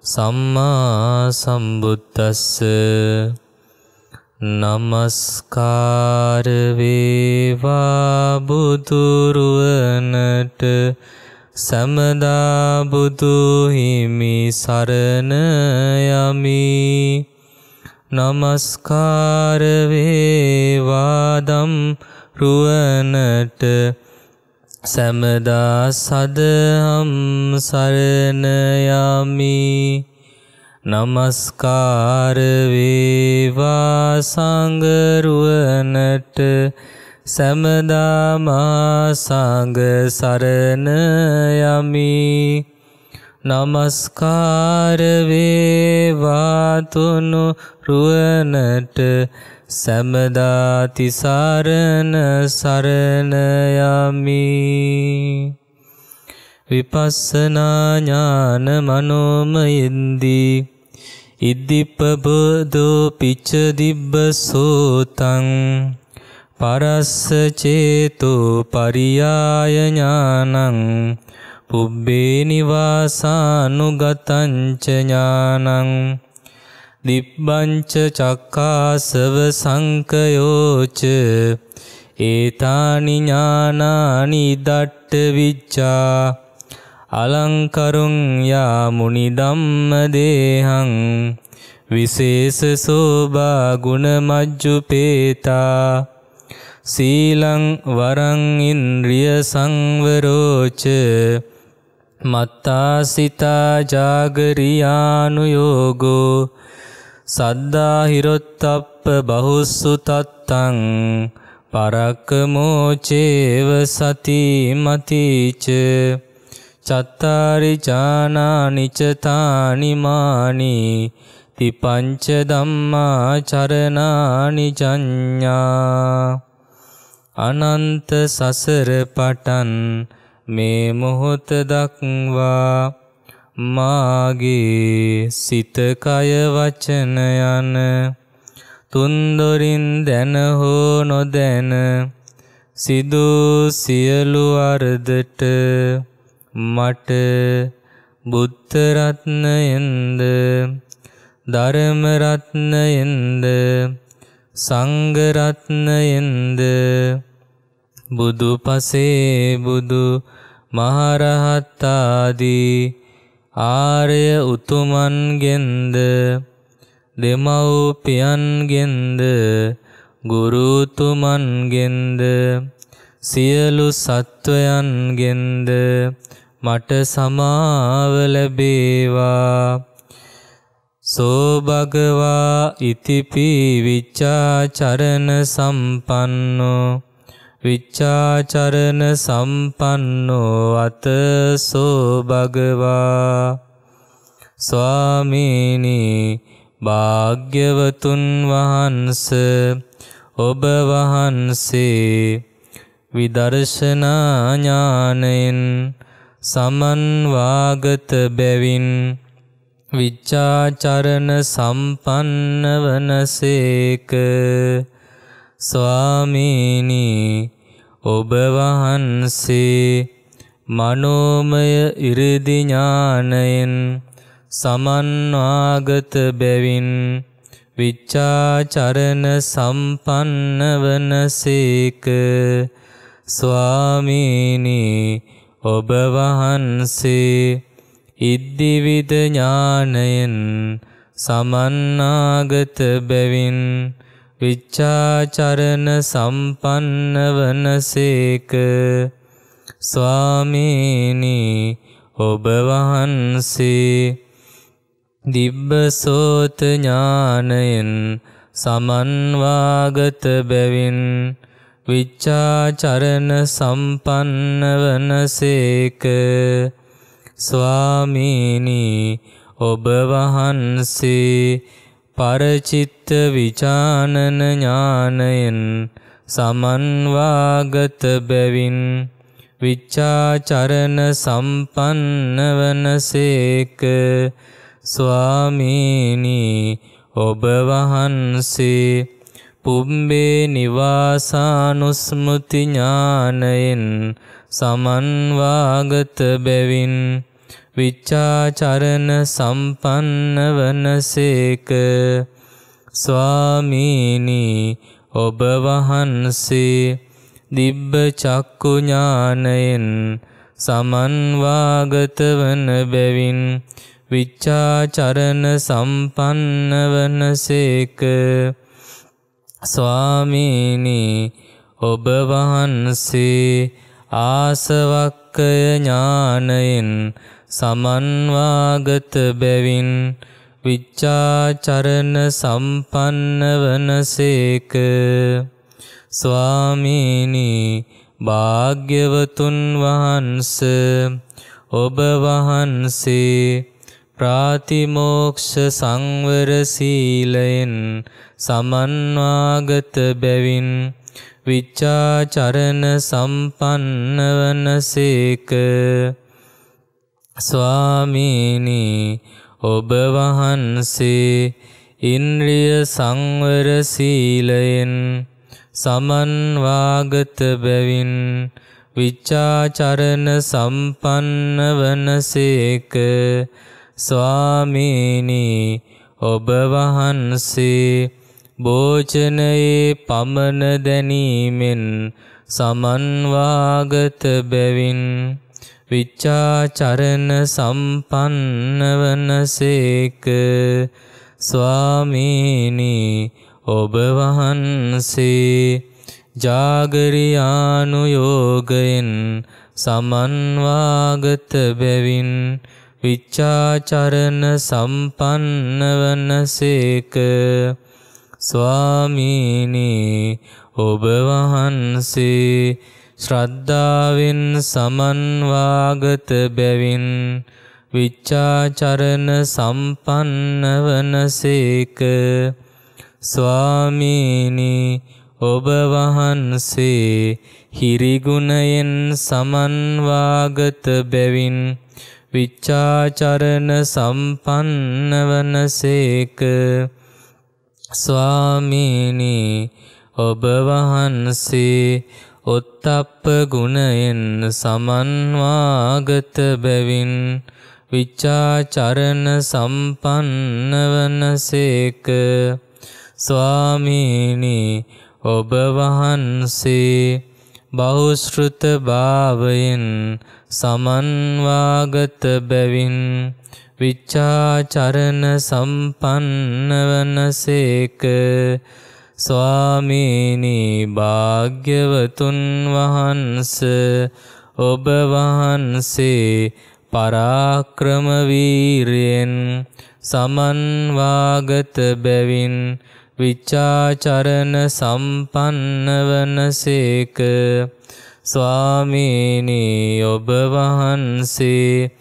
සම්මා සම්බුද්දස්ස නමස්කාර වේවා බුදුරුවනට සමදා බුදු හිමි සරණ යමි නමස්කාර වේවා දම් රුවනට සැමදා සදහම් සරණයමි නමස්කාර වේවා සංගරුවනට සැමදා මා සංඝ සරණ යමි නමස්කාර වේවා තුනු රුවනට සැමදාතිසාරණ සරණයමි විපස්සනාඥාන මනෝමයෙන්දී ඉද්දිප්පබෝධෝ පිච්චදිබ්බ සෝතං පරස්ස චේතෝ පරියායඥානං පුබ්බේ නිවාසානුගතංචඥානං දිබ්බංච චක්කාසව සංකයෝච ඒතානි ඥානානි දට්ට විච්චා අලංකරුන් යාමුනි ධම්ම දේහං විශේෂ සෝභා ගුණ මජ්ජුපේතා සීලං වරං ඉන්ද්‍රිය සංවරෝච මත්තාසිතා ජාගරියානුයෝගෝ සද්ධාහිරොත්තප්ප බහුස්සු තත්තං පරක්කමෝචේව සතිමතිච චත්තාරිචානානිචතානිමානි තිපංච දම්මා චරණානි ජඥා අනන්ත සසර පටන් මේ මොහොත දක්වා මාගේ සිතකය වචන යන තුන්දොරින් දැන හෝ නොදැන සිදු සියලු අර්ධට මට බුද්ධ රත්නයෙන්ද ධර්ම රත්නයෙන්ද සංඝ රත්නයෙන්ද බුදු පසේ බුදු මහරහත් ආදී ආර්ය උතුමන්ගෙන්ද දෙමව්පියන්ගෙන්ද ගුරුතුමන්ගෙන්ද සියලු සත්වයන්ගෙන්ද මට සමාව ලැබේවා සෝ භගවා ඉතිපි විචාචරණ සම්පන්නෝ විච්චාචරණ සම්පන්නෝ අතසෝ භගවා ස්වාමීනි භාග්‍යවතුන් වහන්ස ඔබ වහන්සේ විදර්ශනා ඥානයෙන් සමන්වාගත බැවින් විච්චාචරණ සම්පන්න වනසේක ස්වාමීනී ඔබ වහන්සේ මනෝමය ඉරිදි ඥානයෙන් සමන්වාගත බැවින් විච්චාචරණ සම්පන්න වනසේක ස්වාමීනී ඔබ වහන්සේ ඉද්දිවිද ඥානයෙන් සමන්නාගත බැවින් විච්චාචරණ සම්පන්න වනසේක ස්වාමීනි ඔබ වහන්සේ දිබ්බසෝත ඥානයෙන් සමන්වාගත බැවින් විච්චාචරණ සම්පන්න වනසේක ස්වාමීනි ඔබ වහන්සේ පරචිත්ත විචානන ඥානයෙන් සමන්වාගත බැවින් විච්චාචරණ සම්පන්න වනසේක ස්වාමීනී ඔබ වහන්සේ පුම්බේ නිවාසානුස්මෘති ඥානයෙන් සමන්වාගත බැවින් විච්චාචරණ සම්පන්න වනසේක ස්වාමීනී ඔබ වහන්සේ දිබ්බ චක්කු ඥානයෙන් සමන්වාගත වන බැවින් විච්චාචරණ සම්පන්න වනසේක ස්වාමීනී ඔබ වහන්සේ ආසවක්කය ඥානයෙන් සමන්වාගත බැවින් විච්චාචරණ සම්පන්න වනසේක ස්වාමීනී භාග්‍යවතුන් වහන්ස ඔබ වහන්සේ ප්‍රාතිමෝක්ෂ සංවර සීලයෙන් සමන්වාගත බැවින් විච්චාචරණ සම්පන්න වනසේක ස්වාමීනී ඔබ වහන්සේ ඉන්ද්‍රිය සංවර සීලයෙන් සමන්වාගත බැවින් විචාචරණ සම්පන්න වනසේක ස්වාමීනී ඔබ වහන්සේ භෝජනයේ පමණ දැනීමෙන් සමන්වාගත බැවින් විච්චාචරණ සම්පන්න වනසේක ස්වාමීනි ඔබ වහන්සේ ජාගරියානු යෝගයෙන් සමන්වාගත බැවින් විච්චාචරණ සම්පන්න වනසේක ස්වාමීනි ඔබ වහන්සේ ශ්‍රද්ධාවෙන් සමන්වාගත බැවින් විච්චාචරණ සම්පන්න වනසේක ස්වාමීනි ඔබ වහන්සේ හිරිගුණයෙන් සමන්වාගත බැවින් විච්චාචරණ සම්පන්න වනසේක ස්වාමීනි ඔබ වහන්සේ ඔත්තප්ප ගුණයෙන් සමන්වාගත බැවින් විච්චාචරණ සම්පන්න වනසේක ස්වාමීනී ඔබ වහන්සේ බෞෂෘත භාවයෙන් සමන්වාගත බැවින් විච්චාචරණ සම්පන්න වනසේක ස්වාමීනී භාග්‍යවතුන් වහන්ස ඔබ වහන්සේ පරාක්‍රම වීරයෙන් සමන්වාගත බැවින් විචාචරණ සම්පන්න වනසේක ස්වාමීනී ඔබ වහන්සේ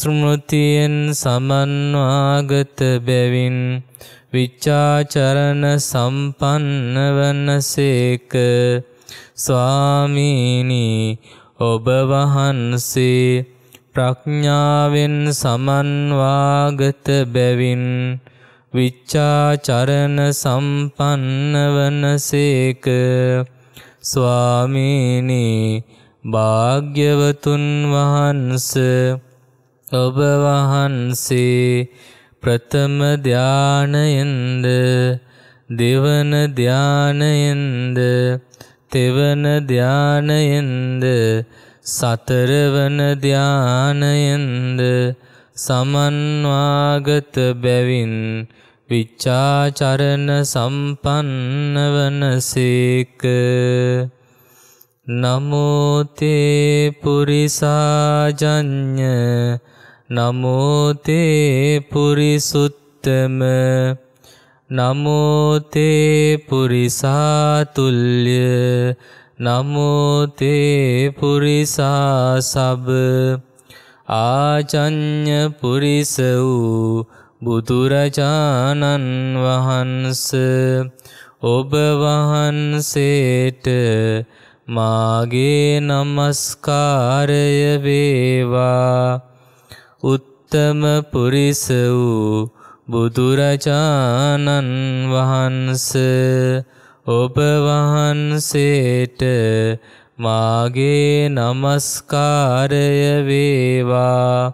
ස්මෘතියෙන් සමන්වාගත බැවින් විච්චාචරණ සම්පන්න වන්නසේක ස්වාමීනී ඔබ වහන්සේ ප්‍රඥාවෙන් සමන්වාගත බැවින් විච්චාචරණ සම්පන්න වනසේක ස්වාමීනී භාග්‍යවතුන් වහන්ස ඔබ වහන්සේ ප්‍රථම ධානයෙන්ද දෙවන ධානයෙන්ද තෙවන ධානයෙන්ද සතරවන ධානයෙන්ද සමන්වාගත බැවින් විච්චාචරණ සම්පන්න වනසේක නමෝතේ පුරිසාජඥ නමෝතේ පුරිසුත්තම නමෝතේ පුරිසාතුල්්‍ය නමෝතේ පුරිසා සබ ආචඥ පුරිස වූ බුදුරජාණන් වහන්ස ඔබ වහන්සේට මාගේ නමස්කාරය වේවා උත්තම පුරිස වූ බුදුරජාණන් වහන්ස ඔබ වහන්සේට මාගේ නමස්කාරය වේවා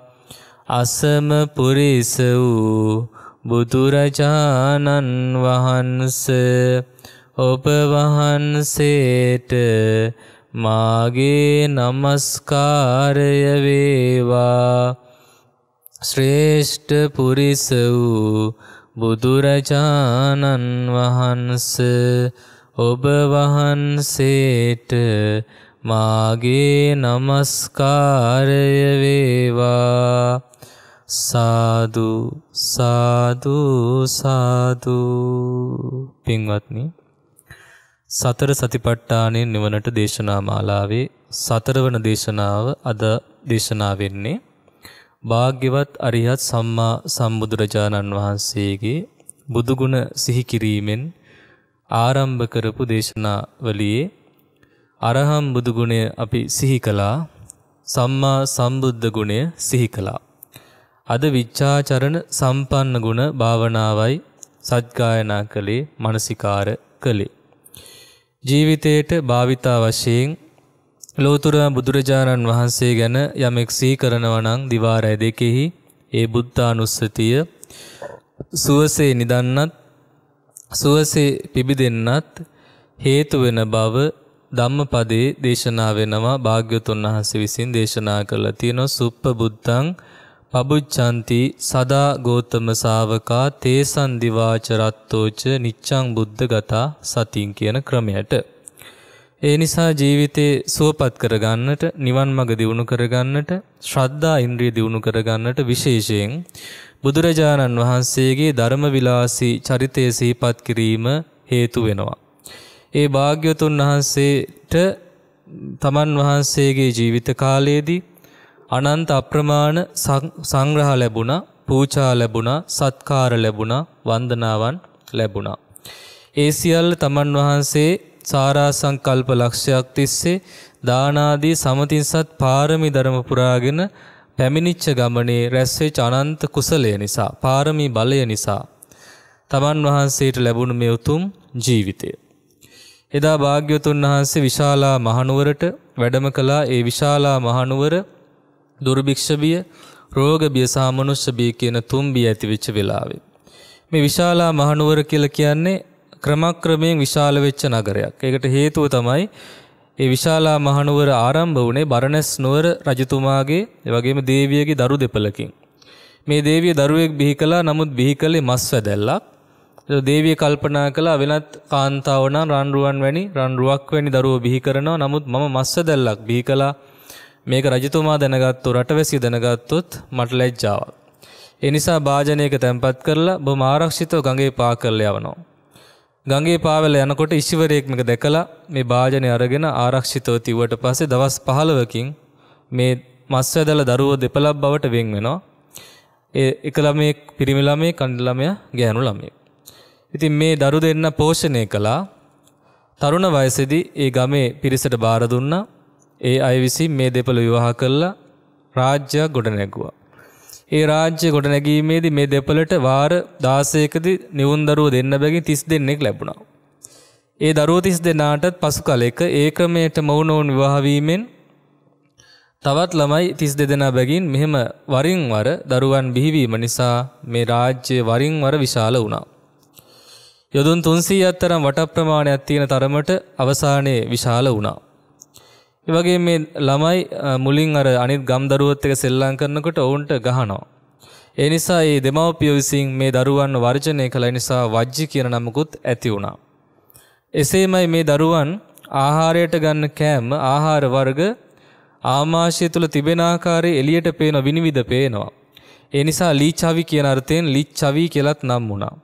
අසම පුරිස වූ බුදුරජාණන් වහන්ස ඔබ වහන්සේට මාගේ නමස්කාරය වේවා ශ්‍රේෂ්ඨ පුරිස වූ බුදුරජාණන් වහන්ස ඔබ වහන්සේට මාගේ නමස්කාරය වේවා සාදු සාදු සාදු පින්වත්නි සතර සතිපට්ඨානයෙන් නිවනට දේශනා මාලාවේ සතරවන දේශනාව අද දේශනා වෙන්නේ භාග්‍යවත් අරිහත් සම්මා සම්බුදුරජාණන් වහන්සේගේ බුදුගුණ සිහි කිරීමෙන් ආරම්භ කරපු දේශනාවලියේ අරහම් බුදුගුණය අපි සිහි කළා සම්මා සම්බුද්ධ ගුණය සිහි කළා. අද විච්ඡාචරණ සම්පන්න ගුණ භාවනාවයි සත්කායනා කළේ මනසිකාර කළේ. ජීවිතයට භාවිතා වශයෙන් ලෝතර බුදුරජාණන් වහන්සේ ගැන යමෙක් සිහි කරනවා නම් දිවාරය දෙකෙහි ඒ බුද්ධානුස්සතිය සුවසේ නිදන්නත් සුවසේ පිබිදෙන්නත් හේතු වෙන බව ධම්මපදයේ දේශනා වෙනවා භාග්‍යවතුන් වහන්සේ විසින් දේශනා කරලා තියෙනවා සුප්ප බුද්ධං පබුච්ඡන්ති සදා ගෝතම ශාවකා තේසන් දිවාචරත්තෝච නිච්ඡං බුද්ධගතා සතින් කියන ක්‍රමයට ඒ නිසා ජීවිතේ සුවපත් කරගන්නට නිවන් මඟ දියුණු කරගන්නට ශ්‍රද්ධා ඉන්ද්‍රිය දියුණු කරගන්නට විශේෂයෙන් බුදුරජාණන් වහන්සේගේ ධර්ම විලාසී චරිතය සිහිපත් කිරීම හේතු වෙනවා. ඒ භාග්‍යවතුන් වහන්සේට තමන් වහන්සේගේ ජීවිත කාලයේදී අනන්ත අප්‍රමාණ සංග්‍රහ ලැබුණා, පූජා ලැබුණා, සත්කාර ලැබුණා, වන්දනාවන් ලැබුණා. ඒ සියල්ල තමන් වහන්සේ සාරා සංකල්ප ලක්ෂයක් තිස්සේ දානාදී සමතිසත් පාරමී ධර්ම පුරාගෙන පැමිණිච්ච ගමනේ රැස්වෙච්ච අනන්ත කුසලය නිසා පාරමී බලය නිසා තමන් වහන්සේට ලැබුණු මේ උතුම් ජීවිතය. එදා භාග්‍යවතුන් වහන්සේ විශාලා මහනුවරට වැඩම කළා ඒ විශාලා මහනුවර දුර්භික්ෂබිය රෝගබිය සහ මනුෂ්‍යබිය කියන තුන් බිය ඇතිවෙච්ච වෙලාවේ. මේ විශාලා මහනුවර කියලා කියන්නේ ක්‍රමක්‍රමයෙන් විශාල වෙච්ච නගරයක්. ඒකට හේතුව තමයි ඒ විශාලා මහනුවර ආරම්භ වුණේ බරණැස් නුවර රජතුමාගේ එවැගේම දේවියගේ දරු දෙපළකින්. මේ දේවිය දරුවෙක් බිහි කළා නමුත් බිහි කළේ මස් වැදැල්ලක්. දේවිය කල්පනා කළා වෙනත් කාන්තාව නම් රන්රුවන් වැනි රන්රුවක් වැනි දරුවෝ බිහි කරනවා නමුත් මම මස් වැදැල්ලක් බිහි කළා. මේක රජතුමා දැනගත්තු රටවැසිය දැනගත්තොත් මට ලැජ්ජාවක්. ඒ නිසා වාජනයක තැන්පත් කරලා බොහොම ආරක්ෂිතව ගඟේ පා කරලා යවනවා. ගඟේ පාවල යනකොට ඉශිවරයෙක්මක දැකලා මේ භාජනය අරගෙන ආරක්ෂිතව තිව්වට පස්සේ දවස් 15කින් මේ මස්වැදලා දරුවෝ දෙපළක් බවට වෙන් වෙනවා. ඒ එක ළමයෙක් පිරිමි ළමයෙක් කණ්ඩ ළමයා ගෑනු ළමයෙක්. ඉතින් මේ දරු දෙන්න පෝෂණය කළා. තරුණ වයසේදී ඒ ගමේ පිරිසට බාර දුන්නා. ඒ අය විසින් මේ දෙපළ විවාහ කරලා රාජ්‍යයක් ගොඩනැගුවා. ඒ රාජ්‍ය ගොඩ නැගීමේදී මේ දෙපළට වාර 16කදී නිවුන් දරුවෝ දෙන්න බැගින් 30 දෙනෙක් ලැබුණා. ඒ දරුවෝ 30 දෙනාටත් පසු කාලයක ඒකමයට මවුනෝන් විවාහ වීමෙන් තවත් ළමයි 32 දෙනා බැගින් මෙහෙම වරින් වර දරුවන් බිහිවීම නිසා මේ රාජ්‍ය වරින් වර විශාල වුණා. යොදුන් 300ක් තරම් වට ප්‍රමාණයක් තියෙන තරමට අවසානයේ විශාල වුණා. ඒවගේ මේ ළමයි මුලින් අර අනිත් ගම් දරුවත් එක සෙල්ලම් කරනකොට ඔවුන්ට ගහනවා. ඒ නිසා මේ දෙමව්පියෝ විසින් මේ දරුවන් වර්ජනය කළ නිසා වජ්ජි කියන නමකුත් ඇති වුණා. එසේමයි මේ දරුවන් ආහාරයට ගන්න කෑම ආහාර වර්ග ආමාශය තුල තිබෙන ආකාරයේ එළියට පේන විනිවිද පේනවා. ඒ නිසා ලීචවි කියන අර්ථයෙන් ලිච්චවි කියලත් නම් වුණා.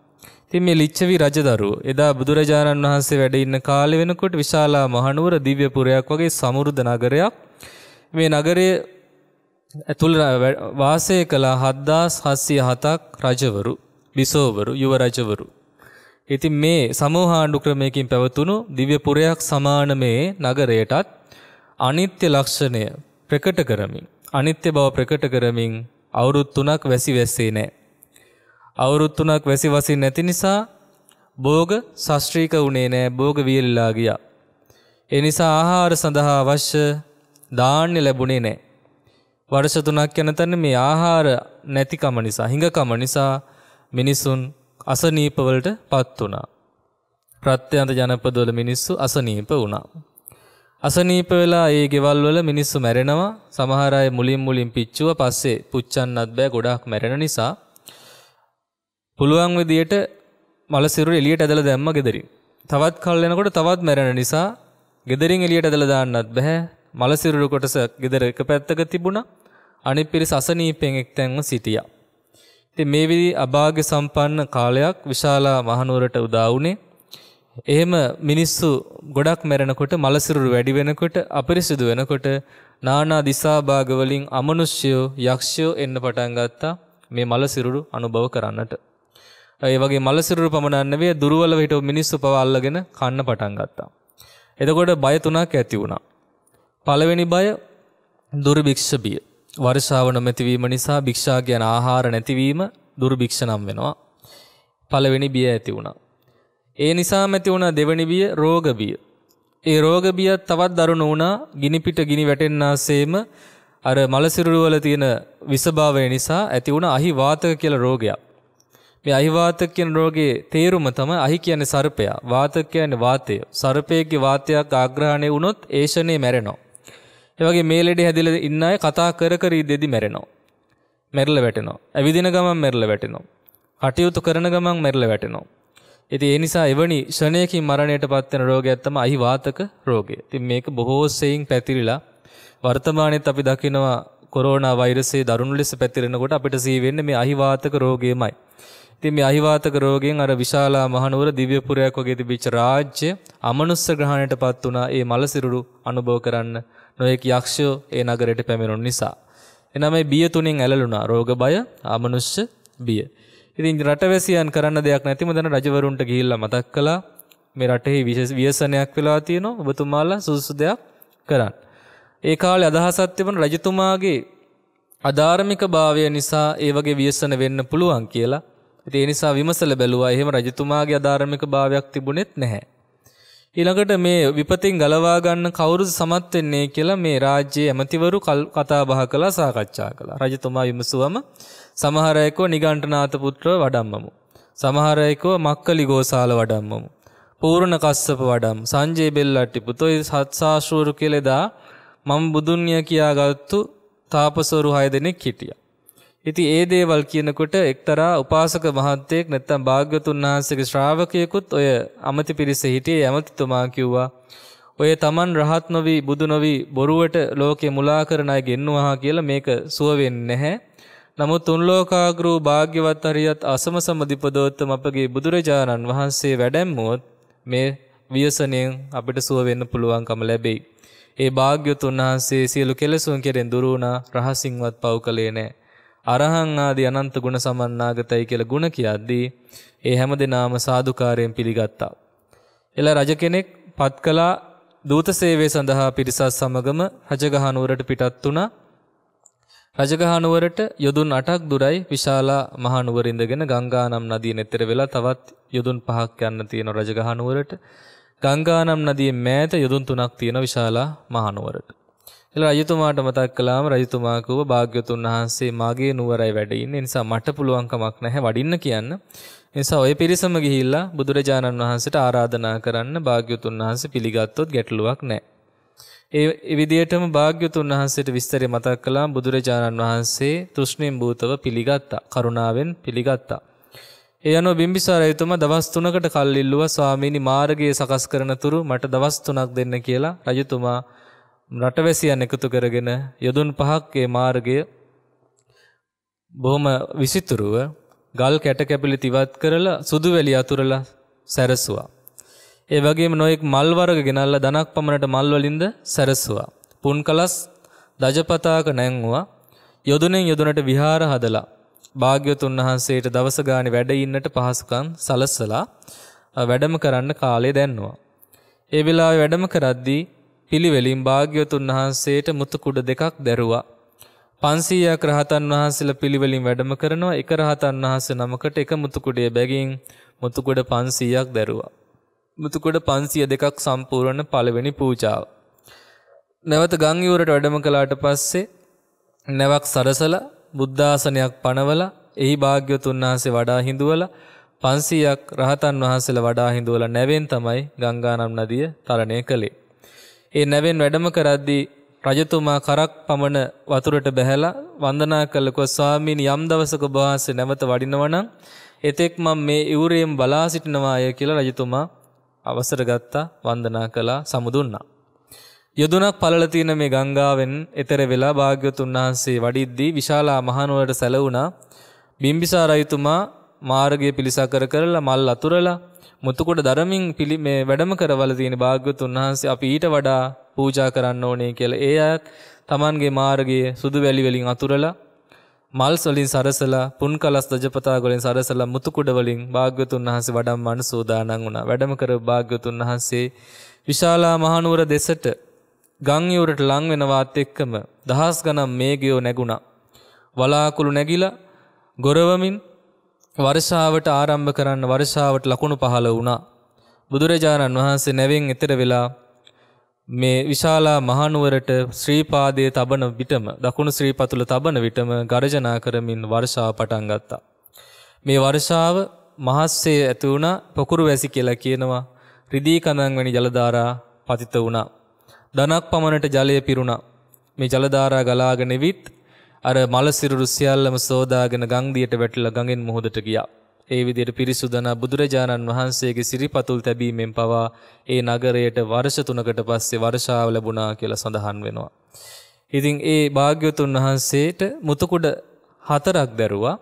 ඉතින් මේ ලිච්ඡවි රජදරුවෝ එදා බුදුරජාණන් වහන්සේ වැඩ ඉන්න කාලේ වෙනකොට විශාලා මහනුවර දිව්‍ය පුරයක් වගේ සමෘද්ධ නගරයක් මේ නගරයේ ඇතුළ වාසය කළ 7707ක් රජවරු බිසෝවරු යුව රජවරු ඉතින් මේ සමූහාණ්ඩු ක්‍රමයකින් පැවතුණු දිව්‍ය පුරයක් සමාන මේ නගරයටත් අනිත්‍ය ලක්ෂණය ප්‍රකට කරමින් අනිත්‍ය බව ප්‍රකට කරමින් අවුරුදු 3ක් වැසි වැස්සේ නැහැ අවුරුදු තුනක් වැසි වසින් නැති නිසා භෝග ශාස්ත්‍රීක වුණේ නෑ භෝග වියලලා ගියා. ඒ නිසා ආහාර සඳහා අවශ්‍ය ධාන්‍ය ලැබුණේ නෑ. වර්ෂ තුනක් යනතන මේ ආහාර නැතිකම නිසා හිඟකම නිසා මිනිසුන් අසනීප වලට පත් වුණා. ප්‍රත්‍යන්ත ජනපදවල මිනිස්සු අසනීප වුණා. අසනීප වෙලා ඒ ගෙවල් වල මිනිස්සු මැරෙනවා. සමහර අය මුලින් මුලින් පිච්චුව පස්සේ පුච්චන්නත් බෑ ගොඩාක් මැරෙන නිසා. පුළුවන් විදියට මල සිරුර එළියට ඇදලා දැම්ම ගෙදරින්. තවත් කල් යනකොට තවත් මැරෙන නිසා ගෙදරින් එළියට ඇදලා දාන්නත් බෑ. මල සිරුර කොටස ගෙදර එක පැත්තක තිබුණා. අනිත් පිරිස අසනීපෙන් එක්තැන්ව සිටියා. ඉතින් මේ විදි අභාග්‍ය සම්පන්න කාලයක් විශාලා මහනුවරට උදා වුණේ. එහෙම මිනිස්සු ගොඩක් මැරෙනකොට මල සිරුරු වැඩි වෙනකොට අපිරිසිදු වෙනකොට නානා දිසා භාග වලින් අමනුෂ්‍යයෝ යක්ෂයෝ එන්න පටන් ගත්තා මේ මල සිරුරු අනුභව කරන්නට. ඒ වගේ මලසිරුරු පමණන්න වේ දුරවල හිට මිනිස්සු පව අල්ලගෙන කන්න පටන් ගත්තා. එතකොට බය තුනක් ඇති වුණා. පළවෙනි බය දුර්භික්ෂ බිය. වර්ෂාව නොමැතිවීම නිසා භික්ෂා කියන ආහාර නැතිවීම දුර්භික්ෂ නම් වෙනවා. පළවෙනි බිය ඇති වුණා. ඒ නිසා ඇති වුණ දෙවැනි බිය රෝග බිය. ඒ රෝග බිය තවත් දරුණු වුණා ගිනි පිට ගිනි වැටෙන්නාseම අර මලසිරුරු වල තියෙන විසභාවය නිසා ඇති වුණ අහිවාතක කියලා රෝගයක්. මේ අහිවාතක කියන රෝගේ තේරුම තමයි අහි කියන්නේ සර්පයා. වාතක කියන්නේ වාතය. සර්පයේගේ වාතයක් ආග්‍රහණය වුණොත් ඒෂණේ මැරෙනවා. ඒ වගේ මේ ලෙඩේ හැදිලා ඉන්න අය කතා කර කර ඉඳෙදි මැරෙනවා. මැරිලා වැටෙනවා. ඇවිදින ගමන් මැරිලා වැටෙනවා. කටයුතු කරන ගමන් මැරිලා වැටෙනවා. ඉතින් ඒ නිසා එවැනි ෂණයකින් මරණයටපත් වෙන රෝගයක් තමයි අහිවාතක රෝගය. ඉතින් මේක බොහෝ සෙයින් පැතිරිලා වර්තමානයේත් අපි දකිනවා කොරෝනා වෛරසයේ දරුණු ලෙස පැතිරෙනකොට අපිට සී වෙන්නේ මේ අහිවාතක රෝගයමයි. ඉතින් මේ අහිවාතක රෝගයෙන් අර විශාලා මහනුවර දිව්‍යපුරයක් වගේ තිබිච්ච රාජ්‍ය අමනුස්ස ග්‍රහණයටපත් වුණා ඒ මලසිරුරු අනුභව කරන්න නොයෙක් යක්ෂයෝ ඒ නගරයට පැමිණුණු නිසා. එනනම් මේ බිය තුنين ඇලළුණා රෝග බය, අමනුෂ්‍ය බිය. ඉතින් රටවැසියන් කරන්න දෙයක් නැතිම දැන් රජවරුන්ට ගිහිල්ලා මතක් කළා මේ රටේ විශේෂ ව්‍යසනයක් වෙලා තියෙනවා ඔබතුමාලා සුසුසු දෙයක් කරන්න. ඒ කාලේ අදහසක් තිබුණ රජතුමාගේ අධාර්මික භාවය නිසා ඒ වගේ ව්‍යසන වෙන්න පුළුවන් කියලා ඉතින් ඒ නිසා විමසල බැලුවා එහෙම රජතුමාගේ අධාර්මික භාවයක් තිබුණෙත් නැහැ. ඊළඟට මේ විපතින් ගලවා ගන්න කවුරුද සමත් වෙන්නේ කියලා මේ රාජ්‍යයේ ඇමතිවරු කතා බහ කළා සාකච්ඡා කළා. රජතුමා විමසුවම සමහර අයකෝ නිගණ්ඨනාත පුත්‍රව වඩම්මමු. සමහර අයකෝ මක්කලි ගෝසාල වඩම්මමු. පූර්ණ කස්සප වඩම් සංජේ බෙල්ලට්ටි පුතෝයි සත්සාශූරු කෙලෙදා මම බුදුන්ය කියාගත්තු තාපසවරු හය දෙනෙක් හිටියා. ඉතින් ඒ දේවල් කියනකොට එක්තරා උපාසක මහත්තයෙක් නැත්තම් භාග්‍යතුන් වහන්සේගේ ශ්‍රාවකයෙකුත් ඔය අමති පිරිස හිටියේ ඇමතිතුමා කිව්වා ඔය Taman රහත් නොවි බුදු නොවි බොරුවට ලෝකේ මුලා කරන අය ගෙන්නවහා කියලා මේක සුව වෙන්නේ නැහැ. නමුත් තුන් ලෝකාග්‍රූ භාග්‍යවත් හරියත් අසම සම්දිපදෝත්තම අපගේ බුදුරජාණන් වහන්සේ වැඩැම්මුවොත් මේ වියසණයෙන් අපිට සුව වෙන්න පුළුවන්කම ලැබෙයි. ඒ භාග්‍යතුන් වහන්සේ සියලු කෙලෙසුන් කෙරෙන් දුරු වුණා රහසින්වත් පව් කළේ නැහැ. අරහං ආදී අනන්ත ගුණ සමන්නාගතයි කියලා ගුණ කියද්දී ඒ හැම දෙනාම සාදුකාරයෙන් පිළිගත්තා. එලා රජ කෙනෙක් පත් කළා දූත සේවය සඳහා පිරිසත් සමගම රජගහ නුවරට පිටත් වුණා. රජගහ නුවරට යොදුන් 8ක් දුරයි විශාලා මහ නුවර ඉඳගෙන ගංගා නම් නදිය නෙතර වෙලා තවත් යොදුන් 5ක් යන්න තියෙන රජගහ නුවරට ගංගා නම් නදියේ මෑත යොදුන් 3ක් තියෙන විශාලා මහ නුවරට. එල රජතුමාට මතක් කළාම රජතුමා කිව්ව භාග්‍යතුන් වහන්සේ මාගේ නුවරයි වැඩ ඉන්නේ. නිසා මට පුළුවන් කමක් නැහැ වඩින්න කියන්න. නිසා ඔය පිරිසම ගිහිල්ලා බුදුරජාණන් වහන්සේට ආරාධනා කරන්න භාග්‍යතුන් වහන්සේ පිළිගත්තොත් ගැටලුවක් නැහැ. ඒ විදිහටම භාග්‍යතුන් වහන්සේට විස්තරය මතක් කළා බුදුරජාණන් වහන්සේ තෘෂ්ණීම් භූතව පිළිගත්තා කරුණාවෙන් පිළිගත්තා. ඒ අනුව බිම්බිසාර රජතුමා දවස් 3කට කල් ඉල්ලුවා ස්වාමීනි මාර්ගයේ සකස් කරන තුරු මට දවස් 3ක් දෙන්න කියලා රජතුමා රටවැසියන් එකතු කරගෙන යොදුන් පහක්ගේ මාර්ගය බොහොම විසිතුරුව ගල් කැට කැපිලි තිවත් කරලා සුදු වැලි අතුරලා සැරසුවා. ඒ වගේම නොයෙක් මල් වර්ග ගෙනල්ලා ධනක් පමණට මල් වලින්ද සැරසුවා. පුන් කලස් දජපතාක නැංගුවා. යොදුනෙන් යොදුනට විහාර හදලා භාග්‍යවතුන් වහන්සේට දවස ගානේ වැඩ ඉන්නට පහසුකම් සලස්සලා වැඩම කරන්න කාලය දැන්නුවා. ඒ වෙලාවේ වැඩම කරද්දී පිළිවෙලින් භාග්‍යවතුන් වහන්සේට මුතුකුඩ දෙකක් දැරුවා. 500ක් රහතන් වහන්සේලා පිළිවෙලින් වැඩම කරනවා එක රහතන් වහන්සේ නමකට එක මුතුකුඩේ බැගින් මුතුකුඩ 500ක් දැරුවා. මුතුකුඩ 502ක් සම්පූර්ණ පළවෙනි පූජාව. නැවත ගම් යුවරට වැඩම කළාට පස්සේ නැවක් සරසලා බුද්ධාසනයක් පනවලා එහි භාග්‍යවතුන් වහන්සේ වඩා හිඳුවලා 500ක් රහතන් වහන්සේලා වඩා හිඳුවලා නැවෙන් තමයි ගංගානම් නදිය තරණය කළේ. ඒ නැවෙන් වැඩම කරද්දී රජතුමා කරක් පමණ වතුරට බැහැලා වන්දනා කළ කො ස්වාමීන් යම් දවසක ඔබවහන්සේ නැවත වඩිනවනම් එතෙක් මම මේ ඉවුරයෙන් බලා සිටිනවාය කියලා රජතුමා අවසර ගත්තා වන්දනා කළා සමුදුන්නා. යොදුනක් පළල තියෙන මේ ගංගාවෙන් එතර වෙලා භාග්‍යවතුන් වහන්සේ වඩිද්දී විශාලා මහනුවරට සැලවුණා. බිම්බිසාර රජතුමා මාර්ගය පිළිසකර කරලා මල් අතුරලා මුතුකොට දරමින් පිළි මේ වැඩම කරවල තියෙන භාග්‍යවතුන් වහන්සේ අපි ඊට වඩා පූජා කරන්න ඕනේ කියලා. ඒ අයත් Tamanගේ මාර්ගයේ සුදු වැලි වලින් අතුරලා මල් වලින් සරසලා පුන් කලස් දජපතා වලින් සරසලා මුතුකුඩ වලින් භාග්‍යවතුන් වහන්සේ වඩම්මන සෝදානම් වුණා. වැඩම කර භාග්‍යවතුන් වහන්සේ විශාලා මහනුවර දෙසට ගම් යුරට ලං වෙනවත් එක්කම දහස් ගණන් මේගයෝ නැගුණා. වලාකුළු නැගිලා ගොරවමින් වර්ෂාවට ආරම්භ කරන්න වර්ෂාවට ලකුණු පහළ වුණා. බුදුරජාණන් වහන්සේ නැවෙන් එතර වෙලා මේ විශාලා මහනුවරට ශ්‍රීපාදයේ තබන විටම දකුණු ශ්‍රීපතුල තබන විටම ගර්ජනා කරමින් වර්ෂාව පටන් ගත්තා. මේ වර්ෂාව මහස්සේ ඇති වුණා පොකුරු වැසි කියලා කියනවා. රිදී කඳන් වැනි ජලධාරා පතිත වුණා. ධනක් පමණට ජලය පිරුණා. මේ ජලධාරා ගලාගෙන විත් අර මලසිරුරු සියල්ලම සෝදාගෙන ගංගියට වැටිලා ගඟෙන් මුහුදට ගියා. ඒ විදිහට පිරිසුදන බුදුරජාණන් වහන්සේගේ සිරිපතුල් තැබීමෙන් පවා ඒ නගරයට වර්ෂ තුනකට පස්සේ වර්ෂාව ලැබුණා කියලා සඳහන් වෙනවා. ඉතින් ඒ භාග්‍යවතුන් වහන්සේට මුතුකුඩ හතරක් දැරුවා.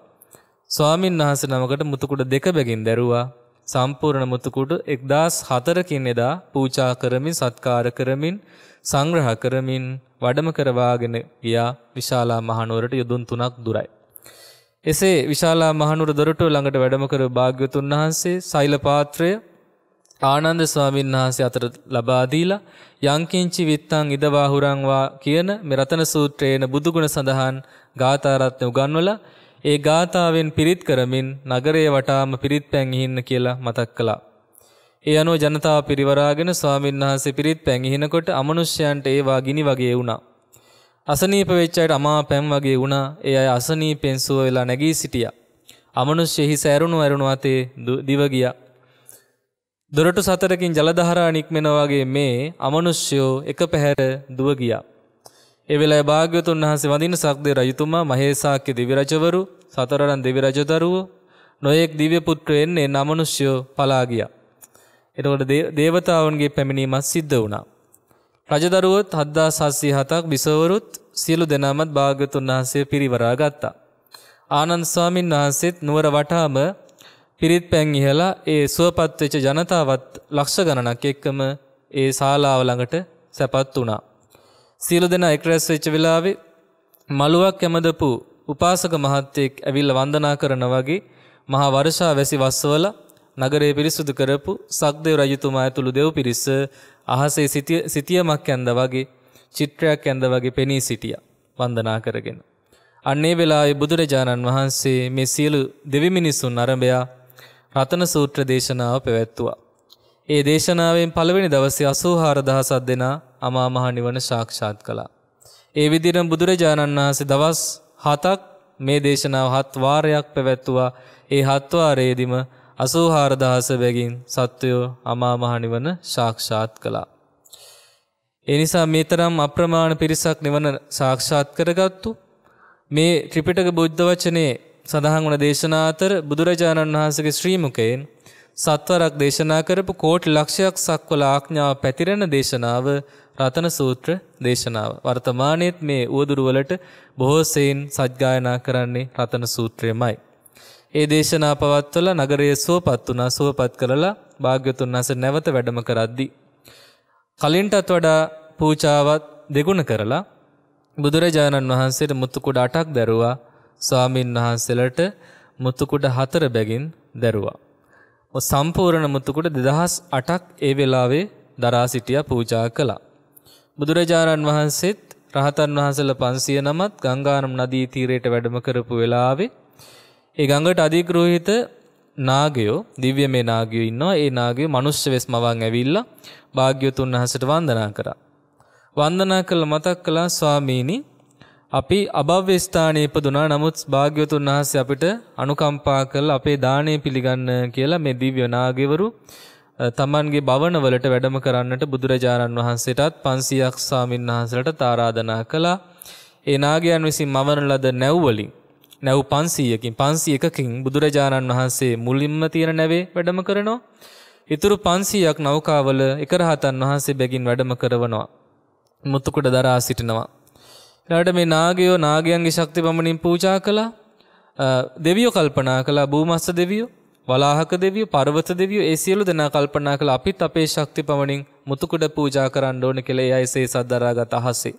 ස්වාමින් වහන්සේ නමකට මුතුකුඩ දෙක බැගින් දැරුවා. සම්පූර්ණ මුතුකුඩ 1004 කින් එදා පූජා කරමින් සත්කාර කරමින් සංග්‍රහ කරමින් වඩම කරවාගෙන ගියා විශාලා මහනුවරට යොදුන් තුනක් දුරයි. එසේ විශාලා මහනුවර දොරටුව ළඟට වැඩම කර භාග්‍යවතුන් වහන්සේ සෛල පාත්‍රය ආනන්ද ස්වාමීන් වහන්සේ අතර ලබා දීලා යංකින්චි විත්තං ඉදවාහුරං වා කියන මේ රතන සූත්‍රයේන බුදුගුණ සඳහන් ගාථා රත්න උගන්වලා ඒ ගාථාවෙන් පිරිත් කරමින් නගරය වටාම පිරිත් පැන් ඉහින්න කියලා මතක් කළා. ඒ අනුව ජනතාව පිරිවරාගෙන ස්වාමීන් වහන්සේ පිරිත් පැන් ඉහිනකොට අමනුෂ්‍යයන්ට ඒවා ගිනි වගේ වුණා. අසනීප වෙච්ච අයට අමා පැම් වගේ වුණා. ඒ අය අසනීපෙන් සුව වෙලා නැගී සිටියා. අමනුෂ්‍ය හිස ඇරුණු ඇරුණු අතේ දිව ගියා. දොරටු සතරකින් ජල දහරා නික්මෙන වගේ මේ අමනුෂ්‍යෝ එක පැහැර දුව ගියා. ඒ වෙලාවේ භාග්‍යවතුන් වහන්සේ වඳින සක්දේ රජතුමා මහේසාක්‍ය දිවි රජවරු සතරරන් දිවි රජදරුවෝ නොයෙක් දිව්‍ය පුත්‍රයන් එන අමනුෂ්‍යෝ පලා ගියා. එතකොට දේවතාවුන්ගේ පැමිණීමත් සිද්ධ වුණා. රජදරුවොත් 7707ක් විසවරුත් සියලු දෙනාමත් භාග්‍යතුන් වහන්සේ පිරිවරා ගත්තා. ආනන්ද ස්වාමින් වහන්සේත් නුවර වටාම පිරිත් පැන් ඉහලා ඒ සුවපත් වෙච්ච ජනතාවත් ලක්ෂ ගණනක් එක්කම ඒ ශාලාව ළඟට සැපත් වුණා. සියලු දෙනා එක්රැස් වෙච්ච වෙලාවේ මලුවක් යමදපු උපාසක මහත්තයෙක් ඇවිල්ලා වන්දනා කරනා වගේ මහා වර්ෂා වැසි වස්සවලා නගරේ පිරිසුදු කරපු සක්දේව රජතුමා ඇතුළු දෙව් පිරිස අහසේ සිටියමක් ඇඳ වගේ චිත්‍රයක් ඇඳ වගේ පෙනී සිටියා වන්දනා කරගෙන. අන්නේ වෙලාවේ බුදුරජාණන් වහන්සේ මේ සියලු දෙවි මිනිසුන් අරඹයා රතන සූත්‍ර දේශනාව පැවැත්තුවා. ඒ දේශනාවෙන් පළවෙනි දවසේ 84000ක් දෙනා අමා මහ නිවන සාක්ෂාත් කළා. ඒ විදිහට බුදුරජාණන් වහන්සේ දවස් 7ක් මේ දේශනාව හත් වාරයක් පැවැත්තුවා. ඒ හත් වාරයේදීම අසූහාරදහස බැගින් සත්වයෝ අමාමහනිවන ශාක්ෂාත් කළා. එනිසා මේතරම් අප්‍රමාණ පිරිසක් නිවන සාක්ෂාත් කරගත්තු මේ ත්‍රිපිටක බුද්ධ වචනේ සඳහන් වන දේශනා අතර බුදුරජාණන් වහන්සේගේ ශ්‍රී මුකයෙන් සත්වරක් දේශනා කරපු කෝටි ලක්ෂයක් සක්වල ආඥාව පැතිරෙන දේශනාව රතන සූත්‍ර දේශනාව. වර්තමානයේත් මේ උවදුරු වලට බොහෝ සෙයින් සත්‍ගායනා කරන්නේ රතන සූත්‍රයමයි. ඒ දේශනා පවත්වල නගරයේ සුවපත් වුණා සුවපත් කරලා භාග්‍යතුන් වහන්සේ නැවත වැඩම කරද්දී කලින්ටත් වඩා පූජාවත් දෙගුණ කරලා බුදුරජාණන් වහන්සේට මුතු කුඩ 8ක් දැරුවා ස්වාමින් වහන්සේලට මුතු කුඩ 4 බැගින් දැරුවා සම්පූර්ණ මුතු කුඩ 2008ක් ඒ වෙලාවේ දරා සිටියා පූජා කළා බුදුරජාණන් වහන්සේත් රහතන් වහන්සේලා 500 නමත් ගංගානම් නදී තීරයට වැඩම කරපු වෙලාවේ ඒ ගඟට අධිග්‍රෝහිත නාගයෝ දිව්‍ය මේ නාගයෝ ඉන්නවා. ඒ නාගයෝ මනුෂ්‍ය වෙස් මවන් ඇවිල්ලා භාග්‍යවතුන් වහන්සේට වන්දනා කරා. වන්දනා කළ මතක් කළා ස්වාමීනි අපි අභව්‍ය ස්ථානයේ ඉපදුනා. නමුත් භාග්‍යවතුන් වහන්සේ අපිට අනුකම්පා කළ අපේ දාණය පිළිගන්න කියලා මේ දිව්‍ය නාගයවරු තමන්ගේ භවනවලට වැඩම කරන්නට බුදුරජාණන් වහන්සේටත් 500ක් ස්වාමින්වහන්සේලාට ආරාධනා කළා. ඒ නාගයන් විසින් මවන ලද නැව් වලින් නැව් 500කින් 501කින් බුදුරජාණන් වහන්සේ මුලින්ම තියෙන නැවේ වැඩම කරනවා. ඉතුරු 500ක් නෞකාවල එක රහතන් වහන්සේ බැගින් වැඩම කරනවා. මුතුකුඩ දරා සිටිනවා. ඊළඟට මේ නාගයෝ නාගයන්ගේ ශක්ති බඹණින් පූජා කළා. දෙවියෝ කල්පනා කළා භූමස්ස දෙවියෝ, වලාහක දෙවියෝ, පර්වත දෙවියෝ ඒ සියලු දෙනා කල්පනා කළා අපිත් අපේ ශක්ති බඹණින් මුතුකුඩ පූජා කරන්න ඕන කියලා ඒ අයසේ සද්දරාගත අහසේ.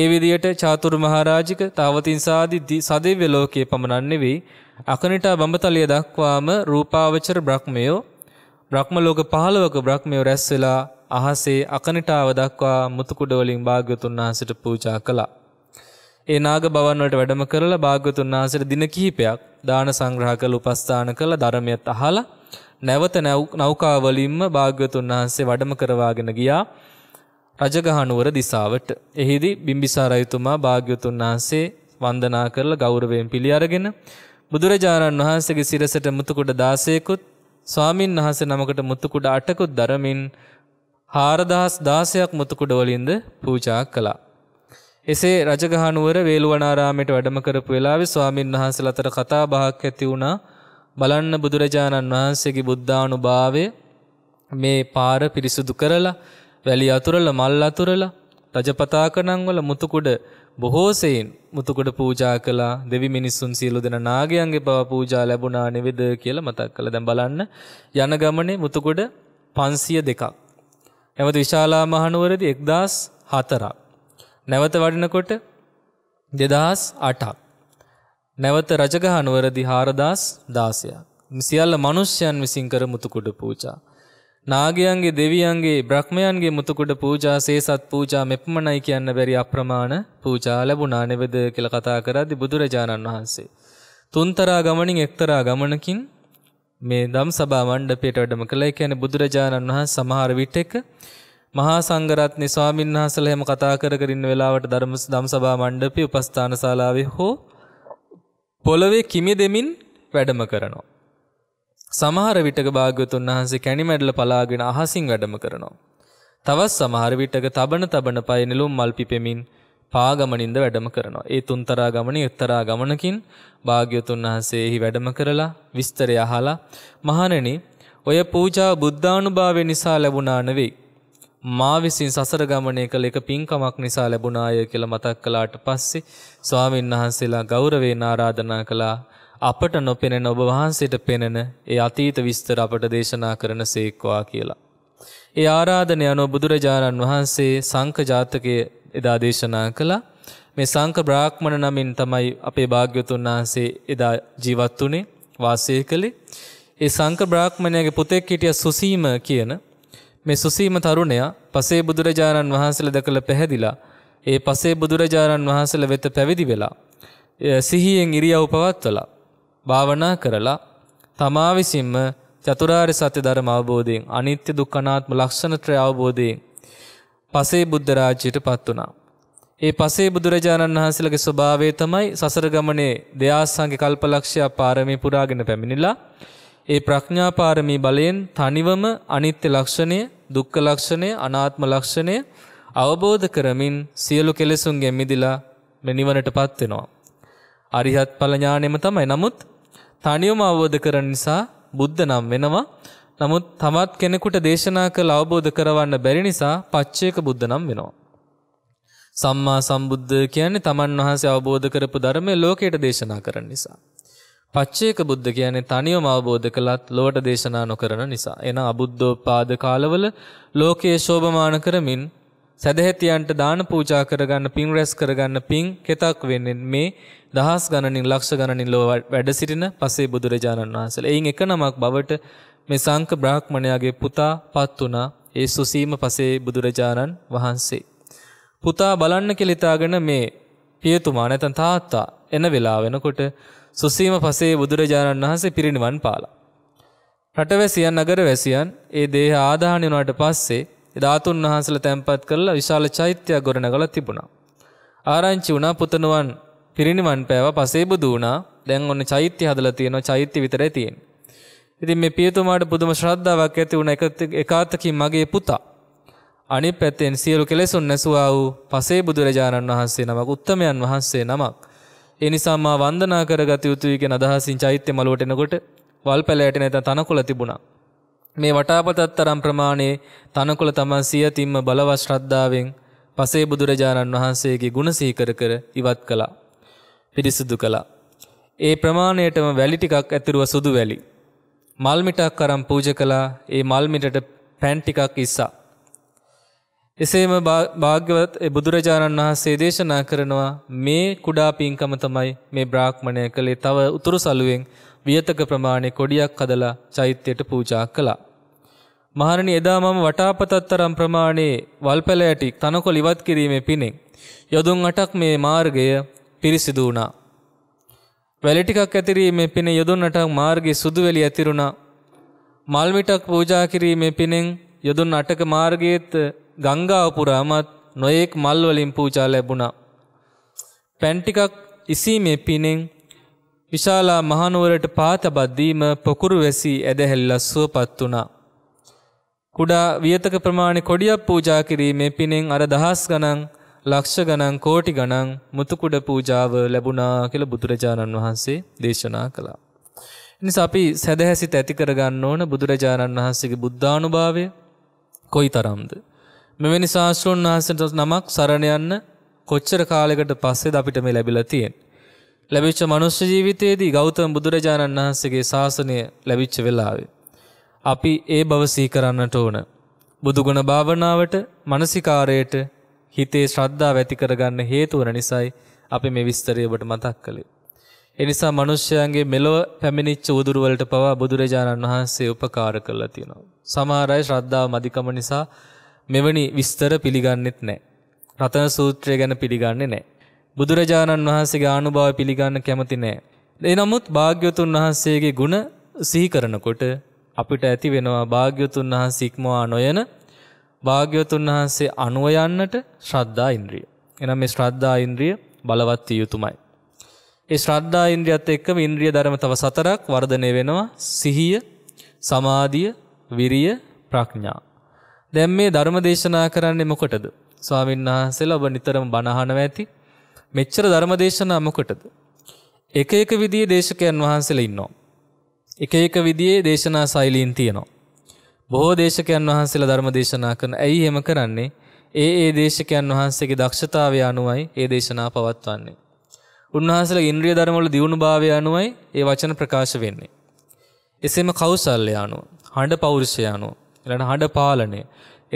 ඒ විදියට චාතුරු මහරාජික තාවතින්සාදි සදේව ලෝකයේ පමණක් නෙවෙයි අකනිටා බඹතලිය දක්වාම රූපාවචර බ්‍රහ්මයෝ බ්‍රහ්ම ලෝක 15ක බ්‍රහ්මයෝ රැස් වෙලා අහසේ අකනිටාව දක්වා මුතුකුඩ වලින් භාග්‍යතුන් වහන්සේට පූජා කළා. ඒ නාග භවන් වලට වැඩම කරලා භාග්‍යතුන් වහන්සේට දින කිහිපයක් දාන සංග්‍රහ කළ උපස්ථාන කළ ධර්මයත් අහලා නැවත නෞකා වලින්ම භාග්‍යතුන් වහන්සේ වැඩම කරවාගෙන ගියා. රජගහනුවර දිසාවට. එහිදී බිම්බිසාර රජතුමා භාග්‍යතුන් වහන්සේ වන්දනා කරලා ගෞරවයෙන් පිළි අරගෙන බුදුරජාණන් වහන්සේගේ සිරසට මුතුකුඩ 16කුත් ස්වාමින් වහන්සේ නමකට මුතුකුඩ 8කුත් දරමින් 4116ක් මුතුකුඩ වලින්ද පූජා කළා. එසේ රජගහනුවර වේළුවනාරාමයට වැඩම කරපු වෙලාවේ ස්වාමින් වහන්සේලා අතර කතා බහක් ඇති වුණා. බලන්න බුදුරජාණන් වහන්සේගේ බුද්ධානුභාවය මේ පාර පිරිසුදු කරලා වැලි අතුරල මල් අතුරල රජපතාකණන්වල මුතුකුඩ බොහෝසයෙන් මුතුකුඩ පූජා කළා දෙවි මිනිස්සුන් සියලු දෙන නාගයන්ගේ බව පූජා ලැබුණා නෙවෙද කියලා මතක් කළා. දැන් බලන්න යන ගමනේ මුතුකුඩ 502ක්. නැවත විශාලා මහනුවරදී 1004ක්. නැවත වඩිනකොට 2008ක්. නැවත රජගහ නුවරදී 4016ක්. සියල්ල මිනිස්යන් විසින් කර මුතුකුඩ පූජා. නාගයන්ගේ දෙවියන්ගේ බ්‍රහ්මයන්ගේ මුතුකුඩ පූජා සේසත් පූජා මෙපමණයි කියන්න බැරි අප්‍රමාණ පූජා ලැබුණා නේද කියලා කතා කරද්දී බුදුරජාණන් වහන්සේ තුන්තරා ගමනින් එක්තරා ගමනකින් මේ දම් සභා මණ්ඩපයට වැඩම කළා. ඒ කියන්නේ බුදුරජාණන් වහන්සේ සමහර විටක මහා සංඝරත්න ස්වාමීන් වහන්සේලා හැම කතා කර කර ඉන්න වෙලාවට ධර්ම දම් සභා මණ්ඩපයේ උපස්ථාන ශාලාවේ හෝ පොළවේ කිමි දෙමින් වැඩම කරනවා. සමහර විටක භාග්‍යවතුන් වහන්සේ කැණිමැඩල පලාගෙන අහසින් වැඩම කරනවා. තවත් සමහර විටක තබන තබන පය නෙළුම් මල් පිපෙමින් පාගමනින්ද වැඩම කරනවා. ඒ තුන්තරා ගමනේ එක්තරා ගමනකින් භාග්‍යවතුන් වහන්සේ එහි වැඩම කරලා විස්තරය අහලා මහණෙනි ඔය පූජා බුද්ධානුභාවය නිසා ලැබුණා නෙවෙයි. මා විසින් සසර ගමනේ කළ එක පින්කමක් නිසා ලැබුණාය කියලා මතක් කළාට පස්සේ ස්වාමින් වහන්සේලා ගෞරවයෙන් ආරාධනා කළා අපට නොපෙනෙන ඔබ වහන්සේට පෙනෙන ඒ අතීත විස්තර අපට දේශනා කරන සේක්වා කියලා. ඒ ආරාධනය අනෝ බුදුරජාණන් වහන්සේ සංක ජාතකය එදා දේශනා කළ මේ සංක බ්‍රාහ්මණ නමින් තමයි අපේ භාග්‍යතුන් වහන්සේ එදා ජීවත් වුණේ වාසය කළේ. ඒ සංක බ්‍රාහ්මණයාගේ පුතෙක් හිටිය සුසීම කියන මේ සුසීම තරුණයා පසේ බුදුරජාණන් වහන්සේලා දැකලා පැහැදිලා ඒ පසේ බුදුරජාණන් වහන්සේලා වෙත පැවිදි වෙලා සිහියෙන් ඉරියව් පවත්වලා භාවනා කරලා තමා විසින්ම චතුරාර්ය සත්‍ය ධර්ම අවබෝධයෙන් අනිත්‍ය දුක්ඛ අනාත්ම ලක්ෂණ ත්‍රය අවබෝධයෙන් පසේ බුද්ධ රාජ්‍යයට පත් වුණා. ඒ පසේ බුදුරජාණන් වහන්සේලගේ ස්වභාවය තමයි සසර ගමනේ දයාසංගේ කල්පලක්ෂ්‍ය පාරමී පුරාගෙන පැමිණිලා ඒ ප්‍රඥා පාරමී බලයෙන් තනිවම අනිත්‍ය ලක්ෂණය, දුක්ඛ ලක්ෂණය, අනාත්ම ලක්ෂණය අවබෝධ කරමින් සියලු කෙලෙසුන්ගෙන් මිදිලා මෙ නිවනටපත් වෙනවා. අරිහත් ඵල ඥාණයම තමයි. නමුත් තනියම අවබෝධ කරන නිසා බුද්ධ නම් වෙනවා. නමුත් තවත් කෙනෙකුට දේශනා කළ අවබෝධ කරවන්න බැරි නිසා පච්චේක බුද්ධ නම් වෙනවා. සම්මා සම්බුද්ධ කියන්නේ තමන් වහන්සේ අවබෝධ කරපු ධර්මය ලෝකයට දේශනා කරන නිසා. පච්චේක බුද්ධ කියන්නේ තනියම අවබෝධ කළත් ලොවට දේශනා නොකරන නිසා. එන අබුද්ධෝපාද කාලවල ලෝකයේ ශෝභමාන කරමින් සැදැහැතියන්ට දාන පූජා කරගන්න පින් රැස් කරගන්න පින් කෙතක් වෙන්නේ මේ දහස් ගණනින් ලක්ෂ ගණනින් ලෝ වැඩ සිටින පසේ බුදුරජාණන් වහන්සේ. එයින් එක නමක් බවට මේ සංක බ්‍රාහ්මණයාගේ පුතා පත් වුණා ඒ සුසීම පසේ බුදුරජාණන් වහන්සේ. පුතා බලන්න කෙලිතාගෙන මේ පියතුමා නැතන් තාත්තා එන වෙලා වෙනකොට සුසීම පසේ බුදුරජාණන් වහන්සේ පිරිනිවන් පාලා. රටවැසියන් නගරවැසියන් ඒ දේහ ආදාහනය වුණාට පස්සේ ධාතුන් වහන්සල තැන්පත් කරලා විශාල චෛත්‍යයක් ගොඩනගලා තිබුණා. ආරංචි වුණා පුතණුවන් පිරිණිවන් පෑවා පසේ බුදු වුණා. දැන් ඔන්න චෛත්‍ය හදලා තියෙනවා චෛත්‍ය විතරයි තියෙන්නේ. ඉතින් මේ පියතුමාට පුදුම ශ්‍රද්ධාවක් ඇති වුණ එක එකාතකින් මගේ පුතා අනිත් පැත්තෙන් සියලු කෙලෙසුන් නැසුවා වූ පසේ බුදුරජාණන් වහන්සේ නමක් උත්තමයන් වහන්සේ නමක් ඒ නිසා මා වන්දනා කරගත යුතුයි කියන අදහසින් චෛත්‍ය මළුවට එනකොට වල් පැලයට නැත තනකොළ තිබුණා මේ වටාපතත් තරම් ප්‍රමාණයේ තනකොළ තමන් සියතින්ම බලවත් ශ්‍රද්ධාවෙන් පසේ බුදුරජාණන් වහන්සේගේ ගුණ සීකර කර ඉවත් කළා. පිරිසුදු කළා. ඒ ප්‍රමාණයටම වැලි ටිකක් ඇතිරුව සුදු වැලි. මල් මිටක් කරම් පූජ කළා. ඒ මල් මිටට පෑන් ටිකක් ඉස්සා. එසේම භාග්‍යවත් බුදුරජාණන් වහන්සේ දේශනා කරනවා මේ කුඩා පින්කම තමයි මේ බ්‍රාහ්මණය කළේ තව උතුරු සළුවෙන් වියතක ප්‍රමාණය කොඩියක් හදලා චෛත්‍යයට පූජා කළා. මහණනි එදා මම වටාපතතරම් ප්‍රමාණයේ වල්පැල ඇටි තනකොළ ඉවත් කිරීමේ පිණින් යොදුන් 8ක් මේ මාර්ගය පිරිසිදු වුණා. වැලි ටිකක් ඇතිරීමේ පින යොදුන් 8ක් මාර්ගයේ සුදු වෙලි ඇතිරුණා. මල් මිටක් පූජා කිරීමේ පිනෙන් යොදුන් 8ක මාර්ගයේත් ගංගාව පුරාමත් නොයෙක් මල් වලින් පූජා ලැබුණා. පැන් ටිකක් ඉසීමේ පිනෙන් විශාලා මහනුවරට පාතබද්දීම පොකුරු වැසී ඇදහැල්ලා සුවපත් වුණා. කුඩා වියතක ප්‍රමාණි කොඩියක් පූජා කිරීමේ පිනෙන් අර දහස් ගණන් ලක්ෂ ගණන් කෝටි ගණන් මුතුකුඩ පූජාව ලැබුණා කියලා බුදුරජාණන් වහන්සේ දේශනා කළා. නිසා අපි සැදැහැසිත ඇති කරගන්න ඕන බුදුරජාණන් වහන්සේගේ බුද්ධානුභාවය කොයිතරම්ද? මෙවැනි ශාස්ත්‍රඥ වහන්සේට නමක් සරණ යන්න කොච්චර කාලයකට පස්සේද අපිට මේ ලැබිලා තියෙන්නේ? ලැබිච්ච මනුස්්‍ය ජීවිතයේදී ගෞතම බුදුරජාණන් වහන්සේගේ ශාසනය ලැබිච්ච වෙලාවේ. අපි ඒ බවසී කරන්නට ඕන. බුදුගුණ භාවනාවට මනසිකාරයට හිතේ ශ්‍රද්ධාව ඇති කරගන්න හේතුවන නිසයි අපි මේ විස්තරයබට මතක් කළේ. එනිසා මනුෂ්‍යයන්ගේ මෙලොව පැමිණිච්ච උදුරුවලට පවා බුදුරජාණන් වහන්සේ උපකාර කරලා තියෙනවා. සමහරයි ශ්‍රද්ධාව මධිකම නිසා මෙවැනි විස්තර පිළිගන්නෙත් නෑ. රතන සූත්‍රය ගැන පිළිගන්නේ නෑ. බුදුරජාණන් වහන්සේගේ ආනුභාවය පිළිගන්න කැමති නැහැ. ඒ නමුත් භාග්‍යවතුන් වහන්සේගේ ගුණ සිහි කරනකොට අපිට ඇති වෙනවා භාග්‍යවතුන් වහන්සේ ඉක්මවා නොයන භාග්‍යවතුන් වහන්සේ අනුව යන්නට ශ්‍රද්ධා ඉන්ද්‍රිය. එනම් මේ ශ්‍රද්ධා ඉන්ද්‍රිය බලවත් විය යුතුමයි. ඒ ශ්‍රද්ධා ඉන්ද්‍රියත් එක්කම ඉන්ද්‍රිය ධර්ම තව සතරක් වර්ධනය වෙනවා සිහිය, සමාධිය, විරිය, ප්‍රඥා. දැන් මේ ධර්ම දේශනා කරන්නේ මොකටද? ස්වාමීන් වහන්සේලා ඔබ නිතරම බණ ඇති. මෙච්චර ධර්මදේශනා මොකටද? එක එක විදිහේ දේශකයන් වහන්සේලා ඉන්නවා. එක එක විදිහේ දේශනා ශෛලීන් තියෙනවා. බොහෝ දේශකයන් වහන්සේලා ධර්ම දේශනා කරන. ඇයි එහෙම කරන්නේ? ඒ ඒ දේශකයන් වහන්සේගේ දක්ෂතාවය අනුවයි ඒ දේශනා පවත්වන්නේ. උන්වහන්සේලා ඉන්ද්‍රිය ධර්ම වල දියුණුභාවය අනුවයි ඒ වචන ප්‍රකාශ වෙන්නේ. එසේම කෞසල්‍ය අනුව, හඬ පෞරුෂය අනුව, ඊළඟ හඬ පාලනය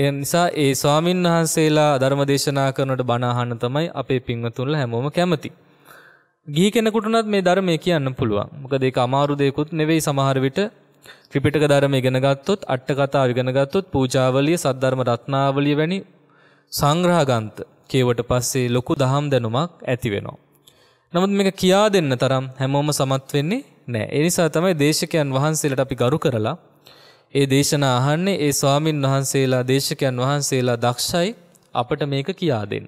ඒ නිසා ඒ ස්වාමින් වහන්සේලා ධර්ම දේශනා කරනට බණ අහන්න තමයි අපේ පින්වතුන්ලා හැමෝම කැමති. ගිහි කෙනෙකුටනත් මේ ධර්මය කියන්න පුළුවන්. මොකද ඒක අමාරු දෙයක්වත් නෙවෙයි සමහර විට ත්‍රිපිටක ධර්ම ඉගෙන ගත්තොත්, අට කතා ඉගෙන ගත්තොත්, පූජාවලිය, සද්ධර්ම රත්නාවලිය වැනි සංග්‍රහ ග්‍රන්ථ කියවට පස්සේ ලොකු දහම් දැනුමක් ඇති වෙනවා. නමුත් මේක කියා දෙන්න තරම් හැමෝම සමත් වෙන්නේ නැහැ. ඒ නිසා තමයි දේශකයන් වහන්සේලාට අපි ගරු කරලා ඒ දේශනා අහන්නේ ඒ ස්වාමින් වහන්සේලා දේශකයන් වහන්සේලා දක්ෂයි අපට මේක කියා දෙන්න.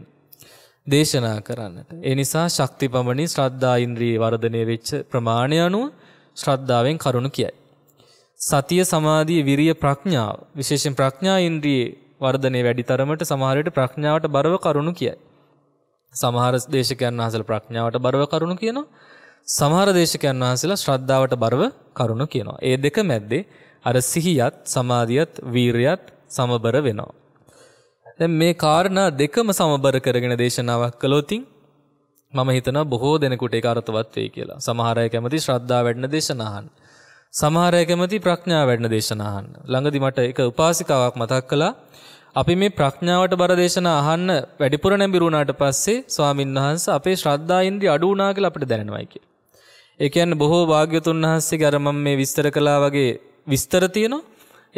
දේශනා කරන්නට. ඒ නිසා ශක්තිපමණින් ශ්‍රද්ධා ඉන්ද්‍රිය වර්ධනය වෙච්ච ප්‍රමාණය අනුව ශ්‍රද්ධාවෙන් කරුණු කියයි. සතිය සමාධිය විරිය ප්‍රඥාව විශේෂයෙන් ප්‍රඥා ඉන්ද්‍රියේ වර්ධනය වැඩි තරමට සමහර විට ප්‍රඥාවට බරව කරුණු කියයි. සමහර දේශකයන් වහන්සේලා ප්‍රඥාවට බරව කරුණු කියනවා. සමහර දේශකයන් වහන්සේලා ශ්‍රද්ධාවට බරව කරුණු කියනවා. ඒ දෙක මැද්දේ අර සිහියත් සමාධියත් වීරියත් සමබර වෙනවා. දැන් මේ කාරණා දෙකම සමබර කරගෙන දේශනාවක් කළොතින් මම හිතනවා බොහෝ දෙනෙකුට ඒක අර්ථවත් වෙයි කියලා. සමහර අය කැමති ශ්‍රද්ධාව වැඩින දේශනා අහන්න. සමහර අය කැමති ප්‍රඥාව වැඩින දේශනා අහන්න. ළඟදි මට එක උපාසිකාවක් මතක් කළා. අපි මේ ප්‍රඥාවට බර දේශනා අහන්න වැඩිපුර නැඹුරු වුණාට පස්සේ ස්වාමින් වහන්සේ අපේ ශ්‍රද්ධා ඉන්ද්‍රිය අඩු වුණා කියලා අපිට දැනෙනවායි කියලා. ඒ කියන්නේ බොහෝ භාග්‍යතුන් වහන්සේගේ අර මම මේ විස්තර කළා වගේ විස්තර තියෙනවා.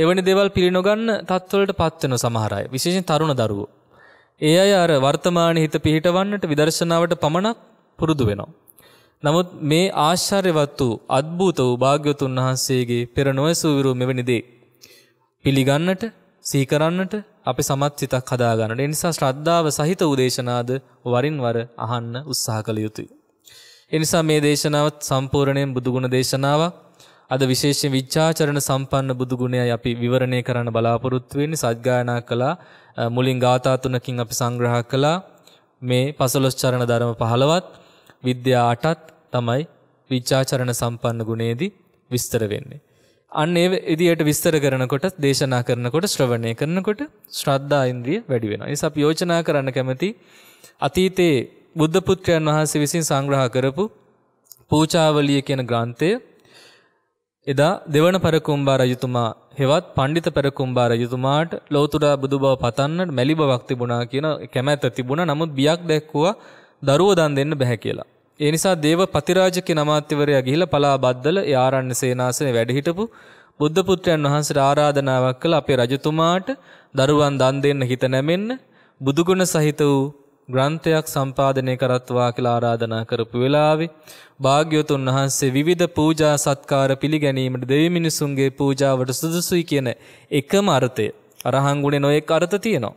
එවැනි දේවල් පිළිනොගන්න තත්ත්වවලට පත් වෙන සමහර අය. විශේෂයෙන් තරුණ දරුවෝ. ඒ අය අර වර්තමාන හිත පිහිටවන්නට විදර්ශනාවට පමණක් පුරුදු වෙනවා. නමුත් මේ ආශ්චර්යවත් වූ අද්භූත වූ භාග්‍යතුන් වහන්සේගේ පෙර නොයසූ විරු මෙවැනි දේ පිළිගන්නට සිහි කරන්නට අපි සමත් සිතක් හදා ගන්නට. ඒ නිසා ශ්‍රද්ධාව සහිත උදේශනාද වරින් වර අහන්න උත්සාහ කළ යුතුයි. ඒ නිසා මේ දේශනාවත් සම්පූර්ණයෙන් බුදුගුණ දේශනාවක්. අද විශේෂයෙන් විචාචරණ සම්පන්න බුදු ගුණයයි අපි විවරණය කරන්න බලාපොරොත්තු වෙන්නේ සත්ගායනා කළා මුලින් ගාථා තුනකින් අපි සංග්‍රහ කළා මේ 15 චරණ ධර්ම 15ත් විද්‍යා 8ත් තමයි විචාචරණ සම්පන්න ගුණයේදී විස්තර වෙන්නේ. අන්න ඒ විදිහට විස්තර කරනකොට දේශනා කරනකොට ශ්‍රවණය කරනකොට ශ්‍රද්ධා ඉන්ද්‍රිය වැඩි වෙනවා. ඒ නිසා අපි යෝජනා කරන්න කැමති අතීතයේ බුද්ධ පුත්‍රයන් වහන්සේ විසින් සංග්‍රහ කරපු පූජාවලිය කියන ග්‍රන්ථය එදා දෙවන පෙරකුම්බා රජතුමා හෙවත් පණ්ඩිත පෙරකුම්බා රජතුමාට ලෝතුරා බුදු බව පතන්නට මැලි බවක් තිබුණා කියන කැමැත්ත තිබුණා. නමුත් බියක් දැක්කුවා දරුවෝ දන් දෙන්න බෑ කියලා. ඒ නිසා දේව පතිරාජක නමාත්‍යවරයා ගිහිලා පලා බද්දල ඒ ආරණ්‍ය සේනාසනේ වැඩ හිටපු බුද්ධ පුත්‍රයන් වහන්සේට ආරාධනාවක් කළ අපේ රජතුමාට දරුවන් දන් දෙන්න හිත නැමෙන්න බුදුගුණ සහිත වූ ග්‍රන්ථයක් සම්පාදනය කරත්වා කියලා ආරාධනා කරපු වෙලාවේ භාග්‍යවතුන් වහන්සේ විවිධ පූජා සත්කාර පිළිගැනීමට දෙවි මිනිසුන්ගේ පූජාවට සුදුසුයි කියන එකම අර්ථය අරහන් ගුණේ නොඑක අර්ථ තියෙනවා.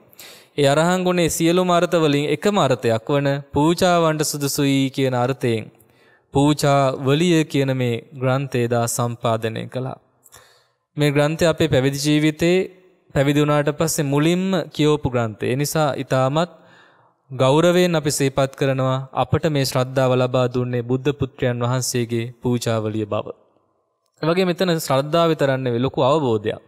ඒ අරහන් ගුණේ සියලුම අර්ථ වලින් එකම අර්ථයක් වන පූජාවන්ට සුදුසුයි කියන අර්ථයෙන් පූජා වලිය කියන මේ ග්‍රන්ථය දා සම්පාදනය කළා. මේ ග්‍රන්ථය අපේ පැවිදි ජීවිතේ පැවිදි වුණාට පස්සේ මුලින්ම කියවපු ග්‍රන්ථය. ඒ නිසා ඊටමත් ගෞරවයෙන් අපි සේපත් කරනවා අපට මේ ශ්‍රද්ධාව ලබා දුන්නේ බුද්ධ පුත්‍රයන් වහන්සේගේ පූජාවලිය බව. එවගේ මෙතන ශ්‍රද්ධාව විතරක් නෙවෙයි ලොකු අවබෝධයක්.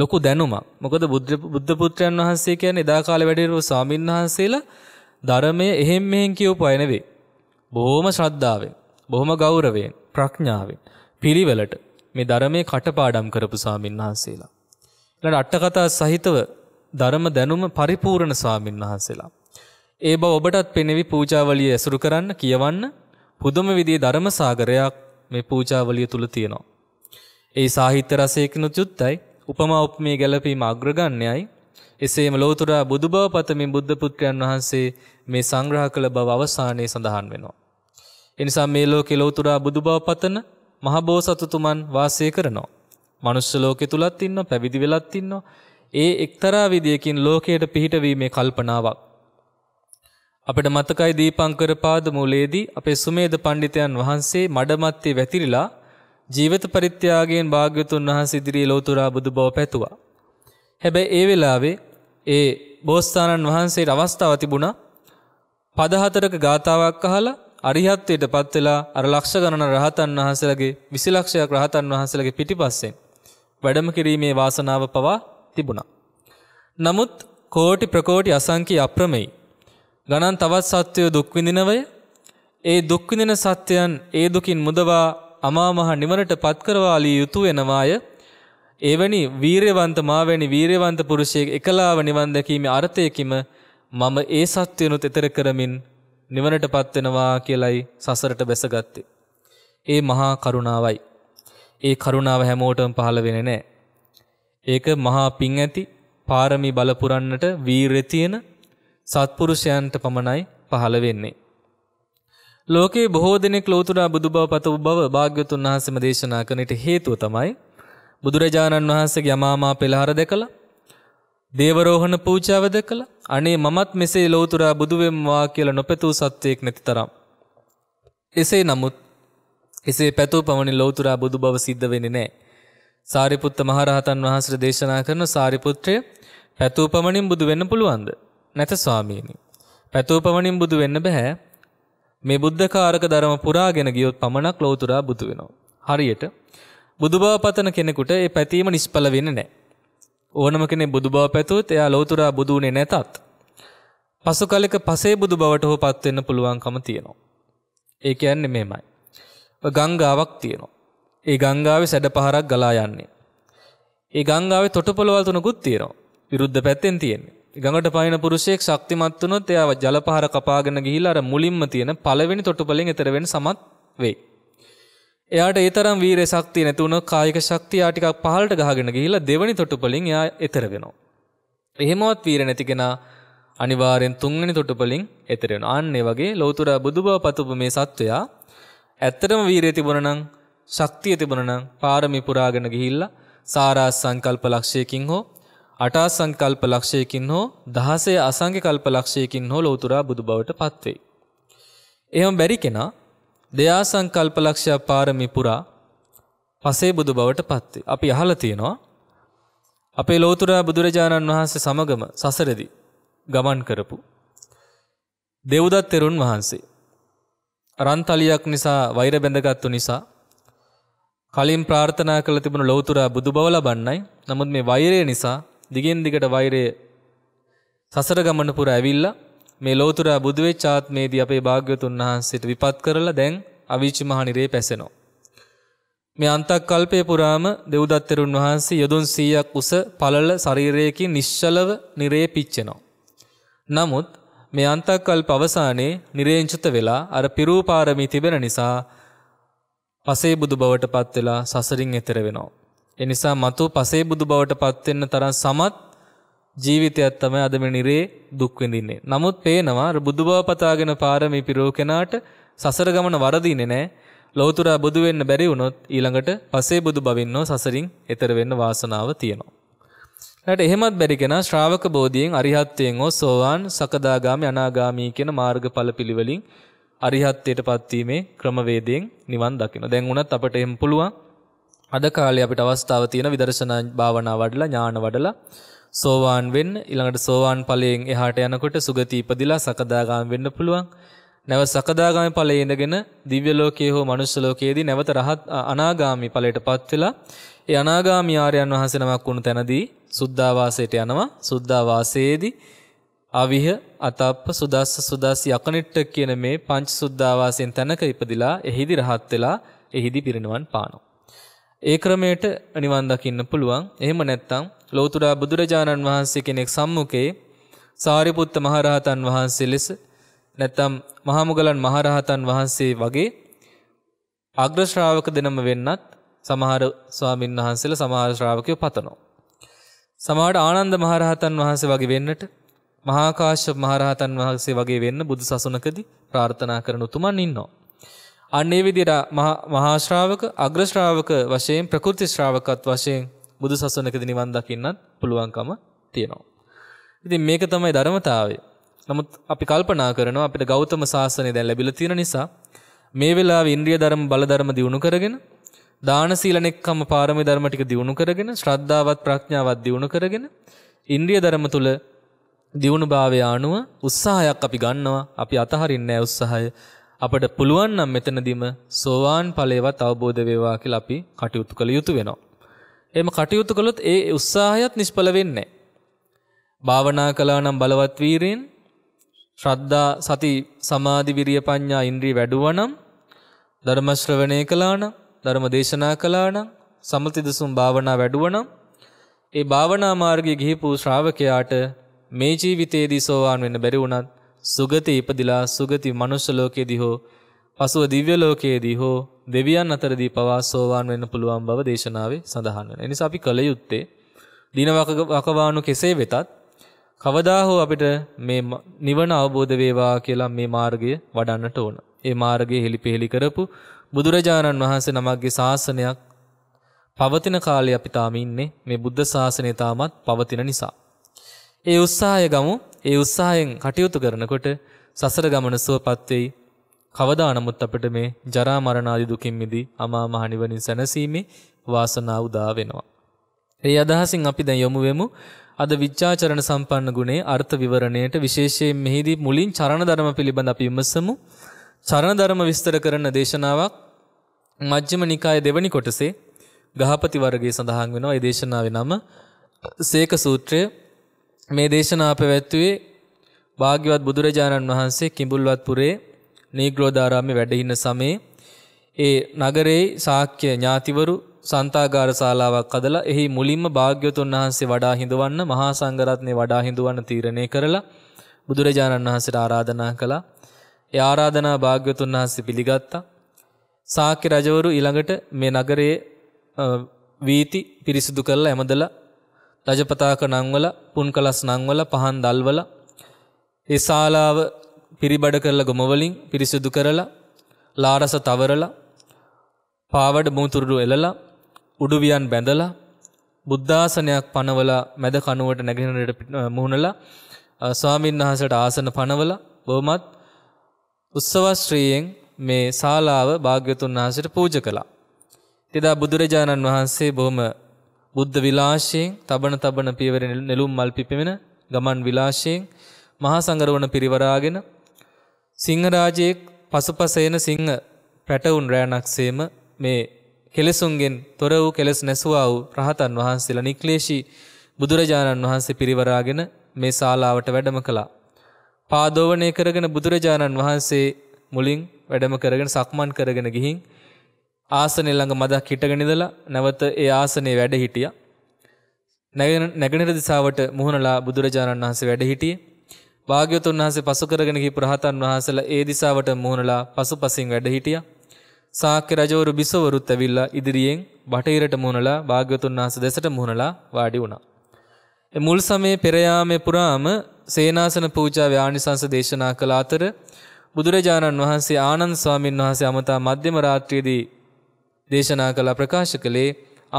ලොකු දැනුමක්. මොකද බුද්ධ පුත්‍රයන් වහන්සේ කියන්නේ එදා කාලේ වැඩිහිටියෝ ස්වාමීන් වහන්සේලා ධර්මය එහෙම් මෙහෙම් කියවපු අය නෙවෙයි. බොහොම ශ්‍රද්ධාවෙන්, බොහොම ගෞරවයෙන්, ප්‍රඥාවෙන්, පිළිවෙලට මේ ධර්මයේ කටපාඩම් කරපු ස්වාමීන් වහන්සේලා. ඊළඟ අට කතා සහිතව ධර්ම දැනුම පරිපූර්ණ ස්වාමීන් වහන්සේලා. ඒ බව ඔබටත් පෙනෙවි පූජාවලිය ඇසුරු කරන්න කියවන්න පුදුම විදිහේ ධර්ම සාගරයක් මේ පූජාවලිය තුල තියෙනවා. ඒ සාහිත්‍ය රසයකිනුත් යුක්තයි උපමා උපමේ ගැළපීම අග්‍රගණ්‍යයි. එසේම ලෝතුරා බුදුබව පතමින් බුද්ධ පුත්‍රයන් වහන්සේ මේ සංග්‍රහ කළ බව අවසානයේ සඳහන් වෙනවා. එනිසා මේ ලෝකේ ලෝතුරා බුදුබව පතන මහබෝසතුතුමන් වාසය කරනවා. මනුස්ස ලෝකෙ තුලත් ඉන්නවා පැවිදි වෙලත් ඉන්නවා. ඒ එක්තරා විදියකින් ලෝකයට පිහිට වීමේ කල්පනාවක් අපිට මතකයි දීපංකර පාදමූලයේදී අපේ සුමේද පඬිතයන් වහන්සේ මඩමැත්තේ වැතිරිලා ජීවිත පරිත්‍යාගයෙන් භාග්‍යතුන් වහන්සේ ඉදිරියේ ලෝතුරා බුදු බව පැතුවා. හැබැයි ඒ වෙලාවේ ඒ බෝසතාණන් වහන්සේට අවස්ථාව තිබුණා පද හතරක ගාතාවක් අහලා අරිහත්ත්වයට පත් වෙලා අර ලක්ෂ ගණන රහතන් වහන්සේලාගේ 20 ලක්ෂයක් රහතන් වහන්සේලාගේ පිටිපස්සෙන් වැඩම කිරීමේ වාසනාව පවා තිබුණා. නමුත් කෝටි ප්‍රකෝටි අසංඛ්‍ය අප්‍රමෙයි ගණන් තවත් සත්වයෝ දුක් විඳිනවය. ඒ දුක් විඳින සත්‍යයන් ඒ දුකින් මුදවා අමාමහ නිවනට පත්කරවාලිය යුතු වෙනවාය. එවැනි වීරවන්ත මාවැනි වීරවන්ත පුරුෂයෙක් එකලාව නිවන් දැකීමේ අර්ථයකින්ම මම ඒ සත්‍යනුත් ඊතර කරමින් නිවනට පත්වෙනවා කියලයි සසරට බැසගත්තේ. ඒ මහා කරුණාවයි. ඒ කරුණාව හැමෝටම පහළ වෙන්නේ නැහැ. ඒක මහා පිං ඇති පාරමී බල පුරන්නට වීරය තියෙන සත්පුරුෂයන්ට පමණයි පහළ වෙන්නේ. ලෝකේ බොහෝ දෙනෙක් ලෝතුරා බුදුබව පතව බව භාග්‍යතුන් වහන්සේම දේශනා කරනට හේතුව තමයි බුදුරජාණන් වහන්සේගේ යමාමා පෙළහර දැකලා දේවරෝහණ පූජාව දැකලා අනේ මමත් මෙසේ ලෝතුරා බුදු වෙම්වා කියලා නොපැතූ සත්වයක් නැති තරම්. එසේ නමුත් එසේ පැතූ පමණින් ලෝතුරා බුදු බව සිද්ධ වෙන්නේ නැහැ. සාරිපුත්ත මහරහතන් වහන්සේ දේශනා කරන සාරිපුත්‍රය පැතූ පමණින් බුදු වෙන්න පුළුවන්ද? නැත ස්වාමීනි. පැතූපමණින් බුදු වෙන්න බෑ. මේ බුද්ධකාරක ධර්ම පුරාගෙන ගියොත් පමණක් ලෞතුරා බුදු වෙනවා. හරියට බුදු බව පතන කෙනෙකුට ඒ පැතීම නිෂ්ඵල වෙන්නේ නැහැ. ඕනම කෙනෙක් බුදු බව පැතුවොත් එයා ලෞතුරා බුදු වුණේ නැතත් පසු කලෙක පසේ බුදු බවට හොපත් වෙන්න පුළුවන්කම තියෙනවා. ඒ කියන්නේ මෙහෙමයි. ගංගාවක් තියෙනවා. ඒ ගංගාවේ සැඩ පහරක් ගලා යන්නේ. ඒ ගංගාවේ තොටුපළවල් තුනකුත් තියෙනවා. විරුද්ධ පැත්තෙන් තියෙන්නේ. ගඟට පයින පුරුෂයෙක් ශක්තිමත් වුණොත් එයා ජලපහර කපාගෙන ගිහිල්ලා අර මුලින්ම තියෙන පළවෙනි තොටුපළෙන් එතර වෙන්න සමත් වෙයි. එයාට ඒ තරම් වීරිය ශක්තිය නැති වුණොත් කායික ශක්තිය ටිකක් පහළට ගහගෙන ගිහිල්ලා දෙවෙනි තොටුපළෙන් එයා එතර වෙනවා. එහෙමවත් වීරිය නැති කෙනා අනිවාර්යෙන් තුන්වෙනි තොටුපළෙන් එතර වෙනවා. අන්න ඒ වගේ ලෞතර බුදුබව පතපු මේ සත්වයා ඇත්තටම වීරිය තිබුණා නම් ශක්තිය තිබුණා නම් පාරමී පුරාගෙන ගිහිල්ලා සාරා සංකල්ප ලක්ෂයකින් හෝ අටාසංකල්ප ලක්ෂයකින් හෝ දහසේ අසංඛ්‍ය කල්ප ලක්ෂයකින් හෝ ලෞතුරා බුදු බවට පත්වෙයි. එහෙම බැරි කෙනා දෙයාසංකල්ප ලක්ෂය පාරමී පුරා පසේ බුදු බවට පත්වේ. අපි අහලා තියෙනවා අපේ ලෞතුරා බුදුරජාණන් වහන්සේ සමගම සසරදී ගමන් කරපු දෙව්දත් තෙරුන් වහන්සේ රන්තලියක් නිසා වෛර බැඳගත්තු නිසා කලින් ප්‍රාර්ථනා කළ තිබුණු ලෞතුරා බුදු බව ලබන්නයි. නමුත් මේ වෛරය නිසා දිගෙන් දිගට වෛරය සසර ගමන පුර ඇවිල්ලා මේ ලෝතුරා බුදු වෙච්ච ආත්මේදී අපේ භාග්‍යවතුන් වහන්සේට විපත් කරලා දැන් අවීච මහනිරේ පැසෙනවා. මේ අන්තක්කල්පයේ පුරාම දෙව්දත්තරුන් වහන්සේ යොදුන් 100ක් උස පළල ශරීරයකින් නිශ්චලව නිරේ පිච්චෙනවා. නමුත් මේ අන්තක්කල්ප අවසානයේ නිරේංචිත වෙලා අර පිරූපාරමී තිබෙන නිසා පසේ බුදු බවට පත් වෙලා සසරින් එතර වෙනවා. ඒ නිසා මතු පසේ බුදු බවට පත් වෙන්න තරම් සමත් ජීවිතයක් තමයි අද මේ නිරේ දුක් විඳින්නේ. නමුත් පේනවා අර බුදු බව පතාගෙන පාරමී පිරෝ කෙනාට සසර ගමන වරදින්නේ නැහැ. ලෞතුරා බුදු වෙන්න බැරි වුණොත් ඊළඟට පසේ බුදු බවින්නෝ සසරින් එතර වෙන්න වාසනාව තියෙනවා. ඊට එහෙමත් බැරි කෙනා ශ්‍රාවක බෝධියෙන් අරිහත්ත්වයෙන් හෝ සෝවාන් සකදාගාමි අනාගාමි කියන මාර්ගඵල පිළිවෙලින් අරිහත්ත්වයටපත් වීමේ ක්‍රමවේදයෙන් නිවන් දකිනවා. දැන් උනත් අපට එහෙම පුළුවන්. අද කාලේ අපිට අවස්ථාව තියෙන විදර්ශනා භාවනා වඩලා ඥාන වඩලා සෝවාන් වෙන්න ඊළඟට සෝවාන් ඵලයෙන් එහාට යනකොට සුගති ඉපදිලා සකදාගාම වෙන්න පුළුවන්. නැව සකදාගාමී ඵලයේ ඉඳගෙන දිව්‍ය ලෝකයේ හෝ මනුෂ්‍ය ලෝකයේදී නැවත රහත් අනාගාමී ඵලයටපත් වෙලා ඒ අනාගාමී ආර්යයන් වහන්සේ නමක් වුණු තැනදී සුද්ධාවාසයට යනවා. සුද්ධාවාසයේදී අවිහ අතප්ප සුදස්ස සුදස් යකනිට්ට කියන මේ පංච සුද්ධාවාසයෙන් තැනක ඉපදිලා එහිදී රහත් වෙලා එහිදී පිරිනවන් පානවා. ඒ ක්‍රමයට නිවන් දකින්න පුළුවන්. එහෙම නැත්නම් ලෞතුරා බුදුරජාණන් වහන්සේ කෙනෙක් සම්මුඛේ සාරිපුත්ත මහරහතන් වහන්සේ ලෙස නැත්නම් මහමුගලන් මහරහතන් වහන්සේ වගේ අග්‍ර ශ්‍රාවක දෙනම වෙන්නත් සමහර ස්වාමින් වහන්සේලා සමහර ශ්‍රාවකයෝ පතනවා. සමහරට ආනන්ද මහරහතන් වහන්සේ වගේ වෙන්නට මහා කාශ්‍යප මහරහතන් වහන්සේ වගේ වෙන්න බුදු සසුනකදී ප්‍රාර්ථනා කරන උතුමන් ඉන්නවා. අන්නේ විදිහට මහා ශ්‍රාවක අග්‍ර ශ්‍රාවක වශයෙන් ප්‍රකෘති ශ්‍රාවකත් වශයෙන් බුදු සසුනකදී නිවන් දකින්නත් පුළුවන්කම තියෙනවා. ඉතින් මේක තමයි ධර්මතාවය. නමුත් අපි කල්පනා කරනවා අපිට ගෞතම සාසනය දැන් ලැබිලා තියෙන නිසා මේ වෙලාවේ ඉන්ද්‍රිය ධර්ම බල ධර්ම දියුණු කරගෙන දාන සීලනෙක්කම පාරමී ධර්ම ටික දියුණු කරගෙන ශ්‍රද්ධාවත් ප්‍රඥාවත් දියුණු කරගෙන ඉන්ද්‍රිය ධර්ම තුල දියුණුභාවය අනුව උත්සාහයක් අපි ගන්නවා අපි අතහරින්නේ නැහැ උත්සාහය අපට පුළුවන් නම් මෙතනදීම සෝවාන් ඵලයවත් අවබෝධ වේවා කියලා අපි කටයුතු කළ යුතු වෙනවා. එහෙම කටයුතු කළොත් ඒ උත්සාහයත් නිෂ්ඵල වෙන්නේ භාවනා කළා නම් බලවත් වීරයෙන් ශ්‍රද්ධා සති සමාධි විරිය පඤ්ඤා ඉන්ද්‍රිය වැඩුවා නම් ධර්ම ශ්‍රවණය කළා නම් ධර්ම දේශනා කළා නම් සමති දසුන් භාවනා වැඩුවා නම් ඒ භාවනා මාර්ගයේ ගිහිපු ශ්‍රාවකයාට මේ ජීවිතයේදී සෝවාන් වෙන්න බැරි වුණත් සුගති ඉපදිලා සුගති මනුෂ්‍ය ලෝකයේදී හෝ පසුව දිව්‍ය ලෝකයේදී හෝ දෙවියන් අතරදී පවා සෝවාන් වෙන්න පුළුවන් බව දේශනාවේ සඳහන් වෙනවා. එනිසා අපි කල යුත්තේ දින වකවානු කෙසේ වෙතත් කවදා හෝ අපිට මේ නිවන අවබෝධ වේවා කියලා මේ මාර්ගය වඩන්නට ඕන. ඒ මාර්ගයේ හෙලිපෙහෙලි කරපු බුදුරජාණන් වහන්සේ නමක්ගේ ශාසනයක් පවතින කාලේ අපි තාම ඉන්නේ මේ බුද්ධ ශාසනය තාමත් පවතින නිසා. ඒ උත්සාහය ගමු ඒ උත්සාහයෙන් කටයුතු කරනකොට සසර ගමන සුවපත් වෙයි. කවදා නමුත් අපිට මේ ජරා මරණ ආදී දුකින් මිදී අමා මහ නිවනින් සැනසීමේ වාසනාව උදා වෙනවා. ඒ අදහසින් අපි දැන් යොමු වෙමු අද විචාචරණ සම්පන්න ගුණේ අර්ථ විවරණයට විශේෂයෙන් මෙහිදී මුලින් චරණ ධර්ම පිළිබඳ අපි විමසමු. චරණ ධර්ම විස්තර කරන දේශනාවක් මජ්ක්‍ධිම නිකායේ දෙවැනි කොටසේ ගහපති වර්ගයේ සඳහන් වෙනවා. ඒ දේශනාවේ නම සේක සූත්‍රය මේ දේශනාව පැවැත්වුවේ භාග්‍යවත් බුදුරජාණන් වහන්සේ කිඹුල්වත්පුරේ නීග්‍රෝධාරාමේ වැඩ ඉන්න සමයේ ඒ නගරේ ශාක්‍ය ඥාතිවරු සන්තාගාර ශාලාවක් හදලා එහි මුලින්ම භාග්‍යවතුන් වහන්සේ වඩා හිඳවන්න මහා සංඝරත්නය වඩා හිඳවන්න තීරණය කරලා බුදුරජාණන් වහන්සේට ආරාධනා කළා. ඒ ආරාධනා භාග්‍යවතුන් වහන්සේ පිළිගත්තා. ශාක්‍ය රජවරු ඊළඟට මේ නගරයේ වීති පිරිසිදු කරලා එමදලා රජපතාක නංවල පුන්කලස් නංවල පහන් දල්වල ඒ ශාලාව පිරිබඩ කරලා ගොමවලින් පිරිසිදු කරලා ලාරස තවරලා පාවඩ මුතුරුඩු එලලා උඩුවියන් බැඳලා බුද්ධාසනයක් පනවලා මැද කනුවට නැගෙනට මුහුණලා ස්වාමීන් වහන්සේට ආසන පනවලා බොහොමත් උත්සවශ්‍රීයෙන් මේ ශාලාව භාග්‍යතුන් වහන්සේට පූජා කළා. එදා බුදුරජාණන් වහන්සේ බොහොම බුද්ධ විලාශයෙන් තබන තබන පියවර නෙළුම් මල් පිපෙමින ගමන් විලාශයෙන් මහා සංගරවණ පිරිවරාගෙන සිංහරාජයේ පසුපස එන සිංහ පැටවුන් රැණක්සේම මේ කෙලෙසුන්ගෙන් තොර වූ කෙලස් නැසුවා වූ රහතන් වහන්සේලා නික්ලේශී බුදුරජාණන් වහන්සේ පිරිවරාගෙන මේ ශාලාවට වැඩම කළා. පාදෝවණය කරගෙන බුදුරජාණන් වහන්සේ මුලින් වැඩම කරගෙන සක්මන් කරගෙන ගිහින් ආසනය ළඟ මදක් හිටගෙන ඉඳලා නැවත ඒ ආසනයේ වැඩ හිටියා. නැගෙනහිර දිසාවට මුහුණලා බුදුරජාණන් වහන්සේ වැඩ හිටියේ. භාග්‍යවතුන් වහන්සේ පසු කරගෙන ගිහි රහතන් වහන්සේලා ඒ දිසාවට මුහුණලා පසුපසින් වැඩ හිටියා. සාක්‍ය රජවරු බිසවරුත් ඇවිල්ලා ඉදිරියෙන් බටහිරට මුහුණලා භාග්‍යවතුන් වහන්සේ දෙසට මුහුණලා වාඩි වුණා. ඒ මුල් සමයේ පෙර යාමේ පුරාම සේනාසන පූජාවේ ආනිසංස දේශනා කළ අතර බුදුරජාණන් වහන්සේ ආනන්ද ස්වාමින් වහන්සේ අමතා මධ්‍යම රාත්‍රියේදී දේශනා කළ ප්‍රකාශ කළේ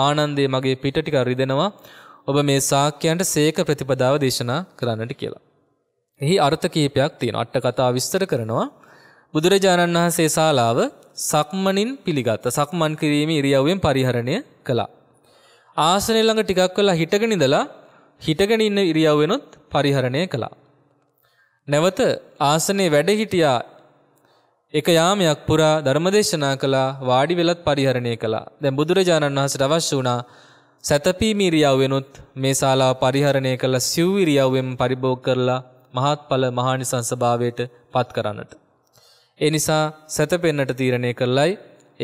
ආනන්දේ මගේ පිට ටික රිදෙනවා ඔබ මේ ශාක්‍යයන්ට සේක ප්‍රතිපදාව දේශනා කරන්නට කියලා. එහි අර්ථ කීපයක් තියෙනවා. අට කතා විස්තර කරනවා. බුදුරජාණන් වහන්සේ ශාලාව සක්මණින් පිළිගත්ත. සක්මන් කිරීමේ ඉරියව්වෙන් පරිහරණය කළා. ආසනය ළඟ ටිකක් වෙලා හිටගෙන ඉඳලා හිටගෙන ඉන්න ඉරියව්වෙනොත් පරිහරණය කළා. නැවත ආසනයේ වැඩ හිටියා එක යාමයක් පුරා ධර්මදේශනා කළා වාඩි වෙලත් පරිහරණය කළා. දැන් බුදුරජාණන් වහන්සේට අවශ්‍ය වුණා සැතපීමේ ඉරියව්වෙනුත් මේ ශාලාව පරිහරණය කළා සිව් ඉරියව්වෙන් පරිභෝග කරලා මහත්ඵල මහානිසංස භාවයට පත් කරන්නට. ඒ නිසා සැතපෙන්නට තීරණය කළයි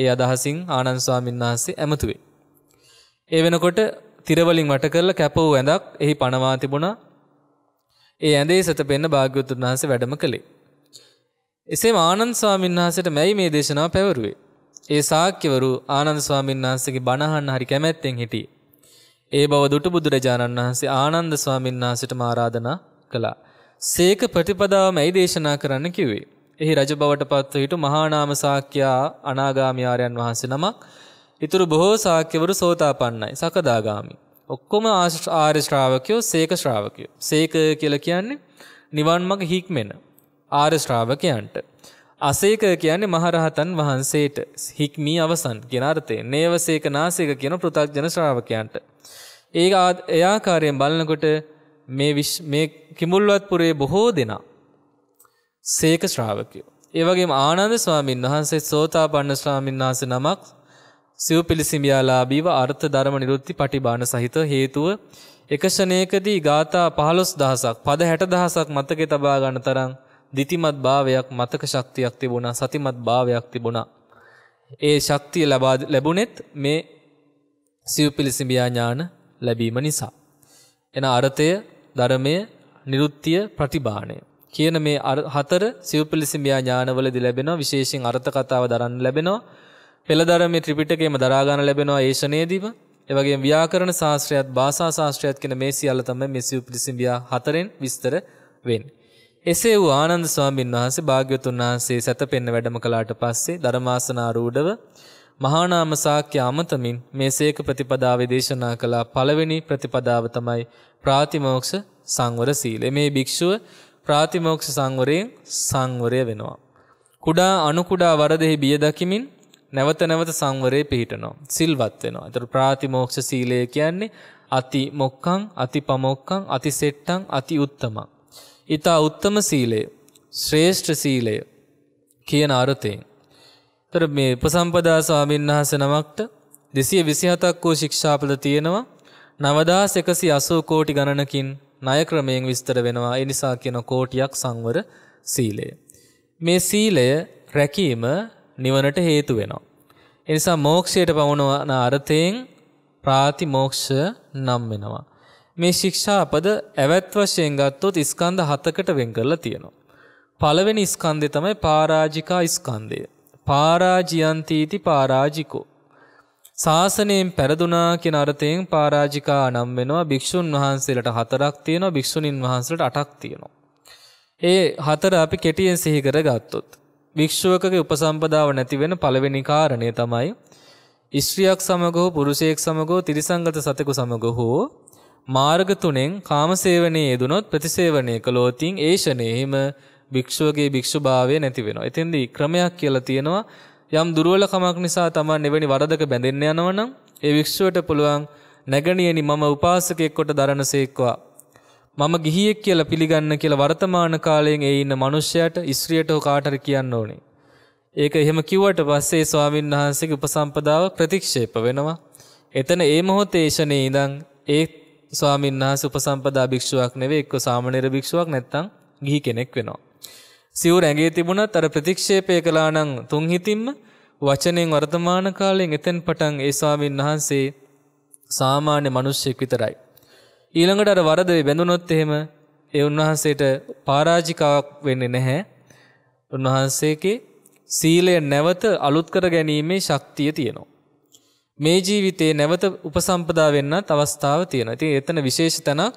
ඒ අදහසින් ආනන්ද ස්වාමීන් වහන්සේ ඇමතුවේ. ඒ වෙනකොට තිරවලින් වට කරලා කැපවූ ඇඳක් එහි පනවා තිබුණා. ඒ ඇඳේ සැතපෙන්න භාග්‍යවතුන් වහන්සේ වැඩම කළේ. එසේම ආනන්ද ස්වාමීන් වහන්සේට මැයි මේ දේශනාව පැවරුවේ. ඒ ශාක්‍යවරු ආනන්ද ස්වාමීන් වහන්සේගේ බණ අහන්න හරි කැමැත්තෙන් හිටියේ. ඒ බව දුටු බුදුරජාණන් වහන්සේ ආනන්ද ස්වාමීන් වහන්සේටම ආරාධනා කළා. සේක ප්‍රතිපදාවම ඇයි දේශනා කරන්න කිව්වේ. එහි රජ බවට පත්ව හිටු මහානාම සාක්‍යයා අනාගාමියාරයන් වහන්සේ නමක් ඉතුරු බොහෝ සාක්‍යවරු සෝතාපන්නයි සකදාගාමි. ඔක්කොම ආර්ය ශ්‍රාවකයෝ සේක ශ්‍රාවකයෝ. සේක කියලා කියන්නේ නිවන් මඟ හික්මෙන. ආර්ය ශ්‍රාවකයන්ට. අසේක කියන්නේ මහරහතන් වහන්සේට හික්මී අවසන් කියන අර්ථයෙන් නේවසේක නාසේක කියන පෘථග්ජන ශ්‍රාවකයන්ට. ඒ ඒ ආකාරයෙන් බලනකොට මේ මේ කිඹුල්වත්පුරේ බොහෝ දෙනා සේක ශ්‍රාවකයෝ. ඒ වගේම ආනන්ද ස්වාමීන් වහන්සේ සෝතාපන්න ස්වාමීන් වහන්සේ නමක් සිව් පිළිසිඹියාලාභීව අර්ථ ධර්ම නිරුත්ති පටිභාන සහිත හේතුව එක ෂණයකදී ગાථා 15000ක් පද 60000ක් මතකේ තබා ගන්න තරම් දිතිමත් භාවයක් මතක ශක්තියක් තිබුණා සතිමත් භාවයක් තිබුණා. ඒ ශක්තිය ලබා ලැබුණෙත් මේ සිව්පිලිසිඹියා ඥාන ලැබීම නිසා. එන අර්ථය ධර්මය නිරුත්තිය ප්‍රතිබාණය කියන මේ හතර සිව්පිලිසිඹියා ඥානවලදී ලැබෙනවා විශේෂයෙන් අර්ථ කතාව දරන්න ලැබෙනවා. පෙළදරමේ ත්‍රිපිටකයේම දරා ගන්න ලැබෙනවා ඒෂණයේදීම එවගේ ව්‍යාකරණ ශාස්ත්‍රයත් භාෂා ශාස්ත්‍රයත් කියන මේ සියල්ල තමයි මේ සිව්පිලිසිඹියා හතරෙන් විස්තර වෙන්නේ. එසේ වූ ආනන්ද ස්වාමීන් වහන්සේ භාග්‍යවතුන් වහන්සේ සැතපෙන්න වැඩම කළාට පස්සේ ධර්මාසනාරූඪව මහානාම සාක්‍ය අමතමින් මේ සීක ප්‍රතිපදාවේ දේශනා කළ පළවෙනි ප්‍රතිපදාව තමයි ප්‍රාතිමෝක්ෂ සංවර සීලය. මේ භික්ෂුව ප්‍රාතිමෝක්ෂ සංවරයෙන් සංවරය වෙනවා. කුඩා අණු කුඩා වරදෙහි බිය දකිමින් නැවත නැවත සංවරයේ පිහිටනවා. සිල්වත් වෙනවා. ඒතර ප්‍රාතිමෝක්ෂ සීලය කියන්නේ අති මොක්ඛං, අති පමොක්ඛං, අති සෙට්ටං, අති උත්තමං. ඊතා උත්තම සීලය ශ්‍රේෂ්ඨ සීලය කියන අර්ථයෙන්. තර මේ උපසම්පදා ස්වාමීන් වහන්සේ නමක්ට 227ක් වූ ශික්ෂාපද තියෙනවා 9180 කෝටි ගණනකින් ණය ක්‍රමයෙන් විස්තර වෙනවා. ඒ නිසා කියන කෝටියක් සංවර සීලය. මේ සීලය රැකීම නිවනට හේතු වෙනවා. ඒ නිසා මෝක්ෂයට පමුණවන අර්ථයෙන් ප්‍රාතිමෝක්ෂ නම් වෙනවා. මේ ශික්ෂාපද ඇවැත් වශයෙන් ගත්තොත් ස්කන්ධ හතකට වෙන් කරලා තියෙනවා. පළවෙනි ස්කන්ධය තමයි පරාජිකා ස්කන්ධය. පරාජියන්තිති පරාජිකෝ. ශාසනයෙන් පෙරදුනා කියන අර්ථයෙන් පරාජිකා නම් වෙනවා භික්ෂුන් වහන්සේලාට හතරක් තියෙනවා භික්ෂුණීන් වහන්සේලාට අටක් තියෙනවා. ඒ හතර අපි කෙටියෙන් සිහි කරගත්තොත් භික්ෂුවකගේ උපසම්පදාව නැති වෙන පළවෙනි කාරණය තමයි ස්ත්‍රියක් සමග හෝ පුරුෂයෙක් සමග හෝ තිරිසංගත සතෙකු සමග හෝ මාර්ග තුනෙන් කාමසේවනයේ යෙදුනොත් ප්‍රතිසේවනය කළොතින් ඒෂණයෙහිම භික්ෂුවගේ භික්ෂුභාවය නැති වෙනවා. එතෙන්දී ක්‍රමයක් කියලා තියෙනවා යම් දුර්වලකමක් නිසා Taman එවැනි වරදක බැඳෙන්න යනවනම් ඒ භික්ෂුවට පුළුවන් නැගණියනි මම උපාසකයෙක් කොට දරනසේක්වා මම ගිහියෙක් කියලා පිළිගන්න කියලා වර්තමාන කාලයෙන් ඒ ඉන්න මිනිස්සයාට ඉස්ත්‍රියට හෝ කාටරි කියන්න ඕනේ. ඒක එහෙම කිව්වට පස්සේ ස්වාමීන් වහන්සේගේ උපසම්පදාව ප්‍රතික්ෂේප වෙනවා. එතන ඒ මොහොතේෂණේ ඉඳන් ඒ ස්වාමීන් වහන්සේ උපසම්පදා භික්ෂුවක් නෙවෙයි එක්ක සාමණේර භික්ෂුවක් නැත්තම් ගිහි කෙනෙක් වෙනවා. සිවුර ඇඟේ තිබුණත් අර ප්‍රතික්ෂේපය කළා නම් තුන් හිතින්ම වචනෙන් වර්තමාන කාලයෙන් එතෙන් පටන් ඒ ස්වාමීන් වහන්සේ සාමාන්‍ය මිනිස්සෙක් විතරයි. ඊළඟට අර වරදේ බැඳුනොත් එහෙම ඒ උන්වහන්සේට පරාජිකාවක් වෙන්නේ නැහැ. උන්වහන්සේගේ සීලය නැවත අලුත් කර ගැනීමේ ශක්තිය තියෙනවා. මේ ජීවිතේ නැවත උපසම්පදා වෙන්නත් අවස්ථාව තියෙනවා. ඉතින් එතන විශේෂ තැනක්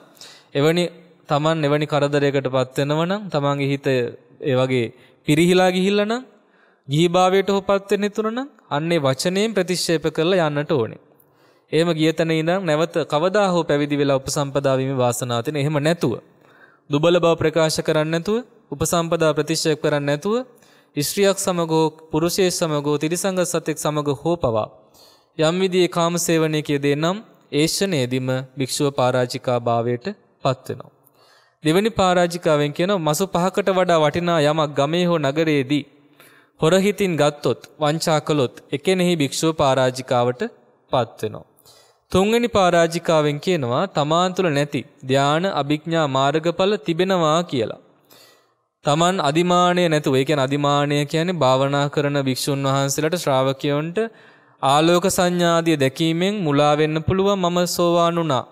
එවැනි Taman එවැනි කරදරයකටපත් වෙනව නම් Tamanගේ හිත ඒ වගේ පිරිහිලා ගිහිල්ලා නම් ගිහිභාවයට හොපත් වෙන්න තුන නම් අන්නේ වචනයෙන් ප්‍රතික්ෂේප කරලා යන්නට ඕනේ. එහෙම ගිය තැන ඉඳන් නැවත කවදා හෝ පැවිදි වෙලා උපසම්පදා වීමේ වාසනාව තියෙන. එහෙම නැතුව දුබල බව ප්‍රකාශ කරන්නේ නැතුව උපසම්පදා ප්‍රතික්ෂේප කරන්නේ නැතුව ස්ත්‍රියක් සමග පුරුෂයෙක් සමග තිරිසංග සතෙක් සමග හෝ පවා යම් විදිහේ කාම සේවනයේ කියදේ නම් ඒෂණයේදීම භික්ෂුව පරාජිකා භාවයට පත් වෙනවා. දෙවැනි පරාජිකාවෙන් කියනවා මසු පහකට වඩා වටිනා යමක් ගමේ හෝ නගරයේදී හොරහිතින් ගත්තොත් වංචා කළොත් එකෙනෙහි භික්ෂුව පරාජිකාවට පත් වෙනවා. තුන්වෙනි පරාජිකාවෙන් කියනවා තමාන් තුළ නැති ධාන අභිඥා මාර්ගඵල තිබෙනවා කියලා. තමන් අදිමානය නැතුව ඒ කියන්නේ අදිමානය කියන්නේ භාවනා කරන භික්ෂුන් වහන්සේලාට ශ්‍රාවකයන්ට ආලෝක සංඥාදිය දැකීමෙන් මුලා වෙන්න පුළුවන් මම සෝවාන් වුණා.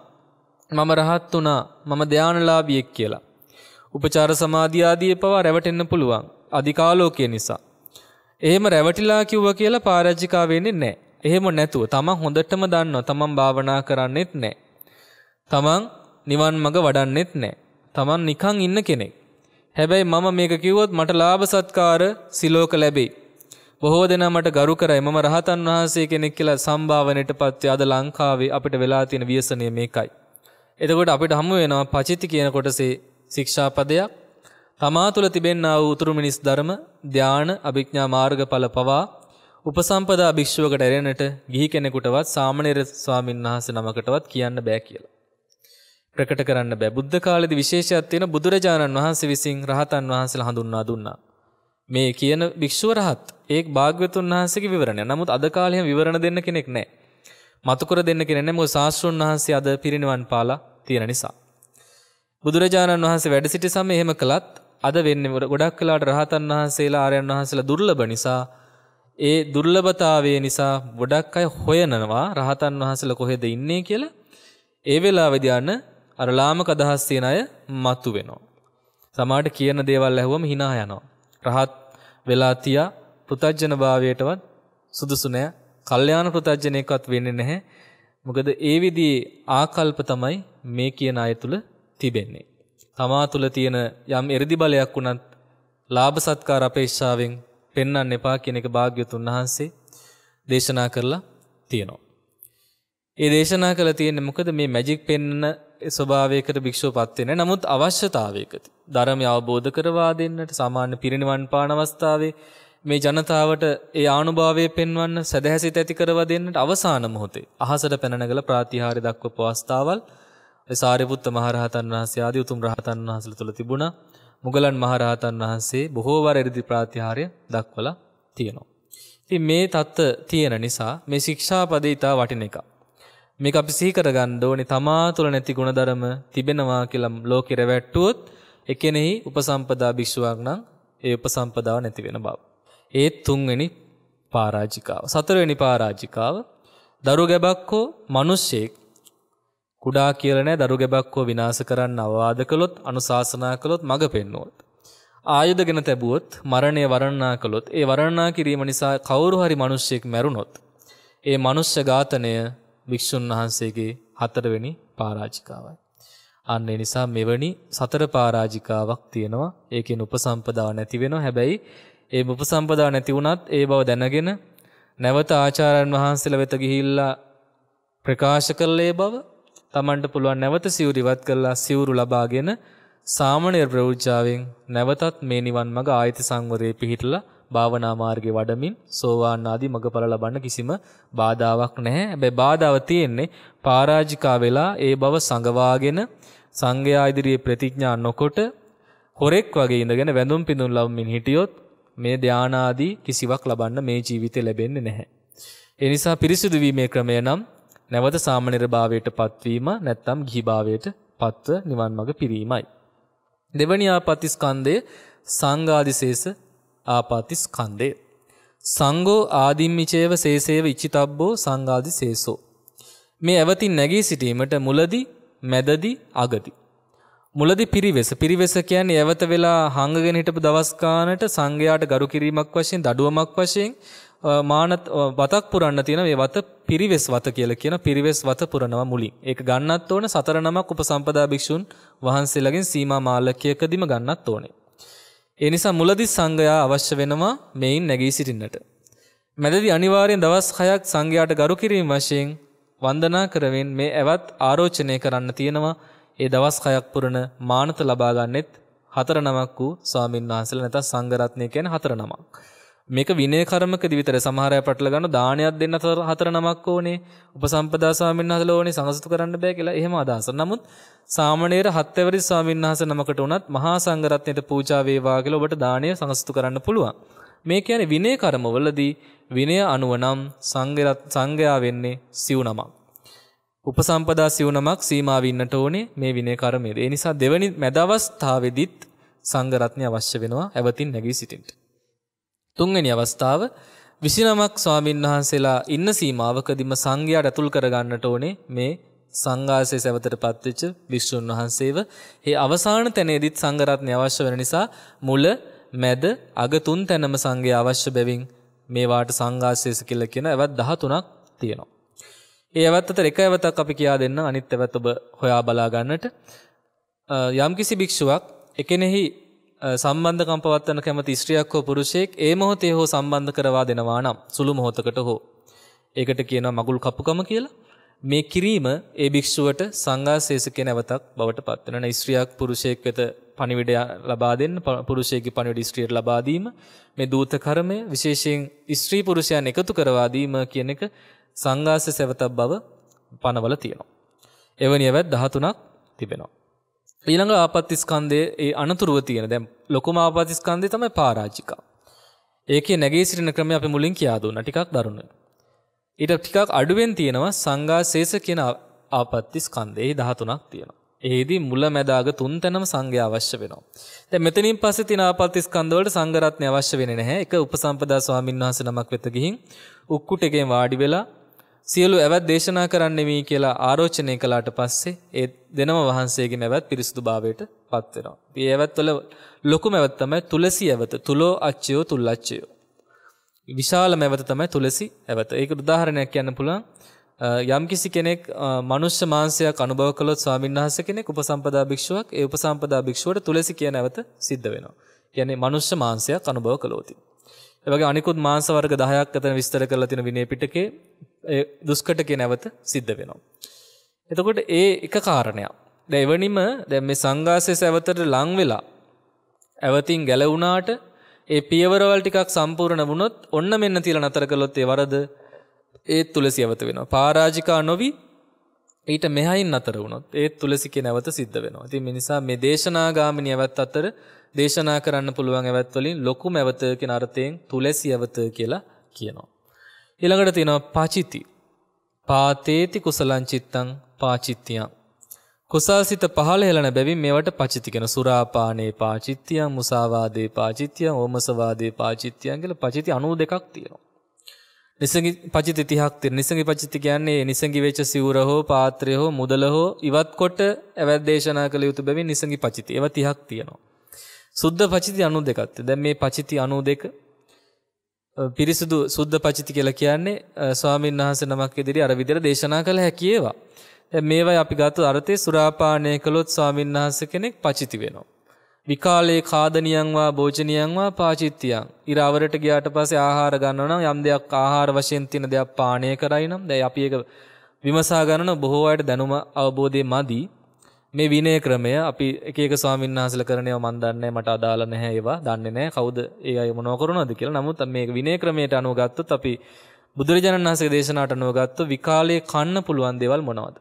මම රහත් වුණා. මම ධානලාභියෙක් කියලා. උපචාර සමාධිය ආදී පවා රැවටෙන්න පුළුවන්. අධිකාලෝකය නිසා. එහෙම රැවටිලා කිව්වා කියලා පාරාජිකා වෙන්නේ නැහැ. එහෙම නැතුව තමන් හොඳටම දන්නවා තමන් භාවනා කරන්නෙත් නැහැ. තමන් නිවන් මඟ වඩන්නෙත් නැහැ. තමන් නිකන් ඉන්න කෙනෙක්. හැබැයි මම මේක කිව්වොත් මට ලාභ සත්කාර සිලෝක ලැබෙයි. බොහෝ දෙනා මට ගරු කරයි මම රහතන් වහන්සේ කෙනෙක් කියලා සම්භාවනයට පත්ව අද ලංකාවේ අපිට වෙලා තියෙන ව්‍යසනය මේකයි. එතකොට අපිට හමු වෙනවා පචිති කියන කොටසේ ශික්ෂාපදයක් තමා තුළ තිබෙන්නා වූ උතුරු මිනිස් ධර්ම ධාන අභිඥා මාර්ගඵල පවා උපසම්පදා භික්ෂුවකට එරෙනට ගිහි කෙනෙකුටවත් සාමණේර ස්වාමීන් වහන්සේ නමකටවත් කියන්න බෑ කියලා. ප්‍රකට කරන්න බෑ. බුද්ධ කාලේදී විශේෂයක් තියෙන බුදුරජාණන් වහන්සේ විසින් රහතන් වහන්සේලා හඳුන්වා දුන්නා. මේ කියන භික්ෂුව රහත් ඒක භාග්‍යවතුන් වහන්සේගේ විවරණය. නමුත් අද කාලේ විවරණ දෙන්න කෙනෙක් නැහැ. මතකර දෙන්න කෙනෙක් නැහැ. මොකද සාස්ෘණ වහන්සේ අද පිරිනිවන් පාලා තියෙන නිසා. බුදුරජාණන් වහන්සේ වැඩ සිටි සමයේ එහෙම කළත් අද වෙන්නේ ගොඩක් වෙලාට රහතන් වහන්සේලා ආර්යයන් වහන්සේලා දුර්ලභ නිසා ඒ දුර්ලභතාවය නිසා ගොඩක් අය හොයනවා රහතන් වහන්සේලා කොහෙද ඉන්නේ කියලා. ඒ වෙලාවෙදී අන අර ලාමක අදහස් තියෙන අය මතු වෙනවා. සමහරට කියන දේවල් ඇහුවම hina යනවා. රහත් වෙලා තියා පෘතජන භාවයටවත් සුදුසු නෑ. කල්යාණ පෘතජනයකවත් වෙන්නේ නැහැ. මොකද ඒ විදිහේ ආකල්ප තමයි මේ කියන අය තුල තිබෙන්නේ. තමා තුල තියෙන යම් එරිදි බලයක් වුණත් ලාභ සත්කාර අපේක්ෂාවෙන් පෙන්වන්න එපා කියන එක භාග්‍යතුන් වහන්සේ දේශනා කරලා තියෙනවා. ඒ දේශනා කළ තියෙන්නේ මොකද මේ මැජික් පෙන්න ස්වභාවයකට භික්ෂුව පත්වෙන නමුත් අවශ්‍යතාවයකති. ධරමය අවබෝධ කරවා දෙන්නට සාමාන්‍ය පිරිනිවන් පාන අවස්ථාවේ මේ ජනතාවට ඒ ආනුභාවය පෙන්වන්න සැදැහැසිත ඇති කරව දෙන්නට අවසාන මොහොතේ අහසට පැනනගල ප්‍රාතිහාරය දක්වපු අවස්ථාවල් සාරිපුත්ත මහරහතන් වහන්සේ ආදී උතුම් රහතන් වහන්සේල තුළ තිබුණා. මුගලන් මහරහතන් වහන්සේ බොහෝ වර එරිදි ප්‍රාතිහාර්ය දක්වලා තියෙනවා. ඉතින් මේ தත්ත තියෙන නිසා මේ ශික්ෂාපදේ ඊට වටින එකක්. මේක අපි සීකරගන්න ඕනි තමා තුළ නැති ගුණධර්ම තිබෙනවා කියලා ලෝකෙ රැවට්ටුවොත් එකෙනෙහි උපසම්පදා භික්ෂුවක් නම් ඒ උපසම්පදාව නැති වෙන බව. ඒ තුන්වෙනි පරාජිකාව. සතරවෙනි පරාජිකාව දරු ගැබක් හෝ මිනිස්සෙක් කුඩා කියලා නෑ දරු ගැබක් හෝ විනාශ කරන්න අවවාද කළොත් අනුශාසනා කළොත් මඟ පෙන්වුවොත් ආයුධගෙන තැබුවොත් මරණය වරණනා කළොත් ඒ වරණනා කිරීම නිසා කවුරු හරි මිනිස්සෙක් මැරුණොත් ඒ මිනිස්ස ඝාතනය වික්ෂුන් වහන්සේගේ හතරවෙනි පරාජිකාවයි. අන්න ඒ නිසා මෙවැනි සතර පරාජිකාවක් තියෙනවා. ඒකෙන් උපසම්පදාව නැති වෙනවා. හැබැයි ඒ උපසම්පදාව නැති වුණත් ඒ බව දැනගෙන නැවත ආචාර්යන් වහන්සේලා වෙත ගිහිල්ලා ප්‍රකාශ කළේ බව තමන්ට පුළුවන් නැවත සිවුරු ඉවත් කරලා සිවුරු ලබාගෙන සාමණේර ප්‍රවෘජාවෙන් නැවතත් මේ නිවන් මඟ ආයත සංවරයේ පිහිටලා භාවනා මාර්ගේ වඩමින් සෝවාන් ආදී මගඵල ලබන්න කිසිම බාධාවක් නැහැ. හැබැයි බාධාව තියෙන්නේ පරාජිකා වෙලා ඒ බව සංගවාගෙන සංඝයා ඉදිරියේ ප්‍රතිඥා නොකොට හොරෙක් වගේ ඉඳගෙන වැඳුම් පිඳුම් ලබමින් හිටියොත් මේ ධානාදී කිසිවක් ලබන්න මේ ජීවිතේ ලැබෙන්නේ නැහැ. ඒ නිසා පිරිසුදු වීමේ ක්‍රමය නම් නැවත සාමණේරභාවයට පත්වීම නැත්නම් ගිහිභාවයට පත්ව නිවන් මඟ පිරීමයි. දෙවැනි ආපත්‍ති ස්කන්ධයේ සංඝාදිශේෂ ආපාතිස්කන්දය. සංගෝ ආදිම්මිචේව සේසේව ඉච්චිතබ්බෝ සංගාදි සේසෝ. මේ ඇවතින් නැගී සිටීමට මුලදි මැදදි අගති. මුලදි පිරිවෙස පිරිවෙස කියන්නේ ඇවත වෙලා හංගගෙන හිටපු දවස්කානට සංඝයාට ගරු කිරීමක් වශයෙන් දඩුවමක් වශයෙන් මානත් වතක් පුරන්න තියෙන මේ වත පිරිවෙස් වත කියලා කියන පිරිවෙස් වත පුරනවා මුලින්. ඒක ගන්නත් ඕන සතර නමක් උපසම්පදා භික්ෂුන් වහන්සේලාගෙන් සීමා මාලකයකදීම ගන්නත් ඕනේ. ඒ නිසා මුලදි සංඝයා අවශ්‍ය වෙනවා මේන් නැගී සිටින්නට. මැදදී අනිවාර්යෙන් දවස් 6ක් සංඝයාට ගරු කිරීම වශයෙන් වන්දනා කරමින් මේ ඇවත් ආරෝචනය කරන්න තියෙනවා. ඒ දවස් 6ක් පුරන මානත ලබා ගන්නෙත් හතර නමක් වූ ස්වාමින් වහන්සේලා නැත්නම් සංඝ රත්නය කියන්නේ හතර නමක්. මේක විනය කර්මකදී විතර සමහර අය පටල ගන්න දානයක් දෙන්න හතර නමක් ඕනේ උපසම්පදා ස්වාමීන් වහන්සේලා ඕනේ සංඝසතු කරන්න බෑ කියලා එහෙම අදහස. නමුත් සාමණේර හත්වැරි ස්වාමීන් වහන්සේ නමකට උනත් මහා සංඝරත්නයට පූජා වේවා කියලා ඔබට දානය සංඝසතු කරන්න පුළුවන්. මේ කියන්නේ විනය කර්මවලදී විනය අනුව නම් සංඝයා වෙන්නේ සිව් නමක්. උපසම්පදා සිව් නමක් සීමා වින්නට ඕනේ මේ විනය කර්මයේ. ඒ නිසා දෙවනි මැද අවස්ථාවේදීත් සංඝරත්නය අවශ්‍ය වෙනවා ඇවතින් නැගී සිටින්න. තුන්වෙනි අවස්ථාව 29ක් ස්වාමින් වහන්සේලා ඉන්න සීමාවකදීම සංඝයාට අතුල් කරගන්නට ඕනේ මේ සංඝාසයේ සවතටපත් වෙච්ච විසුණු වහන්සේව. ඒ අවසාන තැනේදීත් සංඝ රත්නය අවශ්‍ය වෙන නිසා මුල, මැද, අග තුන් තැනම සංඝය අවශ්‍ය බැවින් මේවාට සංඝාසයස කියලා කියන එවත් 13ක් තියෙනවා. ඒ එවත් අතර එක එවතක් අපි කියා දෙන්න අනිත් එවත් ඔබ හොයා බලා ගන්නට යම්කිසි භික්ෂුවක් එකෙනෙහි සම්බන්ධකම් පවත්වන කැමති ස්ත්‍රියක් හෝ පුරුෂයෙක් ඒ මොහොතේ හෝ සම්බන්ධ කරවා දෙනවා නම් සුළු මොහොතකට හෝ ඒකට කියනවා මගුල් කපුකම කියලා. මේ කිරීම ඒ භික්ෂුවට සංඝාසේසකේ නැවතක් බවට පත් වෙන ස්ත්‍රියක් පුරුෂයෙක් වෙත පණිවිඩය ලබා දෙන්න පුරුෂයෙකුගේ පණිවිඩය ස්ත්‍රියට ලබා දීම මේ දූත කර්මය විශේෂයෙන් ස්ත්‍රී පුරුෂයන් එකතු කරවා දීම කියන එක සංඝාසසවතක් බව පනවල තියෙනවා. එවැනි අවත් 13ක් තිබෙනවා. ඊළඟ ආපත්තිස්කන්දය ඒ අනතුරුව තියෙන දැම් ලොකුම ආපතිස්කන්දය තමයි පාරාජිකා. ඒක නැගේ සිටින ක්‍රම අපි මුලින් කියාදුන්න ටිකක් දරුණ. ඉට ටිකක් අඩුවෙන් තියෙනවා සංගා සේස කියෙන ආපත්තිස්කන්දයේ දහතුනක් තියෙන. ඒදී මුල මැදාග තුන් තැනම සංඝය අවශ්‍ය වෙනවා. දැන් මෙතනින් පස්සේ තියෙන ආපත්තිස්කන්ධ වලට සංඝරත්නය අවශ්‍ය වෙන්නේ නැහැ. ඒක උපසම්පදා ස්වාමීන් වහන්සේ නමක් වෙත ගිහින් උක්කුටකෙන් වාඩි වෙලා සියලු ඇවත් දේශනා කරන්නෙමි කියලා ආරෝචනය කළාට පස්සේ ඒ දෙනම වහන්සේගේ මැවත් පිරිසුදු භාවයට පත් වෙනවා. මේ ඇවත්වල ලොකු මැවත් තමයි තුලසි ඇවත. තුලෝ අච්චයෝ තුල්ලච්චයෝ. විශාල මැවත තමයි තුලසි ඇවත. ඒකට උදාහරණයක් කියන්න පුළුවන්. යම්කිසි කෙනෙක් මනුෂ්‍ය මාංශයක් අනුභව කළොත් ස්වාමීන් වහන්සේ කෙනෙක් උපසම්පදා භික්ෂුවක් ඒ උපසම්පදා භික්ෂුවට තුලසි කියන නැවත සිද්ධ වෙනවා. කියන්නේ මනුෂ්‍ය මාංශයක් අනුභව කළොතින්. ඒවගේ අනිකුත් මාංශ වර්ග 10ක් අතර විස්තර කරලා තියෙන විනය පිටකේ ඒ දුෂ්කටකේ නැවත සිද්ධ වෙනවා. එතකොට ඒ එක කාරණයක්. දැන් එවනිම දැන් මේ සංඝාසය සැවතට ලං වෙලා ඇවතින් ගැලවුණාට ඒ පියවරවල් ටිකක් සම්පූර්ණ වුණොත් ඔන්න මෙන්න තියලා නතර කළොත් ඒ වරද ඒ තුලසියවත වෙනවා. පරාජිකා නොවි ඊට මෙහයින් අතර වුණොත් ඒත් තුලසිකේ නැවත සිද්ධ වෙනවා. ඉතින් මේ නිසා මේ දේශනාගාමිනී ඇවත් අතර දේශනා කරන්න පුළුවන් ඇවත් වලින් ලොකුම ඇවත කියන අර්ථයෙන් තුලසි ඇවත කියලා කියනවා. ඊළඟට තියෙනවා පාචිති. පාතේති කුසලං චිත්තං පාචිත්‍යං. කුසල්සිත පහළ හෙළන බැවින් මේවට පචිති කියන සුරාපානේ පාචිත්‍යං, මුසාවාදේ පාචිත්‍යං, ඕමසවාදේ පාචිත්‍යං කියලා පචිති 92ක් තියෙනවා. නිසඟි පචිත තිහක් තිර නිසඟි පචිති කියන්නේ නිසඟි වෙච්ච සිවුර හෝ පාත්‍රය හෝ මුදල හෝ ඉවත් කොට ඇවැද්දේශනා කළ යුතු බැවින් නිසඟි පචිති ඒවා තිහක් තියෙනවා. සුද්ධ පචිති අනු දෙකත් දැන් මේ පචිති අනු දෙක පිරිසුදු සුද්ධ පචිති කියලා කියන්නේ ස්වාමීන් වහන්සේ නමක් ඉදිරි අර විදිහට දේශනා කළ හැකි ඒවා. දැන් මේවයි අපි ගත්ත අර්ථයේ සුරාපානය කළොත් ස්වාමීන් වහන්සේ කෙනෙක් පචිති වෙනවා. විකාලේ කාදනියන්වා භෝජනියන්වා පාචිත්‍යයන්. ඉරවරට ගියාට පස්සේ ආහාර ගන්නවා නම් යම් දෙයක් ආහාර වශයෙන් තියෙන දෙයක් පානය කරයි නම් දැන් අපි ඒක විමසා ගන්න බොහෝ අයට දැනුම අවබෝධය මදි. මේ විනය ක්‍රමය අපි එක එක ස්වාමීන් වහන්සේලා කරන ඒවා මන් දන්නේ මට අදාළ නැහැ ඒවා දන්නේ නැහැ කවුද ඒ අය මොනව කරනවද කියලා. නමුත් මේක විනය ක්‍රමයට අනුව ගත්තොත් අපි බුදුරජාණන් වහන්සේගේ දේශනාවට අනුව ගත්තොත් විකාලේ කන්න පුළුවන් දේවල් මොනවද?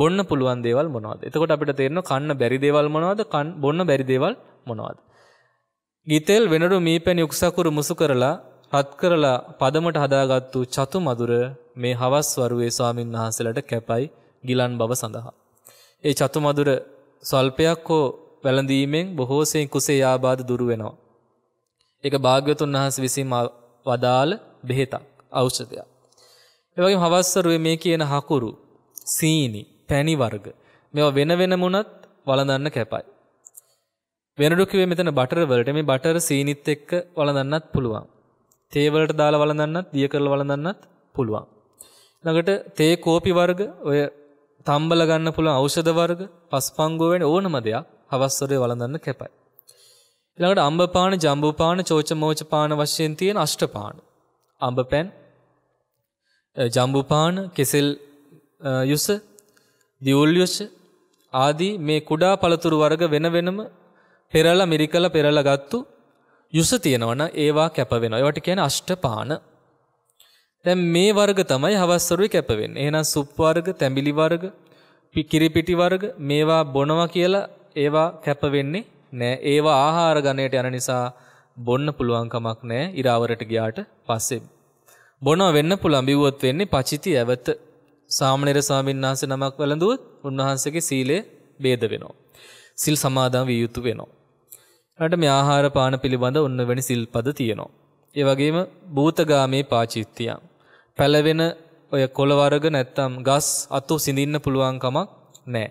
බොන්න පුළුවන් දේවල් මොනවද. එතකොට අපිට තේරෙන කන්න බැරි දේවල් මොනවද? කන් බොන්න බැරි දේවල් මොනවද? ගිතෙල් වෙනරු මීපැණි උක්සකුරු මුසු කරලා රත් කරලා පදමට හදාගත්තු චතු මధుර මේ හවස් වරුවේ ස්වාමින් වහන්සේලාට කැපයි ගිලන් බව සඳහා. ඒ චතු මధుර සල්පයක් හෝ වැළඳීමෙන් බොහෝසෙයින් කුසේ ආබාධ දුරු වෙනවා. ඒක භාග්‍යතුන් වහන්සේ විසින් වදාළ බෙහෙතක් ඖෂධයක්. ඒ වගේම හවස් වරුවේ මේ කියන හකුරු සීනි පැණි වර්ග මේවා වෙන වෙනමුණත් වළඳන්න කැපයි. වෙනඩු කිව්වේ මෙතන බටර් වලට මේ බටර් සීනිත් එක්ක වළඳන්නත් පුළුවන්. තේ වලට දාලා වළඳන්නත්, දිය කරලා වළඳන්නත් පුළුවන්. ළඟට තේ කෝපි වර්ග, ඔය තම්බල ගන්න පුළුවන් ඖෂධ වර්ග, පස්පංගුව වෙන ඕනම දෙයක් හවස්වරේ වළඳන්න කැපයි. ඊළඟට අම්බපාන, ජම්බුපාන, චෝචමෝචපාන වශයෙන් තියෙන අෂ්ටපාන. අම්බපැන්, ජම්බුපාන, කෙසෙල් යුස දියුල්යුෂ ආදී මේ කුඩා පළතුරු වර්ග වෙන වෙනම පෙරලා මිරිකලා පෙරලා ගත්තු යුස තියෙනවනම් ඒවා කැප වෙනවා. ඒවට කියන්නේ අෂ්ටපාන. දැන් මේ වර්ග තමයි හවස්වරුේ කැප වෙන්නේ. එහෙනම් සුප් වර්ග, තැඹිලි වර්ග, කිරිපිටි වර්ග මේවා බොනවා කියලා ඒවා කැප වෙන්නේ නෑ. ඒවා ආහාර ගණයට යන නිසා බොන්න පුළුවන් කමක් නෑ. ඉරාවරට ගියාට පස්සේ බොනවා වෙන්න පුළුවන් බිව්වොත් වෙන්නේ පචිති ඇවත සාමණේර ස්වාමීන් වහන්සේ නමක් වැළඳුවොත් උන්වහන්සේගේ සීලය බේද වෙනවා. සිල් සමාදන් විය යුතු වෙනවා. ඊට මේ ආහාර පාන පිළිබඳ ඔන්න වෙනි සිල්පද තියෙනවා. ඒ වගේම භූතගාමේ පාචිත්‍යං. පැලවෙන ඔය කොළ වර්ග නැත්තම් ගස් අතු සිඳින්න පුළුවන් කමක් නැහැ.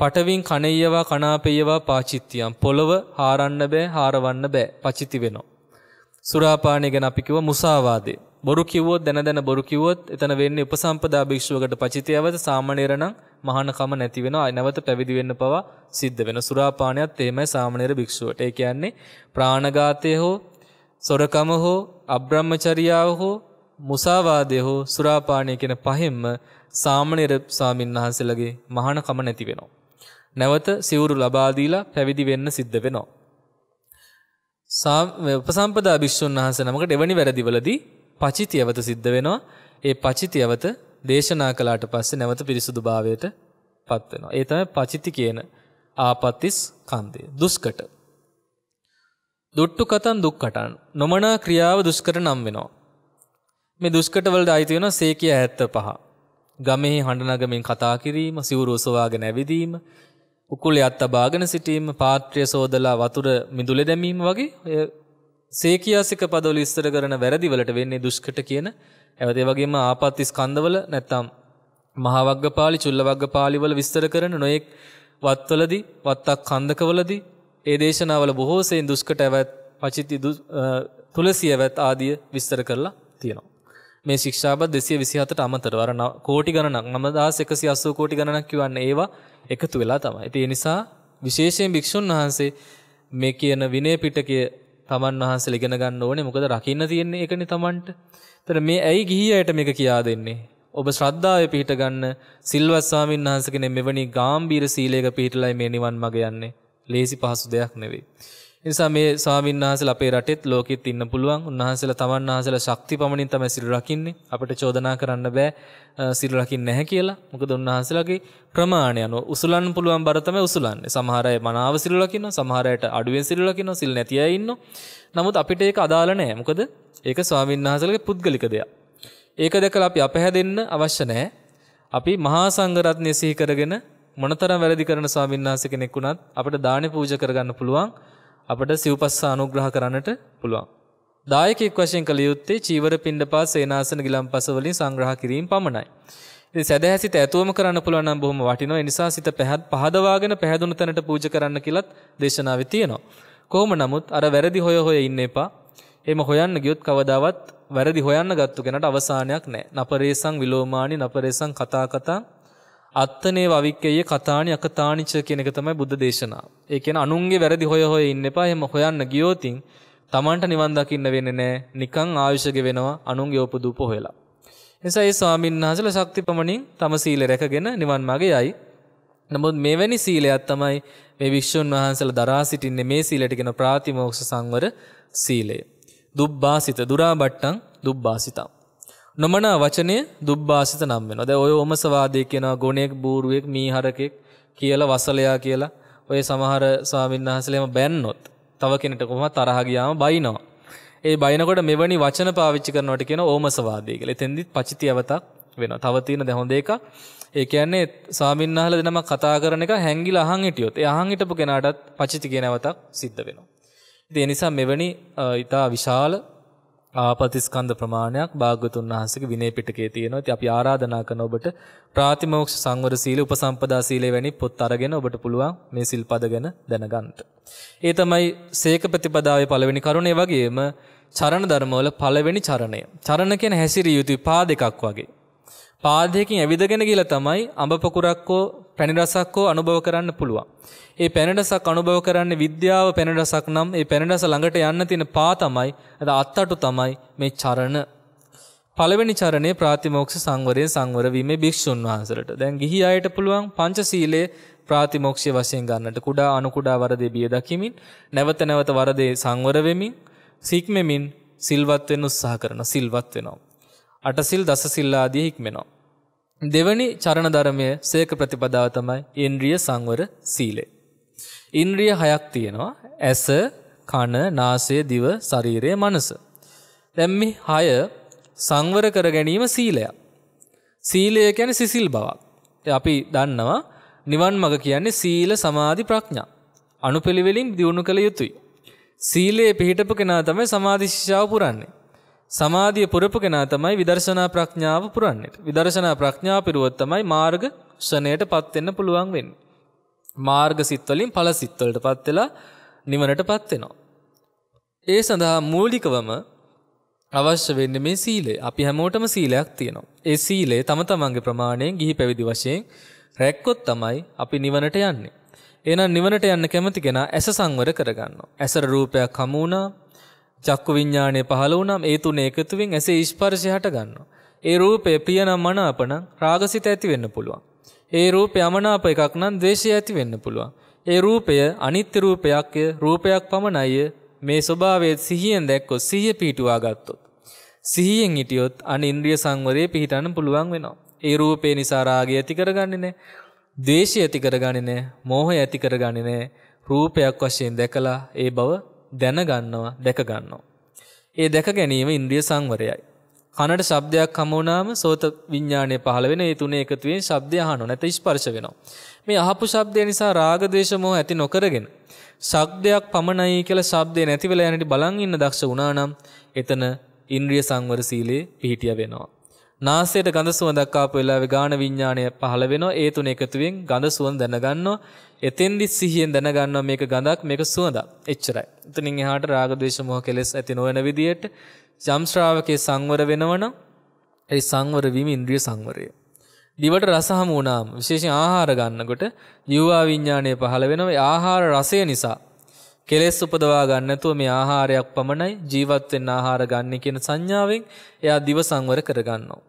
පටවින් කණෙයවා කනාපෙයවා පාචිත්‍යම් පොළව හාරන්න බෑ හාරවන්න බෑ පචිති වෙනවා. සුරාපානය ගැන අපි කිව්වා මුසාවාදේ. බොරු කිව්වොත් දැන දැන බොරු කිව්වොත් එතන වෙන්නේ උපසම්පදා භික්ෂුවකට පචිතයවද සාමණේර නම් මහානකම නැති වෙනවා. නැවත පැවිදි වෙන්න පවා සිද්ධ වෙන සුරාපානයත් එහෙමයි සාමණේර භික්ෂුවට. ඒ කියන්නේ ප්‍රාණඝාතය හෝ සොරකම හෝ අබ්‍රහ්මචර්යාව හෝ මුසාවාදය හෝ සුරාපානය කියන පහෙන්ම සාමණේර ස්වාමීන් වහන්සේලගේ මහානකම නැති වෙනවා. නැවත සිවුරු ලබා දීලා පැවිදි වෙන්න සිද්ධ වෙනවා. උපසම්පදා භික්ෂුන් වහන්සේ නමකට එවැනි වැරදිවලදී පචිතියවත සිද්ධ වෙනවා. ඒ පචිතියවත දේශනා කළාට පස්සේ නැවත පිරිසුදුභාවයට පත් වෙනවා. ඒ තමයි පචිති කියන ආපත්‍තිස් කන්දය. දුෂ්කට. දුට්ටු කතන් දුක්කටන් නොමනා ක්‍රියාව දුෂ්කර නම් වෙනවා. මේ දුෂ්කට වලට අයිති වෙනවා සේකිය 75. ගමෙහි හඬ නගමින් කතා කිරීම, සිවුර ඔසවාගෙන ඇවිදීම, උකුලේ අත්ත බාගෙන සිටීම, පාත්‍රය සෝදලා වතුර මිදුලේ දැමීම වගේ සේකයාසික පදවල ඉස්තර කරන වැරදිවලට වෙන්නේ දුෂ්කට කියන ඇවතේ වගේම ආපත්ති ස්කන්ධවල නැත්තම් මහවග්ග පාලි චුල්ලවග්ග පාලිවල විස්තර කරන නොයෙක් වත්වලදී වත්තක් කන්දකවලදී ඒ දේශනාවල බොහෝ සෙයින් දුෂ්කට ඇවත් පචිති තුලසිය ඇවත් ආදිය විස්තර කරලා තියෙනවා. මේ ශික්ෂාබත් 227ට අමතරව අර කෝටි ගණනක් 9180 කෝටි ගණනක් කියවන්නේ ඒවා එකතු වෙලා තමයි. ඉතින් ඒ නිසා විශේෂයෙන් භික්ෂුන් වහන්සේ මේ කියන විනය පිටකයේ තමන් වහන්සේ ඉගෙන ගන්න ඕනේ මොකද රකින්න තියෙන්නේ ඒකනේ තමන්ට. ඒතර මේ ඇයි ගිහියට මේක කියා දෙන්නේ? ඔබ ශ්‍රද්ධාවේ පිහිට ගන්න සිල්වත් ස්වාමීන් වහන්සේ කෙනෙක් මෙවැනි ගාම්භීර සීලයක පිහිටලයි මේ නිවන් මඟ යන්නේ. ලේසි පහසු දෙයක් නෙවෙයි. නිසා මේ ස්වාමීන් වහන්සේලා අපේ රටෙත් ලෝකෙත් ඉන්න පුළුවන්. උන්වහන්සේලා තමන් වහන්සේලා ශක්ති පමණින් තමයි සිල් රකින්නේ. අපිට චෝදනා කරන්න බෑ සිල් රකින්නේ නැහැ කියලා. මොකද උන්වහන්සේලාගේ ප්‍රමාණය අනුව උසුලන්න පුළුවන් බර තමයි උසුලන්නේ. සමහර අය මනාව සිල් රකින්නවා, සමහර අයට අඩුවෙන් සිල් රකින්නවා, සිල් නැති අය ඉන්නවා. නමුත් අපිට ඒක අදාළ නැහැ. මොකද ඒක ස්වාමීන් වහන්සේලාගේ පුද්ගලික දෙයක්. ඒක දැකලා අපි අපහැදෙන්න අවශ්‍ය නැහැ. අපි මහා සංඝරත්නය සිහි කරගෙන මොනතරම් වැරදි කරන ස්වාමීන් වහන්සේ කෙනෙක් වුණත් අපිට දානේ පූජා කරගන්න පුළුවන්. අපට සිව්පස්ස අනුග්‍රහ කරන්නට පුළුවන්. දායකෙක් වශයෙන් කළ යුත්තේ චීවර පින්ඩපා සේනාසන ගිලම්පස වලින් සංග්‍රහ කිරීම පමණයි. ඉතින් සැදැහැ සිත ඇතුවම කරන්න පුළුවන් නම් බොහොම වටිනවා. ඒ නිසා සිත පහත් පහදවාගෙන පහදුණු තැනට පූජා කරන්න කිලත් දේශනාවේ තියෙනවා. කොහොම නමුත් අර වැරදි හොය හොය ඉන්න එපා. එහෙම හොයන්න ගියොත් කවදාවත් වැරදි හොයන්න ගත්තු කෙනට අවසානයක් නැහැ. නපරේසං විලෝමානි නපරේසං කතා කතා අත්තනේ වවික්කයේ කතානි අකතානිච කියන එක තමයි බුද්ධ දේශනා. ඒ කියන්නේ අනුන්ගේ වැරදි හොය හොය ඉන්න එපා. එහෙම හොයන්න ගියොතින් Tamanට නිවන් දකින්න වෙන්නේ නැහැ. නිකං ආයුෂගෙ වෙනවා අනුන්ගේ උපදූප හොයලා. නිසා ඒ ස්වාමීන් වහන්සේලා ශක්තිපමණින් තම සීල රැකගෙන නිවන් මාගේ යයි. නමුත් මෙවැනි සීලයක් තමයි මේ වික්ෂුන් වහන්සේලා දරා සිටින්නේ මේ සීලයට කියන ප්‍රාතිමෝක්ෂ සංවර සීලය. දුබ්බාසිත දුරාබට්ටං දුබ්බාසිතං නොමන වචනය දුබ්බාසිත නම් වෙනවා. දැන් ඔය ඕමසවාදී කියන ගොණෙක් බූරුවෙක් මීහරකෙක් කියලා වසලයා කියලා ඔය සමහර ස්වාමීන් වහන්සේලම බැන්නොත් තව කෙනෙක්ට කොහොම තරහ ගියාම බයිනවා. ඒ බයිනකොට මෙවැනි වචන පාවිච්චි කරනවට කියන ඕමසවාදී කියලා. එතෙන්දිත් පචිතියවතක් වෙනවා. තව තියෙන දැන් හොඳ එකක්. ඒ කියන්නේ ස්වාමින්වහන්සේලා දෙනම කතා කරන එක හැංගිලා අහන් හිටියොත් ඒ අහන් හිටපු කෙනාටත් පචිති කියනවතක් සිද්ධ වෙනවා. ඉතින් ඒ නිසා මෙවැනි ඊට විශාල ආපතිස්කන්ධ ප්‍රමාණයක් භාග්‍යතුන් වහන්සේගේ විනය පිටකයේ තියෙනවා. ඉතින් අපි ආරාධනා කරන ඔබට ප්‍රාතිමෝක්ෂ සංවර සීල උපසම්පදා සීලය වැනි පොත් අරගෙන ඔබට පුළුවන් මේ සිල්පද ගැන දැනගන්න. ඒ තමයි සීක ප්‍රතිපදාවේ පළවෙනි කරුණ. වගේම චරණ ධර්මවල පළවෙනි චරණය. චරණ කියන හැසිරිය යුතු පා දෙකක් වගේ. පාදයකින් ඇවිදගෙන ගිහලා තමයි අඹ පොකුරක් හෝ පැණි රසක් හෝ අනුභව කරන්න පුළුවන්. ඒ පැණි රසක් අනුභව කරන්නේ විද්‍යාව පැණි රසක් නම් ඒ පැණි රස ළඟට යන්න තියෙන පා තමයි අද අත්තටු තමයි මේ චරණ. පළවෙනි චරණේ ප්‍රාතිමෝක්ෂ සංවරයෙන් සංවර වීමේ භික්ෂුන් වහන්සේලට. දැන් ගිහි අයට පුළුවන් පංචශීලයේ ප්‍රාතිමෝක්ෂය වශයෙන් ගන්නට කුඩා අනු කුඩා වරදේ බිය දකිමින් නැවත නැවත වරදේ සංවර වෙමින් සික්මෙමින් සිල්වත් වෙන්න උත්සාහ කරන සිල්වත් වෙනවා. අටසිල් දසසිල් ආදී හික්මෙනවා. දෙවැනි චරණ ධර්මය සේක ප්‍රතිපදාව තමයි ඉන්ද්‍රිය සංවර සීලය. ඉන්ද්‍රිය හයක් තියෙනවා. ඇස, කන, නාසය, දිව, ශරීරය, මනස. දැන් මේ හය සංවර කර ගැනීම සීලයක්. සීලය කියන්නේ සිසිල් බවක්. අපි දන්නවා නිවන් මඟ කියන්නේ සීල සමාධි ප්‍රඥා. අනුපිළිවෙලින් දියුණු කළ යුතුයි. සීලයේ පිහිටපු කෙනා තමයි සමාධි ශිෂ්‍යාව පුරන්නේ. සමාධිය පුරපු කෙනා තමයි විදර්ශනා ප්‍රඥාව පුරන්නේ. විදර්ශනා ප්‍රඥාව පිරුවොත් තමයි මාර්ග ශ්‍රණයටපත් වෙන්න පුළුවන් වෙන්නේ. මාර්ග සිත් වලින් ඵල සිත් වලටපත් වෙලා නිවනටපත් වෙනවා. ඒ සඳහා මූලිකවම අවශ්‍ය වෙන්නේ මේ සීලය. අපි හැමෝටම සීලයක් තියෙනවා. ඒ සීලය තම තමන්ගේ ප්‍රමාණයෙන් ගිහි පැවිදි වශයෙන් රැක්කොත් තමයි අපි නිවනට යන්නේ. එහෙනම් නිවනට යන්න කැමති කෙනා ඇස සංවර කරගන්නවා. ඇසර රූපයක් හමු වුණා, චක්කු විඤ්ඥානය පහළ වනම් ඒ තුන එකතුවෙන් ඇසේ ඉස්පර්ශය හට ගන්න. ඒ රූපය ප්‍රියනම් මනාපනං රාගසිත ඇති වෙන්න පුළුවන්. ඒ රූපය අමනාප එකක් නම් දේශය ඇති වෙන්න පුළුවන්. ඒ රූපය අනිත්‍ය රූපයක්ය රූපයක් පමණයි මේ ස්වභාවය සිහියෙන් දැක්කොත් සිහිය පිහිටුවා ගත්තොත්. සිහියෙන් හිටියොත් අනින්ද්‍රිය සංවරයේ පිහිටන්න පුළුවන් වෙනවා. ඒ රූපේ නිසා රාගය ඇති කරගන්නේ නැහැ. ද්වේෂය ඇති කරගන්නේ නැහැ. මෝහය ඇති කරගන්නේ නැහැ. රූපයක් වශයෙන් දැකලා ඒ බව දැනගන්නවා දැකගන්නවා. ඒ දැක ගැනීම ඉන්ද්‍රිය සංවරයයි. කනට ශබ්දයක් හමුණාම සෝත විඤ්ඤාණය පහළ වෙන ඒ තුනේ එකතුවෙන් ශබ්දය අහනවා නැත්නම් ස්පර්ශ වෙනවා. මේ අහපු ශබ්දය නිසා රාග ද්වේෂ මොහ ඇති නොකරගෙන ශබ්දයක් පමණයි කියලා ශබ්දේ නැති වෙලා යනටි බලන් ඉන්න දක්ෂ වුණා නම් එතන ඉන්ද්‍රිය සංවර සීලේ පිහිටිය වෙනවා. නාසයට ගඳ සුවඳක් ආපු වෙලාවේ ගාන විඤ්ඤාණය පහළ වෙනවා. ඒ තුන එකතුවෙන් ගඳ සුවඳ දැනගන්නවා. එතෙන්දි සිහියෙන් දැනගන්නවා මේක ගඳක් මේක සුවඳක් එච්චරයි. එතනින් එහාට රාග ద్వේෂ මොහ කෙලෙස් ඇති නොවන විදියට යම් ශ්‍රාවකේ සංවර වෙනවනම් ඒ සංවර වීම ඉන්ද්‍රිය සංවරය. දිවට රස හමු වුණාම විශේෂයෙන් ආහාර ගන්නකොට ජීවා විඥාණය පහළ වෙනවා. ඒ ආහාර රසය නිසා කෙලෙස් උපදවා ගන්න නැතුව මේ ආහාරයක් පමණයි ජීවත් වෙන්න ආහාර ගන්න කියන සංඥාවෙන් එයා දිව සංවර කරගන්නවා.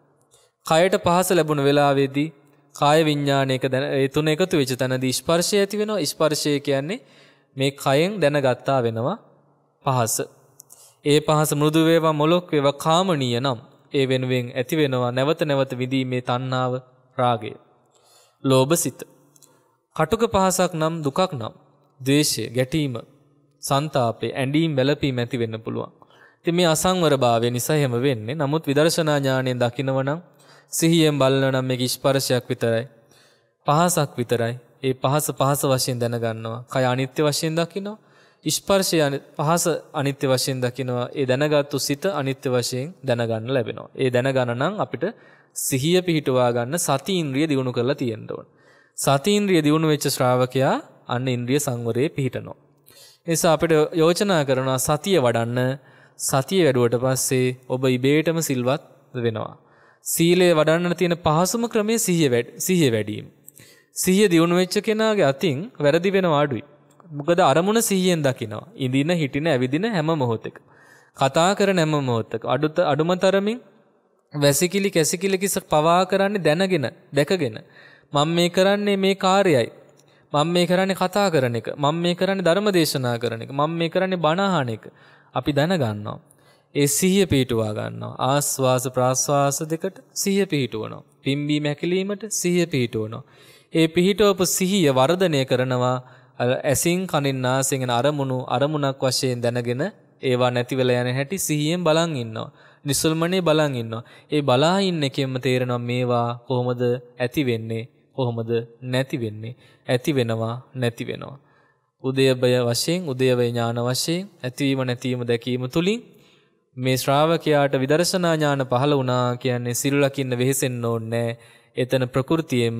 කයට පහස ලැබුණ වෙලාවේදී කාය විඤ්ඥානයක දැන එතුන එකතු වෙච තැන දිස්පර්ශය ඇති වෙනවා ස්පර්ශය කියන්නේ මේ කයෙන් දැනගත්තා වෙනවා පහස. ඒ පහස මුරුදුවේවා මොලොක් වේව කාමනීය නම් ඒ වෙනුවෙන් ඇතිවෙනවා නැවත නැවත විදීමේ තන්නාව රාගය. ලෝභ සිත. කටුක පහසක් නම් දුකක් නම් දේශය ගැටීම සන්තාපේ ඇඩීම් වැලපීම ඇති වෙන්න පුළුවන්. ති මේ අසංවරභාවය නිසා හෙම වෙන්නේ නමුත් විදර්ශනා ඥානයෙන් දකිනවනම් සිහියෙන් බලනවා නම් මේක ස්පර්ශයක් විතරයි. පහසක් විතරයි. ඒ පහස පහස වශයෙන් දැනගන්නවා. කය අනිත්‍ය වශයෙන් දකිනවා. ස්පර්ශය පහස අනිත්‍ය වශයෙන් දකිනවා. ඒ දැනගත්තු සිත අනිත්‍ය වශයෙන් දැනගන්න ලැබෙනවා. ඒ දැනගන්න නම් අපිට සිහිය පිහිටුවා ගන්න සති ඉන්ද්‍රිය දියුණු කරලා තියෙන්න ඕන. සති ඉන්ද්‍රිය දියුණු වෙච්ච ශ්‍රාවකයා අන්න ඉන්ද්‍රිය සංවරයේ පිහිටනවා. එසා අපිට යෝජනා කරනවා සතිය වඩන්න සතිය වැඩුවට පස්සේ ඔබ ඉබේටම සිල්වත් වෙනවා. සීලය වඩන්න තියෙන පහසුම ක්‍රමේ සිහිය වැඩීම. සිහිය දියුණු වෙච්ච කෙනාගේ අතින් වැරදි වෙනවා අඩුයි. මොකද අරමුණ සිහියෙන් දකිනවා. ඉඳින, හිටින, ඇවිදින හැම මොහොතක. කතා කරන හැම මොහොතක අඩුත අඩුම තරමින් වැසිකිලි කැසිකිලි කිස පවා කරන්නේ දැනගෙන, දැකගෙන. මම මේ කරන්නේ මේ කාර්යයයි. මම මේ කරන්නේ කතා කරන එක. මම මේ කරන්නේ ධර්ම දේශනා කරන එක. මම මේ කරන්නේ බණ එක. අපි දැනගන්නවා. ඒ සිහිය පිහිටුවා ගන්නවා. ආස්වාස ප්‍රාස්වාස දෙකට සිහිය පිහිටුවනවා. පිම්බීම හැකිලීමට සිහිය පිහිටුවනවා. ඒ පිහිටවපු සිහිය වර්ධනය කරනවා ඇසින් කනින් නාසයෙන් යන අරමුණු අරමුණක් වශයෙන් දැනගෙන ඒවා නැතිවල යන හැටි සිහියෙන් බලන් ඉන්නවා. නිසල්මනේ බලන් ඉන්නවා. ඒ බලා ඉන්න එකෙන්ම තේරෙනවා මේවා කොහොමද ඇති වෙන්නේ? කොහොමද නැති වෙන්නේ? ඇති වෙනවා නැති වෙනවා. උදයබය වශයෙන් උදයබය ඥාන වශයෙන් ඇතිවීම නැතිවීම දැකීම තුලින් මේ ශ්‍රාවකයාට විදර්ශනා ඥාන පහළ වුණා කියන්නේ සිල් ලකින්න වෙහෙසෙන්න ඕනේ එතන ප්‍රകൃතියෙම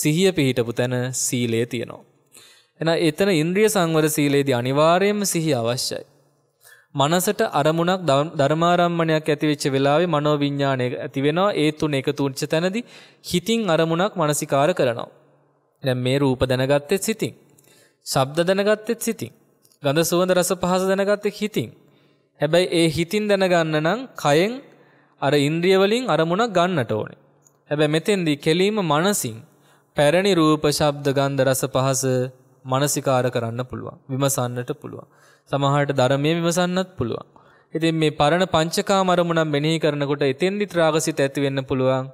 සිහිය පිහිටපු තැන සීලය තියෙනවා. එහෙනම් එතන ඉන්ද්‍රිය සංවර සීලේදී අනිවාර්යයෙන්ම සිහිය අවශ්‍යයි. මනසට අරමුණක් ධර්මාරම්මණයක් ඇති වෙච්ච වෙලාවේ මනෝවිඤ්ඤාණය ඇති වෙනවා ඒ තුන එකතු වෙච්ච තැනදී හිතින් අරමුණක් මානසිකාර කරනවා දැන් මේ රූප දැනගත්තෙත් සිතින් ශබ්ද දැනගත්තෙත් සිතින් ගඳ සුවඳ රස පහස දැනගත්තෙත් හිතින් හැබැයි ඒ හිතින් දැනගන්න නම් කයෙන් අර ඉන්ද්‍රිය වලින් අරමුණක් ගන්නට ඕනේ. හැබැයි මෙතෙන්දී කෙලීම මනසින් පැරණි රූප, ශබ්ද, ගන්ධ, රස, පහස මානසිකාර කරන්න පුළුවන්. විමසන්නට පුළුවන්. සමහරට ධර්මයේ විමසන්නත් පුළුවන්. ඉතින් මේ පරණ පංචකාම අරමුණක් මෙනෙහි කරනකොට එතෙන්දි ත්‍රාගසිත ඇති වෙන්න පුළුවන්.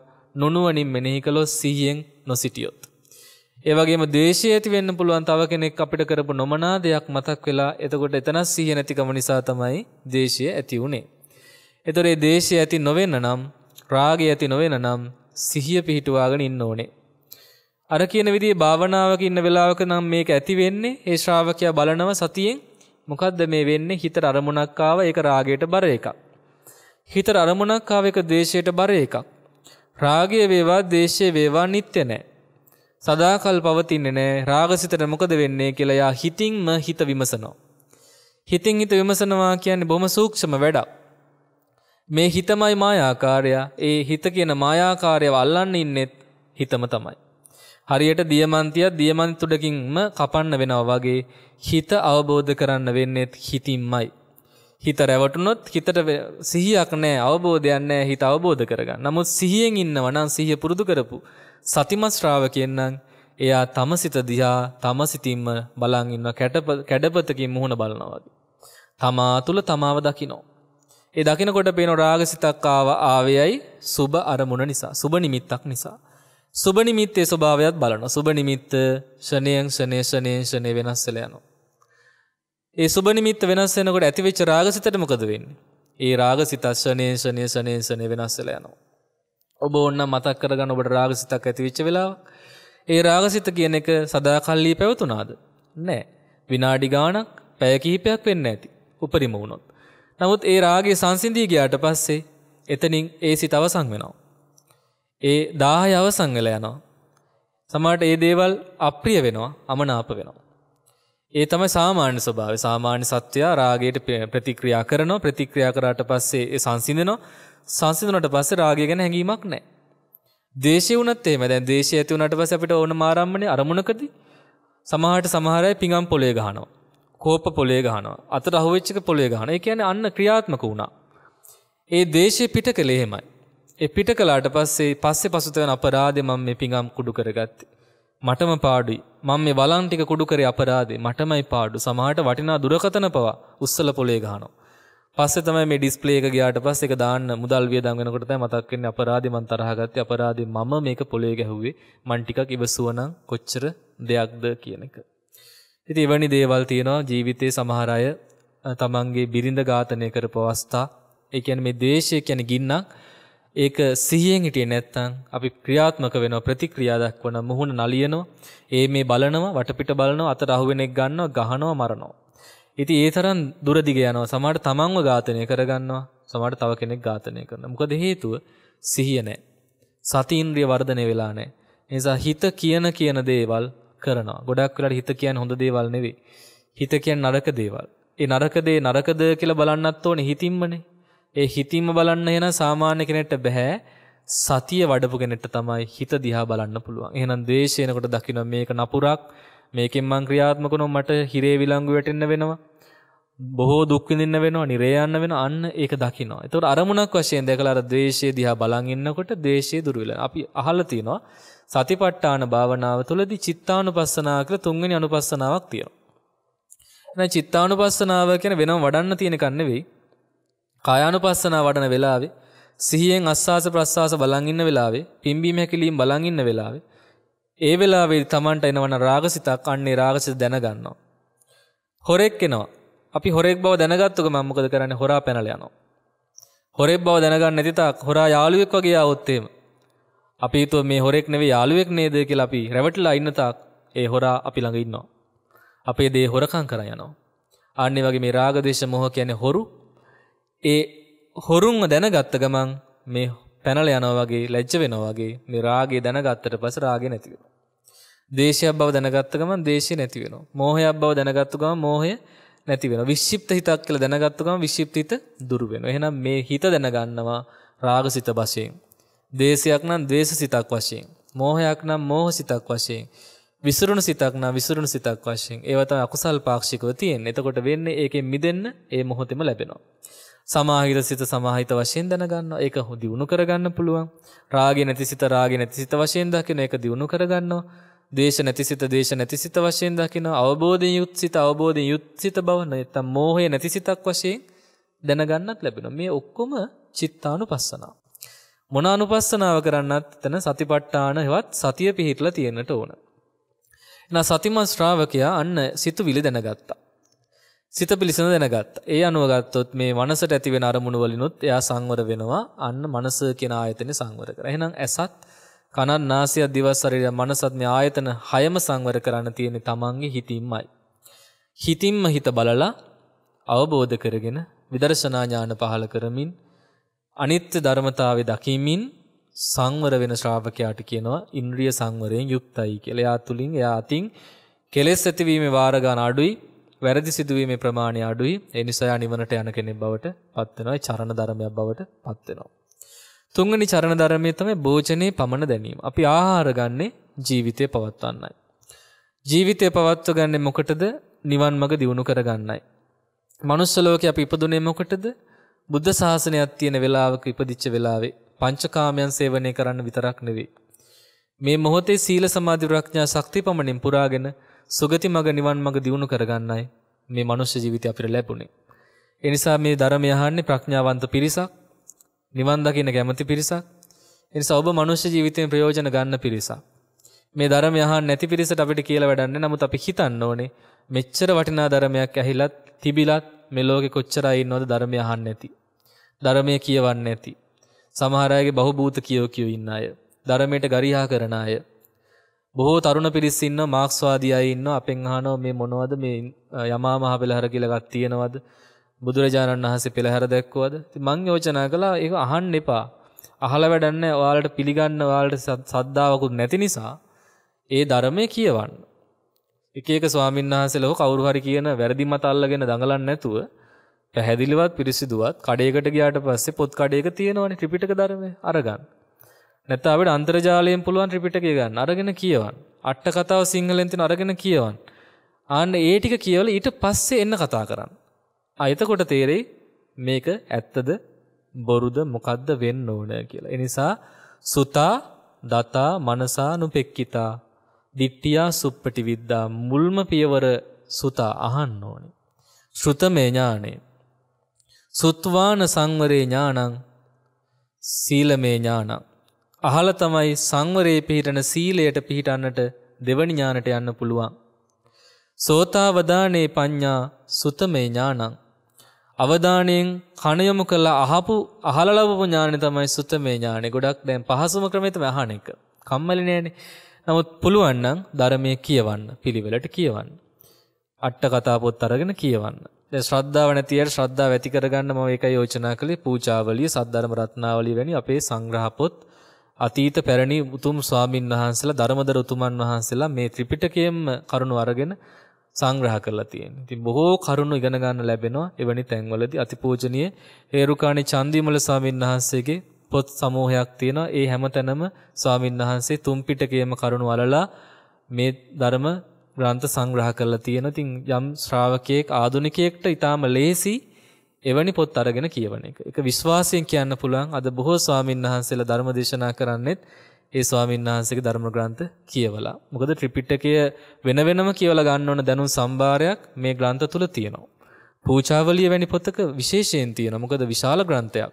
නොනුවණින් මෙනෙහි කළොත් සිහියෙන් නොසිටියොත්. ඒ වගේම ද්වේෂය ඇති වෙන්න පුළුවන් තව කෙනෙක් අපිට කරපු නොමනා දෙයක් මතක් වෙලා එතකොට එතන සිහිය නැතිකම නිසා තමයි ද්වේෂය ඇති උනේ. එතකොට ඒ ද්වේෂය ඇති නොවෙන්න නම් රාගය ඇති නොවෙන නම් සිහිය පිහිටුවාගෙන ඉන්න ඕනේ. අර කියන විදිහේ භාවනාවක ඉන්න වෙලාවක නම් මේක ඇති වෙන්නේ ඒ ශ්‍රාවකයා බලනව සතියෙන් මොකද්ද මේ වෙන්නේ හිතට අරමුණක් ආව ඒක රාගයට බර එකක් හිතට අරමුණක් ආව ඒක ද්වේෂයට බර එකක් රාගය වේවා ද්වේෂය වේවා නිත්‍ය නැහැ සදාකල් පවතින්නේ නැහැ රාගසිතට මොකද වෙන්නේ කියලා යා හිතින්ම හිත විමසනවා. හිතින් හිත විමසනවා කියන්නේ බොහොම සූක්ෂම වැඩක්. මේ හිතමයි මායාකාරයා. ඒ හිත කියන මායාකාරයව අල්ලන්න ඉන්නෙත් හිතම තමයි. හරියට දියමන්තියක් දියමන්ති තුඩකින්ම කපන්න වෙනවා වගේ හිත අවබෝධ කරන්න වෙන්නේත් හිතින්මයි. හිත රැවටුනොත් හිතට සිහියක් නැහැ අවබෝධයක් නැහැ හිත අවබෝධ කරගන්න. නමුත් සිහියෙන් ඉන්නවා නම් සිහිය පුරුදු කරපු සතිමත් ශ්‍රාවකයන් නම් එයා තම සිත දිහා තම සිතින්ම බලන් ඉන්න කැඩපතකින් මුහුණ බලනවා තමා තුල තමාව දකිනවා. ඒ දකිනකොට පේන රාගසිතක් ආව ආවේයයි සුබ අරමුණ නිසා, සුබ නිමිත්තක් නිසා. සුබ නිමිත්තේ ස්වභාවයත් බලනවා. සුබ නිමිත්ත ෂණයෙන් ෂණේ ෂණේ ෂණේ වෙනස් වෙලා යනවා. ඒ සුබ නිමිත්ත වෙනස් වෙනකොට ඇතිවෙච්ච රාගසිතට මොකද වෙන්නේ? ඒ රාගසිත ෂණේ ෂණේ ෂණේ ෂණේ වෙනස් වෙලා යනවා. ඔබ ඔන්න මතක් කරගන්න ඔබට රාගසිතක් ඇතිවිච්ච වෙලාවක්. ඒ රාගසිත කියන එක සදාකල්ලී පැවතුනාද? නෑ. විනාඩි ගාණක් පැය කිහිපයක් වෙන්න ඇති. උපරිම වුණොත්. නමුත් ඒ රාගය සංසිඳී ගියාට පස්සේ එතනින් ඒ සිත අවසන් වෙනවා. ඒ දාහය අවසන් වෙලා යනවා. සමහරට ඒ දේවල් අප්‍රිය වෙනවා, අමනාප වෙනවා. ඒ තමයි සාමාන්‍ය ස්වභාවය. සාමාන්‍ය සත්වයා රාගයට ප්‍රතික්‍රියා කරනවා, ප්‍රතික්‍රියා කරාට පස්සේ ඒ සංසිඳෙනවා. සංසිඳුණට පස්සේ රාගය ගැන හැඟීමක් නැහැ. දේශය වුණත් එහෙම දැන් දේශය ඇති වුණාට පස්සේ අපිට ඕන මාරම්මනේ අරමුණකදී සමහරට සමහර අය පිඟම් පොලේ ගහනවා. කෝප පොලේ ගහනවා. අතට අහුවෙච්ච එක පොලේ ගහනවා. ඒ කියන්නේ අන්න ක්‍රියාත්මක වුණා. ඒ දේශය පිට කළේ එහෙමයි. ඒ පිට කළාට පස්සේ පස්සේ පසුත වෙන අපරාධේ මම මේ පිඟම් කුඩු කරගත්තේ. මටම පාඩුයි. මම මේ වලන් ටික කුඩු කරේ අපරාධේ. මටමයි පාඩු. සමහරට වටිනා දුරකතන පවා උස්සල පොලේ ගහනවා. පස්සේ තමයි මේ ඩිස්ප්ලේ එක ගියාට පස්සේ ඒක දාන්න මුදල් වියදම් වෙනකොට තමයි මතක් වෙන්නේ අපරාධේ මං තරහ ගත්තේ අපරාධේ මම මේක පොලේ ගැහුවේ මං ටිකක් ඉවසුවනම් කොච්චර දෙයක්ද කියන එක. ඉතින් එවැනි දේවල් තියෙනවා ජීවිතේ සමහර අය තමන්ගේ බිරිඳ ඝාතනය කරපු අවස්ථා ඒ කියන්නේ මේ දේශය කියන්නේ ගින්නක් ඒක සිහියෙන් හිටියේ නැත්නම් අපි ක්‍රියාත්මක වෙනවා ප්‍රතික්‍රියා දක්වන මුහුණ නලියනවා ඒ මේ බලනවා වටපිට බලනවා අත රහුවෙනෙක් ගන්නවා ගහනවා මරනවා ඉතින් ඒ තරම් දුරදිග යනවා. සමහරට තමන්ව ඝාතනය කරගන්නවා. සමහරට තව කෙනෙක් ඝාතනය කරනවා. මොකද හේතුව සිහිය නැහැ. සතීන්ද්‍රිය වර්ධනය වෙලා නැහැ. ඒ නිසා හිත කියන කියන දේවල් කරනවා. ගොඩක් වෙලාට හිත කියන්නේ හොඳ දේවල් නෙවෙයි. හිත කියන්නේ නරක දේවල්. ඒ නරක දේ නරකද කියලා බලන්නත් ඕනේ හිතින්මනේ. ඒ හිතින්ම බලන්න එන සාමාන්‍ය කෙනෙක්ට බෑ. සතිය වඩපු කෙනෙක්ට තමයි හිත දිහා බලන්න පුළුවන්. එහෙනම් ද්වේෂයනකොට දකින්න මේක නපුරක්. මේකෙන් මං ක්‍රියාත්මකනො මට හිරේ විලංගු වැටෙන්න වෙනවා බොහෝ දුක් විඳින්න වෙනවා නිරයන්න වෙන අන්න ඒක දකිනවා. ඒතකොට අරමුණක් වශයෙන් දැකලා අර ද්වේෂය දිහා බලන් ඉන්නකොට ද්වේෂය දුරු වෙලා. අපි අහලා තියෙනවා සතිපට්ඨාන භාවනාව තුළදී චිත්තානුපස්සනාව කියලා තුන්වෙනි අනුපස්සනාවක් තියෙනවා. එහෙනම් චිත්තානුපස්සනාව කියන වෙනම වඩන්න තියෙන එකක් නෙවෙයි. කායානුපස්සනාව වඩන වෙලාවේ සිහියෙන් අස්වාස ප්‍රස්වාස බලන් ඉන්න වෙලාවේ පිම්බීම හැකිලීම බලන් ඉන්න වෙලාවේ ඒ වෙලාවේ තමන්ට එනවන රාගසිතක් අන්නේ රාගසිත දැනගන්නවා. හොරෙක් එනවා. අපි හොරෙක් බව දැනගත්තොත් මම මොකද කරන්නේ? හොරා පැනලා යනවා. හොරෙක් බව දැනගන්න නැති තාක් හොරා යාළුවෙක් වගේ ආවොත් එහෙම. අපි හිතුව මේ හොරෙක් නෙවෙයි යාළුවෙක් නේද කියලා අපි රැවටිලා ඉන්න තාක් ඒ හොරා අපි ළඟ ඉන්නවා. අපේ දේ හොරකම් කරන් යනවා. අන්නේ වගේ මේ රාග දේශ මොහ කියන්නේ හොරු. ඒ හොරුන්ව දැනගත්ත ගමන් මේ පැනල යනවා වගේ ලැජ්ජ වෙනවා වගේ මේ රාගය දැනගත්තට පස්සේ රාගය නැති වෙනවා. දේශයක් බව දැනගත්ත ගමන් දේශය නැති වෙනවා. මෝහයක් බව දැනගත්තු ගමන් මෝහය නැති වෙනවා. වික්ෂිප්ත හිතක් කියලා දැනගත්ත ගමන් වික්ෂිප්ත හිත දුර වෙනවා. එහෙනම් මේ හිත දැනගන්නවා රාගසිත වශයෙන්. දේශයක් නම් ද්වේෂසිතක් වශයෙන්. මෝහයක් නම් මෝහසිතක් වශයෙන්. විසුරුණු සිතක් නම් විසුරුණු සිතක් වශයෙන්. ඒව තමයි අකුසල් පාක්ෂිකව තියෙන්නේ. එතකොට වෙන්නේ ඒකෙන් මිදෙන්න ඒ මොහොතේම ලැබෙනවා. සමාහිත සිත සමාහිත වශයෙන් දැනගන්නවා. ඒක දියුණු කරගන්න පුළුවන්. රාගය නැති සිත රාගය නැති සිත වශයෙන් දකින ඒක දියුණු කරගන්නවා. දේශ නැති සිත දේශ නැති සිත වශයෙන් දකිනවා. අවබෝධයෙන් යුත් සිත අවබෝධයෙන් යුත් සිත බව නැත්තම් මෝහය නැති සිතක් වශයෙන් දැනගන්නත් ලැබෙනවා. මේ ඔක්කොම චිත්තානුපස්සනාව. මොන අනුපස්සනාව කරන්නත් එතන සතිපට්ඨාන හෙවත් සතිය පිහිටලා තියෙන්නට ඕන. එහෙනම් සතිමත් ශ්‍රාවකයා අන්න සිතුවිලි දැනගත්තා. සිත පිළිසඳ දැනගත්. ඒ අනුව ගත්තොත් මේ මනසට ඇති වෙන අරමුණු වලිනුත් එයා සංවර වෙනවා. අන්න මනස කියන ආයතනේ සංවර කරා. එහෙනම් ඇසත් කනත් නාසයත් දිවත් ශරීරය මනසත් මේ ආයතන හයම සංවර කරන්න තියෙන්නේ Tamange හිතින්මයි. හිතින්ම හිත බලලා අවබෝධ කරගෙන විදර්ශනා ඥාන පහල කරමින් අනිත්‍ය ධර්මතාවය දකිමින් සංවර වෙන ශ්‍රාවකයාට කියනවා ඉන්ද්‍රිය සංවරයෙන් යුක්තයි කියලා. එයා තුලින් එයා අතින් කෙලෙස් ඇතිවීමේ වාර ගන්න අඩුයි වැරදි සිදුවීමේ ප්‍රමාණය අඩුයි. ඒ නිසා යා නිවනට යන කෙනෙක් බවට පත් වෙනවා. චරණ ධර්මයක් බවට පත් වෙනවා. තුන්වෙනි චරණ ධර්මය තමයි භෝජනේ පමන දැනීම. අපි ආහාර ගන්නේ ජීවිතය පවත්වන්නයි. ජීවිතය පවත්ව ගන්නේ මොකටද? නිවන් මඟ දියුණු කරගන්නයි. මනුස්ස ලෝකේ අපි ඉපදුනේ මොකටද? බුද්ධ ශාසනයක් තියෙන වෙලාවක ඉපදිච්ච වෙලාවේ පංචකාමයන් සේවනය කරන්න විතරක් නෙවෙයි. මේ මොහොතේ සීල සමාධි ප්‍රඥා ශක්තිය පමණින් පුරාගෙන සුගති මඟ නිවන් මඟ දියුණු කරගන්නයි මේ මනුෂ්‍ය ජීවිතය අපිට ලැබුණේ. ඒ නිසා මේ ධර්මය අහන්නේ ප්‍රඥාවන්ත පිරිසක්, නිවන් දකින්න කැමති පිරිසක්, ඒ නිසා ඔබ මනුෂ්‍ය ජීවිතයෙන් ප්‍රයෝජන ගන්න පිරිසක්. මේ ධර්මය අහන්නේ නැති පිරිසට අපිට කියලා වැඩක් නැහැ. නමුත් අපි හිතන්න ඕනේ මෙච්චර වටිනා ධර්මයක් ඇහිලත්, තිබිලත් මේ ලෝකෙ කොච්චර අය ඉන්නවද ධර්මය අහන්නේ නැති. ධර්මය කියවන්නේ නැති. සමහර අයගේ බහූබූත කියෝ කියෝ ඉන්න අය. ධර්මයට ගරිහා කරන අය. බොහෝ තරුණ පිරිස් ඉන්න මාක්ස්වාදී අය ඉන්න අපෙන් අහනවා මේ මොනවද මේ යමා මහ පෙළහර කියලා එකක් තියෙනවද බුදුරජාණන් වහන්සේ පෙළහර දැක්කවද ඉතින් මං යෝජනා කළා ඒක අහන්න එපා අහලා වැඩක් නැහැ ඔයාලට පිළිගන්න ඔයාලට සද්දාවකුත් නැති නිසා ඒ ධර්මයේ කියවන්න එක එක ස්වාමීන් වහන්සේලා කවුරු හරි කියන වැරදි මත අල්ලගෙන දඟලන්නේ නැතුව පැහැදිලිවත් පිරිසිදුවත් කඩේකට ගියාට පස්සේ පොත් කඩේක තියෙනවනේ ත්‍රිපිටක ධර්මය අරගන්න නැත්නම් අපිට අන්තර්ජාලයෙන් පුළුවන් ත්‍රිපිටකය ගන්න. අරගෙන කියවන්න. අට කතාව සිංහලෙන් තියෙන අරගෙන කියවන්න. ආන්න ඒ ටික කියවලා ඊට පස්සේ එන්න කතා කරන්න. ආ එතකොට තේරෙයි මේක ඇත්තද බොරුද මොකද්ද වෙන්න ඕන කියලා. ඒ නිසා සුතා දතා මනසා නුපෙක්කිතා දිට්ඨියා සුප්පටි විද්දා මුල්ම පියවර සුතා අහන්න ඕනේ. ශ්‍රුතමේ ඥානෙ. සුත්වාන සංවරේ ඥානං සීලමේ ඥානං අහල තමයි සංවරයේ පිහිටන සීලයට පිහිටන්නට දෙවනි ඥානට යන්න පුළුවන්. සෝතාවදානේ පඤ්ඤා සුතමේ ඥානං. අවදාණයෙන් කණ යොමු කළා අහපු අහලා ලැබපු ඥානෙ තමයි සුතමේ ඥානෙ. ගොඩක් දැන් පහසුම ක්‍රමය තමයි අහන එක. කම්මැලි නෑනේ. නමුත් පුළුවන් නම් ධර්මයේ කියවන්න, පිළිවෙලට කියවන්න. අට කතා පොත් අරගෙන කියවන්න. දැන් ශ්‍රද්ධාව නැති අයට ශ්‍රද්ධාව ඇති කරගන්න මම ඒකයි යෝජනා කළේ පූජාවලිය, සද්ධර්ම රත්නාවලිය වැනි අපේ සංග්‍රහ පොත් අතීත පැරණි උතුම් ස්වාමින් වහන්සේලා ධර්මදර උතුමන් වහන්සේලා මේ ත්‍රිපිටකයෙන්ම කරුණු අරගෙන සංග්‍රහ කරලා තියෙනවා. ඉතින් බොහෝ කරුණු ඉගෙන ගන්න ලැබෙනවා එවැනි තැන්වලදී අතිපූජනීය හේරුකාණි චන්දිමල ස්වාමින් වහන්සේගේ පොත් සමූහයක් තියෙනවා. ඒ හැමතැනම ස්වාමින් වහන්සේ තුන් පිටකයේම කරුණු වලලා මේ ධර්ම ග්‍රන්ථ සංග්‍රහ කරලා තියෙනවා. ඉතින් යම් ශ්‍රාවකයෙක් ආධුනිකයෙක්ට ඊටාම ලේසි එවැනි පොත් අරගෙන කියවන එක. ඒක විශ්වාසයෙන් කියන්න පුළුවන් අද බොහෝ ස්වාමීන් වහන්සේලා ධර්ම දේශනා කරන්නෙත් ඒ ස්වාමීන් වහන්සේගේ ධර්ම ග්‍රන්ථ කියවලා. මොකද ත්‍රිපිටකය වෙන වෙනම කියවලා ගන්න ඕන දැනුම් සම්භාරයක් මේ ග්‍රන්ථ තුල තියෙනවා. පූජාවලිය වැනි පොතක විශේෂයෙන් තියෙනවා. මොකද විශාල ග්‍රන්ථයක්.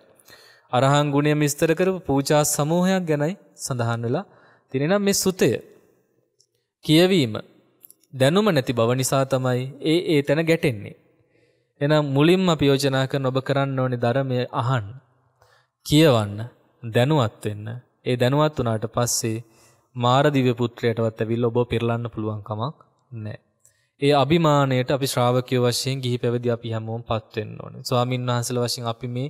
අරහන් ගුණය විස්තර කරපු පූජා සමූහයක් ගැනයි සඳහන් වෙලා තියෙනවා. මේ සුතය කියවීම දැනුම නැති බව නිසා තමයි ඒ ඒ තැන ගැටෙන්නේ. එහෙනම් මුලින්ම අපි යෝජනා කරන ඔබ කරන්න ඕනේ ධර්මය අහන්න, කියවන්න, දැනුවත් වෙන්න. ඒ දැනුවත් වුණාට පස්සේ මාර දිව්‍ය පුත්‍රයටවත් ඇවිල්ලා ඔබ පෙරලන්න පුළුවන් කමක් නැහැ. ඒ අභිමානයට අපි ශ්‍රාවකයෝ වශයෙන් ගිහි පැවිදි අපි හැමෝමපත් වෙන්න ඕනේ. ස්වාමින් වහන්සේලා වශයෙන් අපි මේ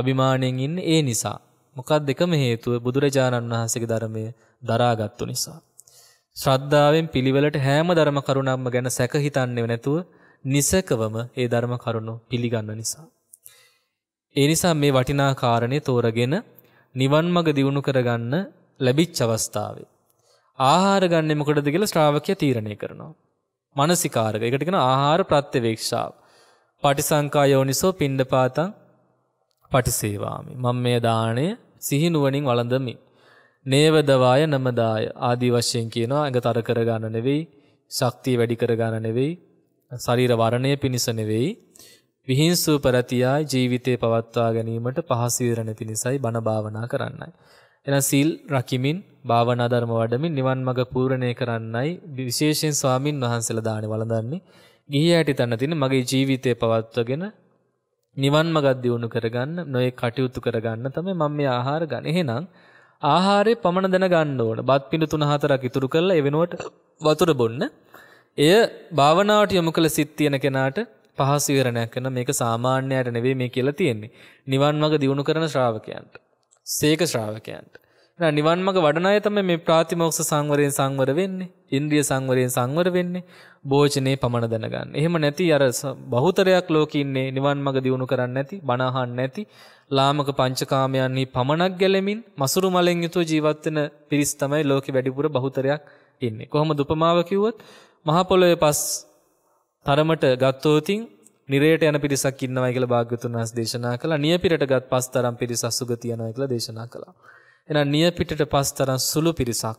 අභිමාණයෙන් ඉන්නේ ඒ නිසා. මොකක්ද එකම හේතුව බුදුරජාණන් වහන්සේගේ ධර්මය දරාගත්තු නිසා. ශ්‍රද්ධාවෙන් පිළිවෙලට හැම ධර්ම කරුණක්ම ගැන සැක හිතන්නේ නැතුව නිසකවම ඒ ධර්ම කරුණු පිළිගන්න නිසා. ඒ නිසා මේ වටිනා කාරණේ තෝරගෙන නිවන් මඟ දියුණු කරගන්න ලැබිච්ච අවස්ථාවේ ආහාර ගන්නෙ මොකටද කියලා ශ්‍රාවකයා තීරණය කරනවා. මානසිකාරක. ඒකට කියන ආහාර ප්‍රත්‍යවේක්ෂාව. පටිසංකා යෝනිසෝ පිණ්ඩපාතං පටිසේවාමි. මම මේ දාණය සිහි නුවණින් වළඳමි. නේවදවාය නමදාය ආදී වශයෙන් කියනවා. අඟතර කරගන්න නෙවෙයි, ශක්තිය වැඩි කරගන්න නෙවෙයි, ශරීර වරණය පිණිස නෙවෙයි විහිංසූ පරතියා ජීවිතේ පවත්වා ගැනීමට පහසු විරණ පිණිසයි බණ භාවනා කරන්නයි. එන සීල් රකිමින් භාවනා ධර්ම වඩමින් නිවන් මඟ පූර්ණණය කරන්නයි විශේෂයෙන් ස්වාමින් වහන්සේලා දානේ වළඳන්නේ. ගිහි ඇටි තන තින මගේ ජීවිතේ පවත්වාගෙන නිවන් මඟක් දියුණු කරගන්න නොයේ කටයුතු කරගන්න තමයි මම මේ ආහාර ගන්න. එහෙනම් ආහාරේ පමණ දැන ගන්න ඕන. බත් පිඬු 3 4ක් ඉතුරු කරලා ඒ වෙනුවට වතුර බොන්න. එය භාවනාවට යොමු කළ සිත් තියෙන කෙනාට පහසු විවරණයක් කරන මේක සාමාන්‍යයට නෙවෙයි මේ කියලා තියෙන්නේ. නිවන් මඟ දියුණු කරන ශ්‍රාවකයන්ට. සීක ශ්‍රාවකයන්ට. එහෙනම් නිවන් මඟ වඩන අය තමයි මේ ප්‍රාතිමෝක්ෂ සංවරයෙන් සංවර වෙන්නේ. ඉන්ද්‍රිය සංවරයෙන් සංවර වෙන්නේ. භෝජනේ පමණ දැනගන්න. එහෙම නැති අර බහුතරයක් ලෝකේ ඉන්නේ නිවන් මඟ දියුණු කරන්නේ නැති, බණ නැති, ලාමක පංචකාමයන්හි පමණක් ගැලෙමින් මසුරු මලෙන් යුතුව ජීවත් වෙන පිරිස් තමයි ලෝකේ වැඩිපුර බහුතරයක් ඉන්නේ. කොහොමද උපමාව කිව්වොත් මහපොළොය පස් තරමට ගත්තෝතින් නිරයට යන පිරිසක් ඉන්නවා කියලා භාග්‍යතුන් වහන්සේ දේශනා කළා. නියපිටටගත් පස් තරම් පිරිසක් සුගතිය යනවා කියලා දේශනා කළා. එහෙනම් නියපිටට පස් තරම් සුළු පිරිසක්,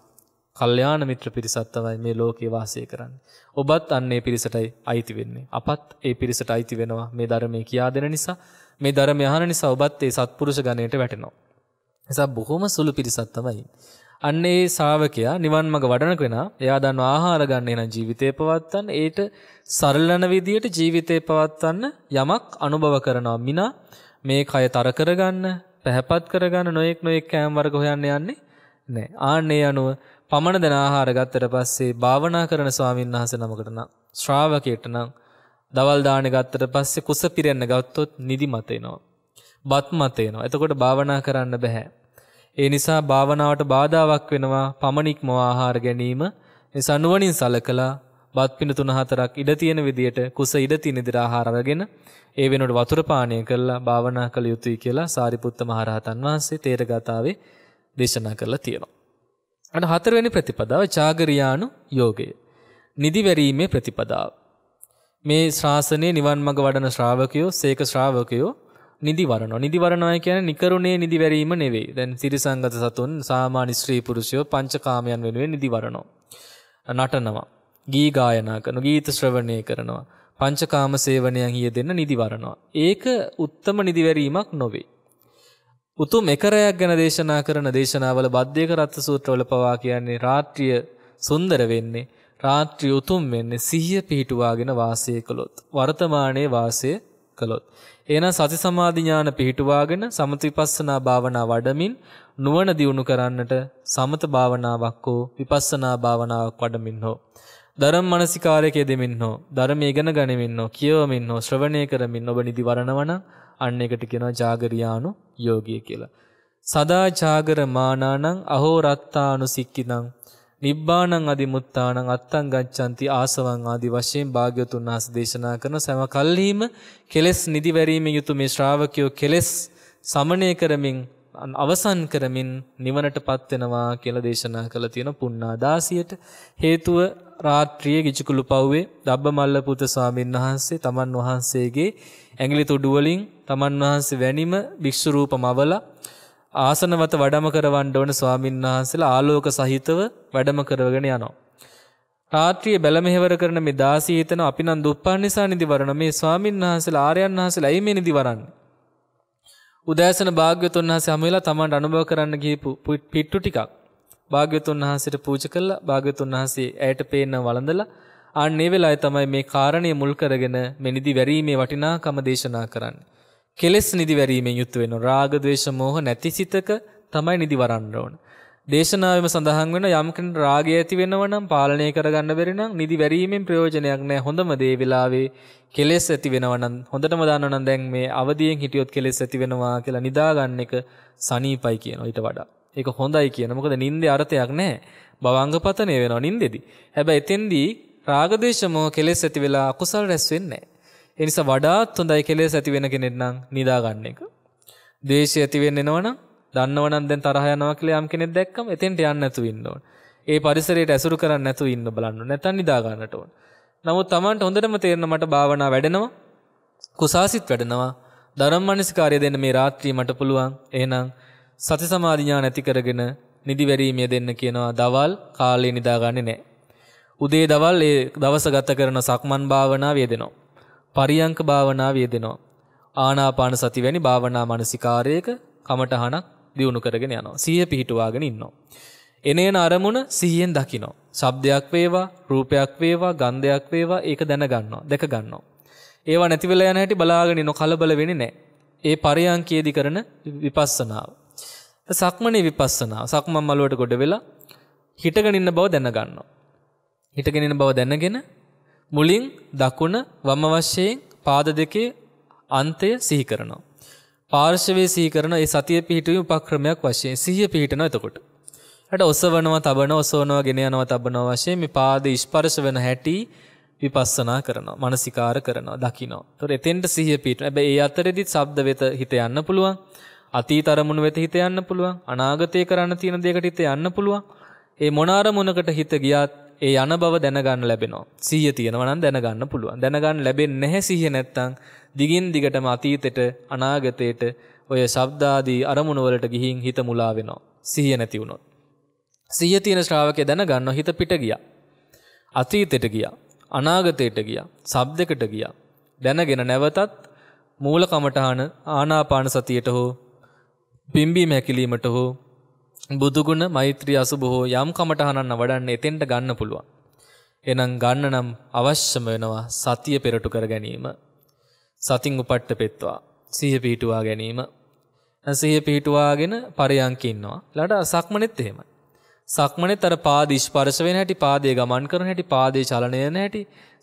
කල්යාණ මිත්‍ර පිරිසක් තමයි මේ ලෝකේ වාසය කරන්නේ. ඔබත් අන්න ඒ පිරිසටයි අයිති වෙන්නේ. අපත් ඒ පිරිසට අයිති වෙනවා මේ ධර්මයේ කියා දෙන නිසා, මේ ධර්මය අහන නිසා ඔබත් ඒ සත්පුරුෂ ගණයට වැටෙනවා. නිසා බොහොම සුළු පිරිසක් තමයි. අන්න ඒ ශාවකයා නිවන් මඟ වඩන කෙනා එයා දන්න ආහාර ගන්න එන ජීවිතේ පවත්තන්න ඒට සරලන විදියට ජීවිතේ පවත්තන්න යමක් අනුභව කරනවා මිනා මේ කය තර කරගන්න පැහැපත් කරගන්න නොයෙක් නොයෙක් කෑම වර්ග හොයන්න යන්නේ නැහැ ආන්නේ අනුව පමණ දෙන ආහාර ගත්තට පස්සේ භාවනා කරන ස්වාමීන් වහන්සේ නමකට නම් ශ්‍රාවකයට නම් දවල් දාණේ ගත්තට පස්සේ කුස පිරෙන්න ගත්තොත් නිදිමත එනවා බත් මත එනවා එතකොට භාවනා කරන්න බෑ ඒ නිසා භාවනාවට බාධාවක් වෙනවා පමණික්ම ආහාර ගැනීම. නිසා නුවණින් සලකලා බත් පිඬු තුන හතරක් ඉඩ තියෙන විදියට කුස ඉඩ තියෙන විදියට ආහාර අරගෙන ඒ වෙනුවට වතුර පානය කරලා භාවනා කළ යුතුයි කියලා සාරිපුත්ත මහරහතන් වහන්සේ තේරගතාවේ දේශනා කරලා තියෙනවා. අන්න හතරවෙනි ප්‍රතිපදාව චාගරියානු යෝගය. නිදිවැරීමේ ප්‍රතිපදාව. මේ ශ්‍රාසනයේ නිවන් මඟ වඩන ශ්‍රාවකයෝ, සේක ශ්‍රාවකයෝ නිදිවරන නිදිවරණය කියන නිකරුණේ නිදිවැරීම නෙවෙයි. දැන් සිරිසංගත සතුන් සාමාන්‍ය ස්ත්‍රී පුරුෂයෝ පංචකාමයන් වෙනුවෙන් නිදිවරනවා. නටනවා. ගී ගායනා කරනවා. ගීත ශ්‍රවණය කරනවා. පංචකාම සේවනයන් යෙදෙන්න නිදිවරනවා. ඒක උත්තම නිදිවැරීමක් නොවේ. උතුම් එකරයක් ගැන දේශනා කරන දේශනාවල බද්දේක රත්ත සූත්‍රවල පවා කියන්නේ රාත්‍රිය සුන්දර වෙන්නේ රාත්‍රිය උතුම් වෙන්නේ සිහිය පිහිටුවාගෙන වාසය කළොත් වර්තමානයේ වාසය කළොත්. එහෙනම් සති සමාධි ඥාන පිහිටුවාගෙන සමති විපස්සනා භාවනා වඩමින් නුවණ දියුණු කරන්නට සමත භාවනාවක් හෝ විපස්සනා භාවනාවක් වඩමින් හෝ ධර්ම මානසිකාරයක යෙදෙමින් හෝ ධර්ම ඉගෙන ගනිමින් හෝ කියවමින් හෝ ශ්‍රවණය කරමින් ඔබ නිදි වරණවන අන්න එකට කියනවා జాగරියානු යෝගිය කියලා. සදා జాగර මානානං අහෝ රත්තානුසික්කිනං නිබ්බාණං අදිමුත්තාණං අත්තං ගච්ඡanti ආසවං ආදි වශයෙන් භාග්‍යවතුන් වහන්සේ දේශනා කරන සෑම කල්හිම කෙලෙස් නිදිවැරීමේ යුතු මේ ශ්‍රාවකයෝ කෙලෙස් සමනය කරමින් අවසන් කරමින් නිවනටපත් වෙනවා කියලා දේශනා කළ තියෙන පුණ්ණාදාසියට හේතුව රාත්‍රියේ ගිජිකුළු පව්වේ දබ්බමල්ල පුත ස්වාමීන් වහන්සේ තමන් වහන්සේගේ ඇඟිලි තුඩු වලින් තමන් වහන්සේ වැනිම භික්ෂු රූපමවලා ආසනවත වැඩම කරවන්න ඕන ස්වාමීන් වහන්සේලා ආලෝක සහිතව වැඩම කරවගෙන යනවා. රාත්‍රියේ බැලමෙහෙවර කරන මේ දාසී හිතන අපි නම් දුප්පන් නිසා නිදිවරන මේ ස්වාමීන් වහන්සේලා ආර්යයන් වහන්සේලා ඇයි මේ නිදිවරන්නේ? උදෑසන භාග්‍යවතුන් වහන්සේ හැම වෙලාව තමන්ට අනුභව කරන්න ගිහපු පිට්ටු ටිකක් භාග්‍යවතුන් වහන්සේට පූජා කළා භාග්‍යවතුන් වහන්සේ ඇයට පේන වළඳලා අන්න ඒ වෙලාවේ තමයි මේ කාරණේ මුල් කරගෙන මෙනිදි වැරීමේ වටිනාකම දේශනා කරන්නේ. කෙලෙස් නිදිවැරීමෙන් යුත් වෙන රාග ద్వේෂ මෝහ නැති සිතක තමයි නිදිවරන්න ඕන. දේශනාවෙම සඳහන් වෙන යම් කෙනෙක් රාගය ඇති වෙනවා නම් පාලනය කරගන්න බැරි නම් නිදිවැරීමෙන් ප්‍රයෝජනයක් නැහැ. හොඳම දේ වෙලාවේ කෙලෙස් ඇති වෙනවා නම් හොඳටම දන්නවා නම් දැන් මේ අවදියෙන් හිටියොත් කෙලෙස් ඇති වෙනවා කියලා නිදාගන්න එක සනීපයි කියනවා ඊට වඩා. ඒක හොඳයි කියන. මොකද නිින්දේ අර්ථයක් නැහැ. භවංගපතණය වෙනවා නිින්දෙදි. හැබැයි එතෙන්දී රාග දේශ මොහ කෙලෙස් ඇති වෙලා අකුසල් රැස් වෙන්නේ නැහැ. ඒ නිසා වඩාත් හොඳයි කෙලෙස් ඇති වෙන කෙනෙක් නම් නිදා ගන්න එක. ද්වේෂය ඇති වෙන්න එනවනම් දන්නවනම් දැන් තරහ යනවා කියලා යම් කෙනෙක් දැක්කම එතෙන්ට යන්න නැතුව ඉන්න ඕන. ඒ පරිසරයට ඇසුරු කරන්නේ නැතුව ඉන්න බලන්න. නැත්නම් නිදා ගන්නට ඕන. නමුත් Tamanට හොඳටම තේරෙන මට භාවනා වැඩෙනවා. කුසාසිත වැඩෙනවා. ධර්මමනසිකාරය දෙන්න මේ රාත්‍රිය මට පුළුවන්. එහෙනම් සති සමාධි ඥාන ඇති කරගෙන නිදිවැරීමේ දෙන්න කියනවා. දවල් කාලේ නිදාගන්නේ නැහැ. උදේ දවල් ඒ දවස ගත කරන සක්මන් භාවනාව වේදෙනවා. පරියංක භාවනා වේදෙනවා. ආනාපාන සති වැනි භාවනා මානසිකාරයක කමටහනක් දියුණු කරගෙන යනවා. සිහිය පිහිටුවාගෙන ඉන්නවා. එනේන අරමුණ සිහියෙන් දකිනවා. ශබ්දයක් වේවා, රූපයක් වේවා, ගන්ධයක් වේවා ඒක දැනගන්නවා, දැක ගන්නවා. ඒවා නැති වෙලා යන හැටි බලාගෙන ඉන කලබල වෙන්නේ නැහැ. ඒ පරියංකයේදී කරන විපස්සනාව. සක්මනේ විපස්සනාව. සක්මන් මළුවට ගොඩ වෙලා හිටගෙන ඉන්න බව දැනගන්නවා. හිටගෙන ඉන්න බව දැනගෙන මුලින් දකුණ වම වශයෙන් පාද දෙකේ අන්තය සිහි කරනවා. පාර්ශවයේ සිහි කරන ඒ සතිය පිහිටුවීම උපක්‍රමයක් වශයෙන් සිහිය පිහිටනවා එතකොට. හට ඔසවනවා තබන ඔසවනවා ගෙන යනවා තබනවා වශයෙන් මේ පාද ස්පර්ශ වෙන හැටි විපස්සනා කරනවා. මානසිකාර කරනවා, දකිනවා. ඒතොර එතෙන්ට සිහිය පිහිටන. හැබැයි ඒ අතරෙදිත් ශබ්ද වෙත හිත යන්න පුළුවන්. අතීත අරමුණු වෙත හිත යන්න පුළුවන්. අනාගතේ කරන්න තියෙන දේකට හිත යන්න පුළුවන්. ඒ මොන අරමුණකට හිත ගියත් ඒ යන බව දැනගන්න ලැබෙනවා. සීය තියෙනවා නම් දැනගන්න පුළුවන්. දැනගන්න ලැබෙන්නේ නැහැ සීය නැත්තම් දිගින් දිගටම අතීතෙට අනාගතයට ඔය ශබ්දාදී අරමුණු වලට ගිහින් හිත මුලා වෙනවා. සීය නැති වුණොත්. සීය තියෙන ශ්‍රාවකය දැනගන්න හිත පිට ගියා. අතීතෙට ගියා. අනාගතයට ගියා. ශබ්දයකට ගියා. දැනගෙන නැවතත් මූල කමඨාන ආනාපාන සතියට හෝ පිම්බීම හැකිලීමට හෝ බුදුගුණ මෛත්‍රී අසුබහෝ යම් කමටහනන්න වඩන්න එතෙන්ට ගන්න පුළුවන්. එනම් ගන්න නම් අවශ්‍යම වෙනවා සතිය පෙරටු කර ගැනීම. සතින් උපට්ට පෙත්වා සීහ පිහිටුවා ගැනීම. සහ පිහිටුවාගෙන පරයංකින්නවා ලට සක්මනෙත් එහෙම. සක්මනෙත් අර පාදිශ් පර්ශවෙන හැටි පාදය ගමන් කරන හැටි පාදේ චලනයන හැටි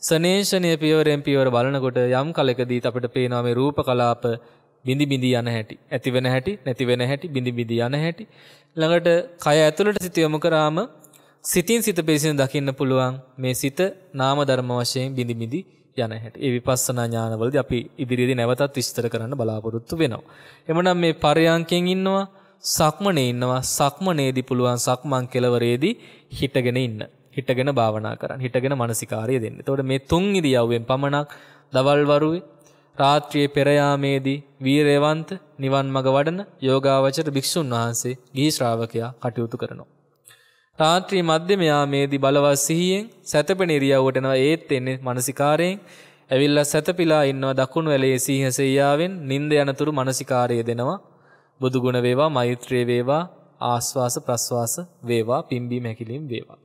සනේෂණය පියවරෙන් පියවර බලනකොට යම් කලෙකදීත් අපට පේනවාමේ රූප කලාප බිඳි බිඳි යන හැටි ඇති වෙන හැටි නැති වෙන හැටි බිඳි බිඳි යන හැටි ළඟට කය ඇතුළට සිත යොමු කරාම සිතින් සිත පිළිසින දකින්න පුළුවන් මේ සිත නාම ධර්ම වශයෙන් බිඳි බිඳි යන හැටි. ඒ විපස්සනා ඥානවලදී අපි ඉදිරියේදී නැවතත් විස්තර කරන්න බලාපොරොත්තු වෙනවා. එමනම් මේ පරයන්කෙන් ඉන්නවා සක්මනේ ඉන්නවා සක්මනේදී පුළුවන් සක්මන් කෙලවරේදී හිටගෙන ඉන්න. හිටගෙන භාවනා කරන්න. හිටගෙන මානසිකාරය දෙන්න. එතකොට මේ තුන් ඉරියව්වෙන් පමණක් දවල් වරුවේ රාත්‍රියේ පෙරයාමේදී වීරයවන්ත නිවන් මඟ වඩන යෝගාවචර භික්ෂුන් වහන්සේ ගිහි ශ්‍රාවකයා කටයුතු කරනවා. රාත්‍රී මධ්‍යම යාමේදී බලවත් සිහියෙන් සැතපෙන ඉරියව්වට එනවා ඒත් එන්නේ මානසිකාරයෙන් ඇවිල්ලා සැතපීලා ඉන්නවා දකුණු ඇලේ සීහසෙයාවෙන් නිින්ද යනතුරු මානසිකාරය දෙනවා බුදු ගුණ වේවා මෛත්‍රී වේවා ආස්වාස ප්‍රස්වාස වේවා පිම්බීම හැකිලිම් වේවා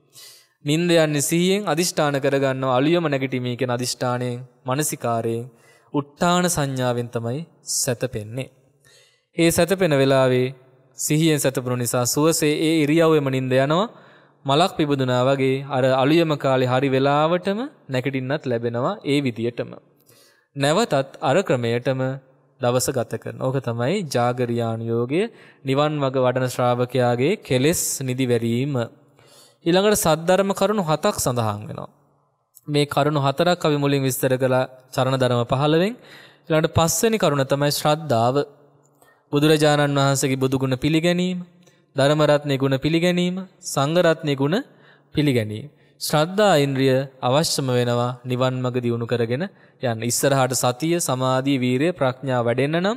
නිින්ද යන්නේ සිහියෙන් අදිෂ්ඨාන කරගන්නවා අලුයම නැගිටීමේ කියන අදිෂ්ඨාණයෙන් මානසිකාරයෙන් උට්ටාන සංඥාවෙන් තමයි සැතපෙන්නේ. ඒ සැතපෙන වෙලාවේ සිහියෙන් සැතපුණු නිසා සුවසේ ඒ ඉරියව්වෙම නිින්ද යනවා මලක් පිබුදුනා වගේ අර අලුයම කාලේ හරි වෙලාවටම නැකටින්නත් ලැබෙනවා ඒ විදියටම. නැවතත් අර ක්‍රමයටම දවස ගත කරන. ඕක තමයි ජාගරියාණු යෝගය නිවන් මඟ වඩන ශ්‍රාවකයාගේ කෙලෙස් නිදිවැරීම. ඊළඟට සද්ධර්ම කරුණු හතක් සඳහන් වෙනවා. මේ කරුණු හතරක් අපි මුලින් විස්තර කළා චරණ ධර්ම 15න් ඊළඟට පස්වෙනි කරුණ තමයි ශ්‍රද්ධාව බුදුරජාණන් වහන්සේගේ බුදු ගුණ පිළිගැනීම ධර්ම රත්නේ ගුණ පිළිගැනීම සංඝ රත්නේ ගුණ පිළිගැනීම ශ්‍රද්ධා ඉන්ද්‍රිය අවශ්‍යම වෙනවා නිවන් මඟ දියුණු කරගෙන යන්න ඉස්සරහට සතිය සමාධී වීරිය ප්‍රඥා වැඩෙන්න නම්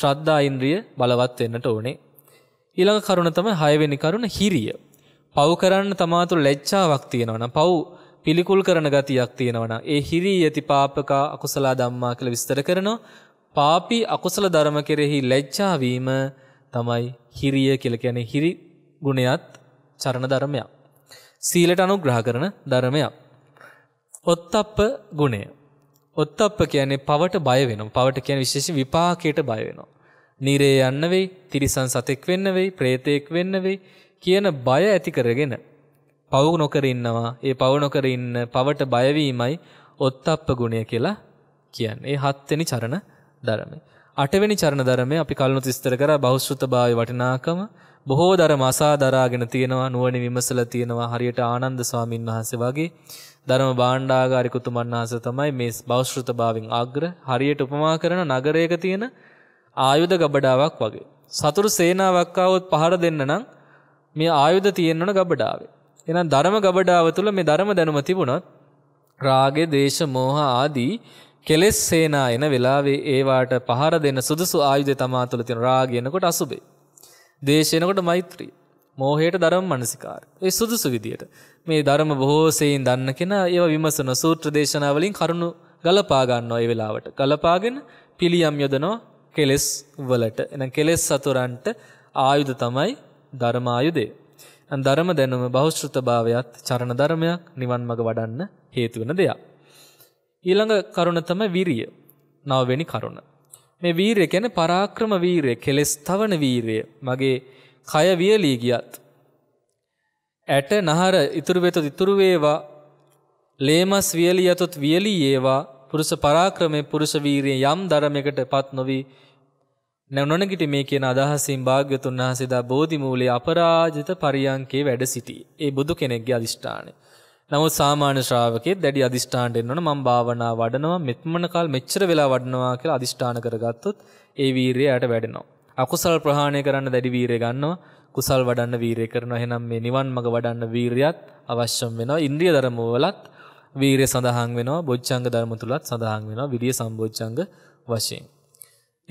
ශ්‍රද්ධා ඉන්ද්‍රිය බලවත් වෙන්නට ඕනේ ඊළඟ කරුණ තමයි හයවෙනි කරුණ හිරිය පව් කරන්න තමා තුළ ලැජ්ජාවක් තියෙනවා නම් පව් පිළිකුල් කරන ගතියක් තියෙනවා ඒ හිරී යති පාපකා අකුසලා ධම්මා කියලා විස්තර කරනවා. පාපී අකුසල ධර්ම කෙරෙහි ලැජ්ජා වීම තමයි හිරිය කියලා කියන්නේ හිරි ගුණයත් චරණ ධර්මයක්. සීලට අනුග්‍රහ කරන ධර්මයක්. ඔත්තප්ප ගුණය. ඔත්තප්ප කියන්නේ පවට බය වෙනවා. පවට කියන්නේ විශේෂ විපාකයට බය වෙනවා. නිරේ යන්න වෙයි, තිරිසන් සතෙක් වෙන්න වෙයි, ප්‍රේතෙක් වෙන්න වෙයි කියන බය ඇති කරගෙන පවු නොකර ඉන්නවා. ඒ පවු නොකර ඉන්න පවට බයවීමයි ඔත්තප්ප ගුණය කියලා කියන්නේ. ඒ හත්වෙනි චරණ ධර්මය. අටවෙනි චරණ ධර්මය අපි කලනොත් විස්තර කරා බෞද්ධත්වභාවයේ වටිනාකම බොහෝ ධර්ම අසා දරාගෙන තියෙනවා නුවණ විමසලා තියෙනවා හරියට ආනන්ද ස්වාමීන් වහන්සේ වගේ ධර්ම භාණ්ඩාගාරිකුතුමන් වහන්සේ තමයි මේ බෞද්ධත්වභාවයෙන් අග්‍ර හරියට උපමා කරන නගරයක තියෙන ආයුධ ගබඩාවක් වගේ සතුරු සේනාවක් ආවොත් පහර දෙන්න නම් මේ ආයුධ තියෙන්න ඕන ගබඩාවේ එහෙනම් ධර්ම ගබඩාව තුළ මේ ධර්ම දැනුම තිබුණොත් රාග, දේශ, මෝහ ආදී කෙලෙස් සේනා එන වෙලාවේ ඒවාට පහර දෙන සුදුසු ආයුධය තමා තුළ තියෙන රාගය එනකොට අසුබේ. දේශය එනකොට මෛත්‍රී. මෝහයට ධර්ම මනසිකාර. ඒ සුදුසු විදියට මේ ධර්ම බොහෝ සෙයින් දන්න කෙනා ඒව විමසන සූත්‍ර දේශනා වලින් කරුණු ගලපා ගන්නවා ඒ වෙලාවට. ගලපාගෙන පිළියම් යොදනවා කෙලෙස් වලට. එහෙනම් කෙලෙස් සතුරන්ට ආයුධ තමයි ධර්මායුධය. ධර්ම දැනුම බහුශ්‍රතභාවයත් චරණ ධර්මයක් නිවන් මඟ වඩන්න හේතු වෙන දෙයක්. ඊළඟ කරුණ තමයි විරිය. නවවෙනි කරුණ. මේ වීරය කියන්නේ පරාක්‍රම වීරය, කෙලෙස් තවන වීරය. මගේ කය වියලී ගියත් ඇට නහර ඉතුරු වෙතොත් ඉතුරු වේවා, ලේමස් වියලී යතොත් වියලී ඒවා. පුරුෂ පරාක්‍රමේ පුරුෂ වීරිය යම් ධර්මයකටපත් නොවි නැව නොනගිට මේ කියන අදහසින් භාග්‍යතුන් වහන්සේදා බෝධිමූලේ අපරාජිත පරියංකේ වැඩ සිටි. ඒ බුදු කෙනෙක්ගේ අධිෂ්ඨානය. නමුත් සාමාන්‍ය ශ්‍රාවකේ දැඩි අධිෂ්ඨානට එන්න ඕන මම භාවනා වඩනවා මෙත්මන කාල මෙච්චර වෙලා වඩනවා කියලා අධිෂ්ඨාන කරගත්තොත් ඒ වීරිය යට වැඩෙනවා. අකුසල් ප්‍රහාණය කරන්න දැඩි වීරිය ගන්නවා. කුසල් වඩන්න වීරිය කරනවා. එහෙනම් මේ නිවන් මඟ වඩන්න වීරියත් අවශ්‍යම වෙනවා. ඉන්ද්‍රිය ධර්මවලත් වීරිය සඳහන් වෙනවා. බොජ්ජංග ධර්ම තුලත් සඳහන් වෙනවා. විරිය සම්බොජ්ජංග වශයෙන්.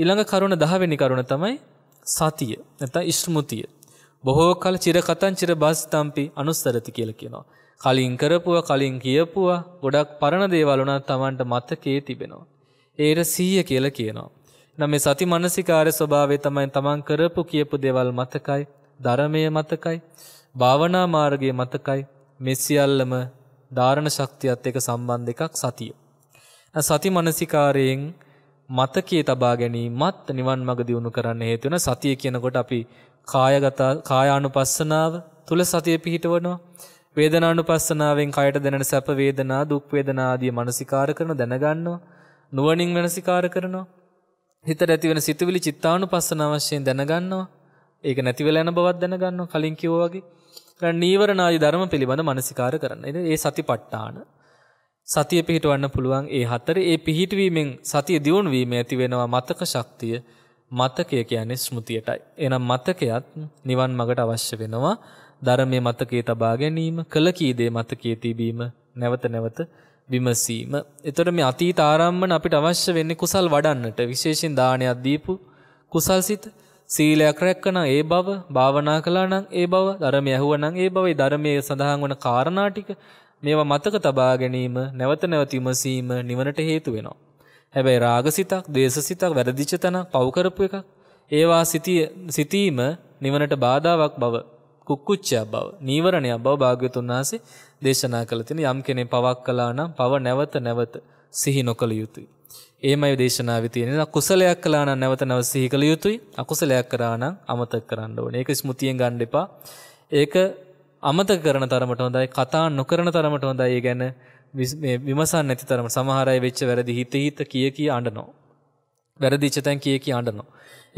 ඊළඟ කරුණ 10 වෙනි කරුණ තමයි සතිය නැත්නම් ස්මෘතිය. බොහෝ කල චිරකතං චිරබස්තම්පි අනුස්සරති කියලා කියනවා. කලින් කරපුවා කලින් කියපුවා ගොඩක් පරණ දේවල් උනා Tamanට මතකයේ තිබෙනවා. ඒර 100 කියලා කියනවා. නම් මේ සති මානසිකාර්ය ස්වභාවය තමයි Taman කරපු කියපු දේවල් මතකයි, ධර්මයේ මතකයි, භාවනා මාර්ගයේ මතකයි. මේ සියල්ලම ධාරණ ශක්තියත් එක්ක සම්බන්ධ එකක් සතිය. සති මානසිකාරයෙන් මතකයේ තබා ගැනීමත් නිවන් මඟ දියුණු කරන්න හේතු වෙන සතිය කියනකොට අපි කායගත කායානුපස්සනාව තුල සතිය පිහිටවනවා. වේදනානුපස්සනාවෙන් කයට දැනෙන සැප වේදනා දුක් වේදනා ආදී මනසිකාර කරන දැනගන්නවා නුවණින් මනසිකාර කරනවා හිතට ඇති වෙන සිතුවිලි චිත්තානුපස්සනාව වශයෙන් දැනගන්නවා ඒක නැති වෙලා යන බවක් දැනගන්නවා කලින් කිව්වා වගේ ඊළඟ නීවරණ ආදී ධර්ම පිළිබඳ මනසිකාර කරන. ඒ සතිපට්ඨාන සතිය පිහිටවන්න පුළුවන් ඒ හතර ඒ පිහිටවීමෙන් සතිය දියුණු වීම ඇති වෙනවා මතක ශක්තිය මතකය කියන්නේ ස්මෘතියටයි. එහෙනම් මතකයත් නිවන් මගට අවශ්‍ය වෙනවා. ධර්මයේ මතකයේ තබා ගැනීම, කල කීදේ මතකයේ තිබීම, නැවත නැවත විමසීම. එතකොට මේ අතීත ආරම්මන අපිට අවශ්‍ය වෙන්නේ කුසල් වඩන්නට විශේෂයෙන් දානයක් දීපු කුසල් සිත සීලයක් රැක්කනම් ඒ බව භාවනා කළා නම් ඒ බව ධර්මය ඇහුවා නම් ඒ බව ධර්මයේ සඳහන් වන කාරණා ටික මේවා මතක තබා ගැනීම නැවත නැවත විමසීම නිවනට හේතු වෙනවා. හැබැයි රාගසිතක්, ද්වේෂසිතක්, වැරදිච්ච තැනක්, පව් කරපු එකක් ඒවා සිතීම නිවනට බාධාවක් බව කුක්කුච්චයක් බව නීවරණයක් බව භාග්‍යතුන් වහන්සේ දේශනා කළ තියෙන යම් කෙනෙක් පවක් කළා නම් පව නැවත නැවත සිහි නොකළ යුතුයි. එහෙමයි දේශනාවේ තියෙන. කුසලයක් කළා නම් නැවත නැවත සිහි කළ යුතුයි. අකුසලයක් කරා නම් අමතක කරන්න ඕනේ. ඒක ස්මෘතියෙන් ගන්න එපා. ඒක අමතක කරන තරමට හොඳයි කතා නොකරන තරමට හොඳයි ඒ ගැන විමසන් නැති තරම සමහරයි වෙච්ච වැරදි හිත හිත කිය කිය අඬනවා. වැරදිච්ච තැන් කිය කිය අඬනවා.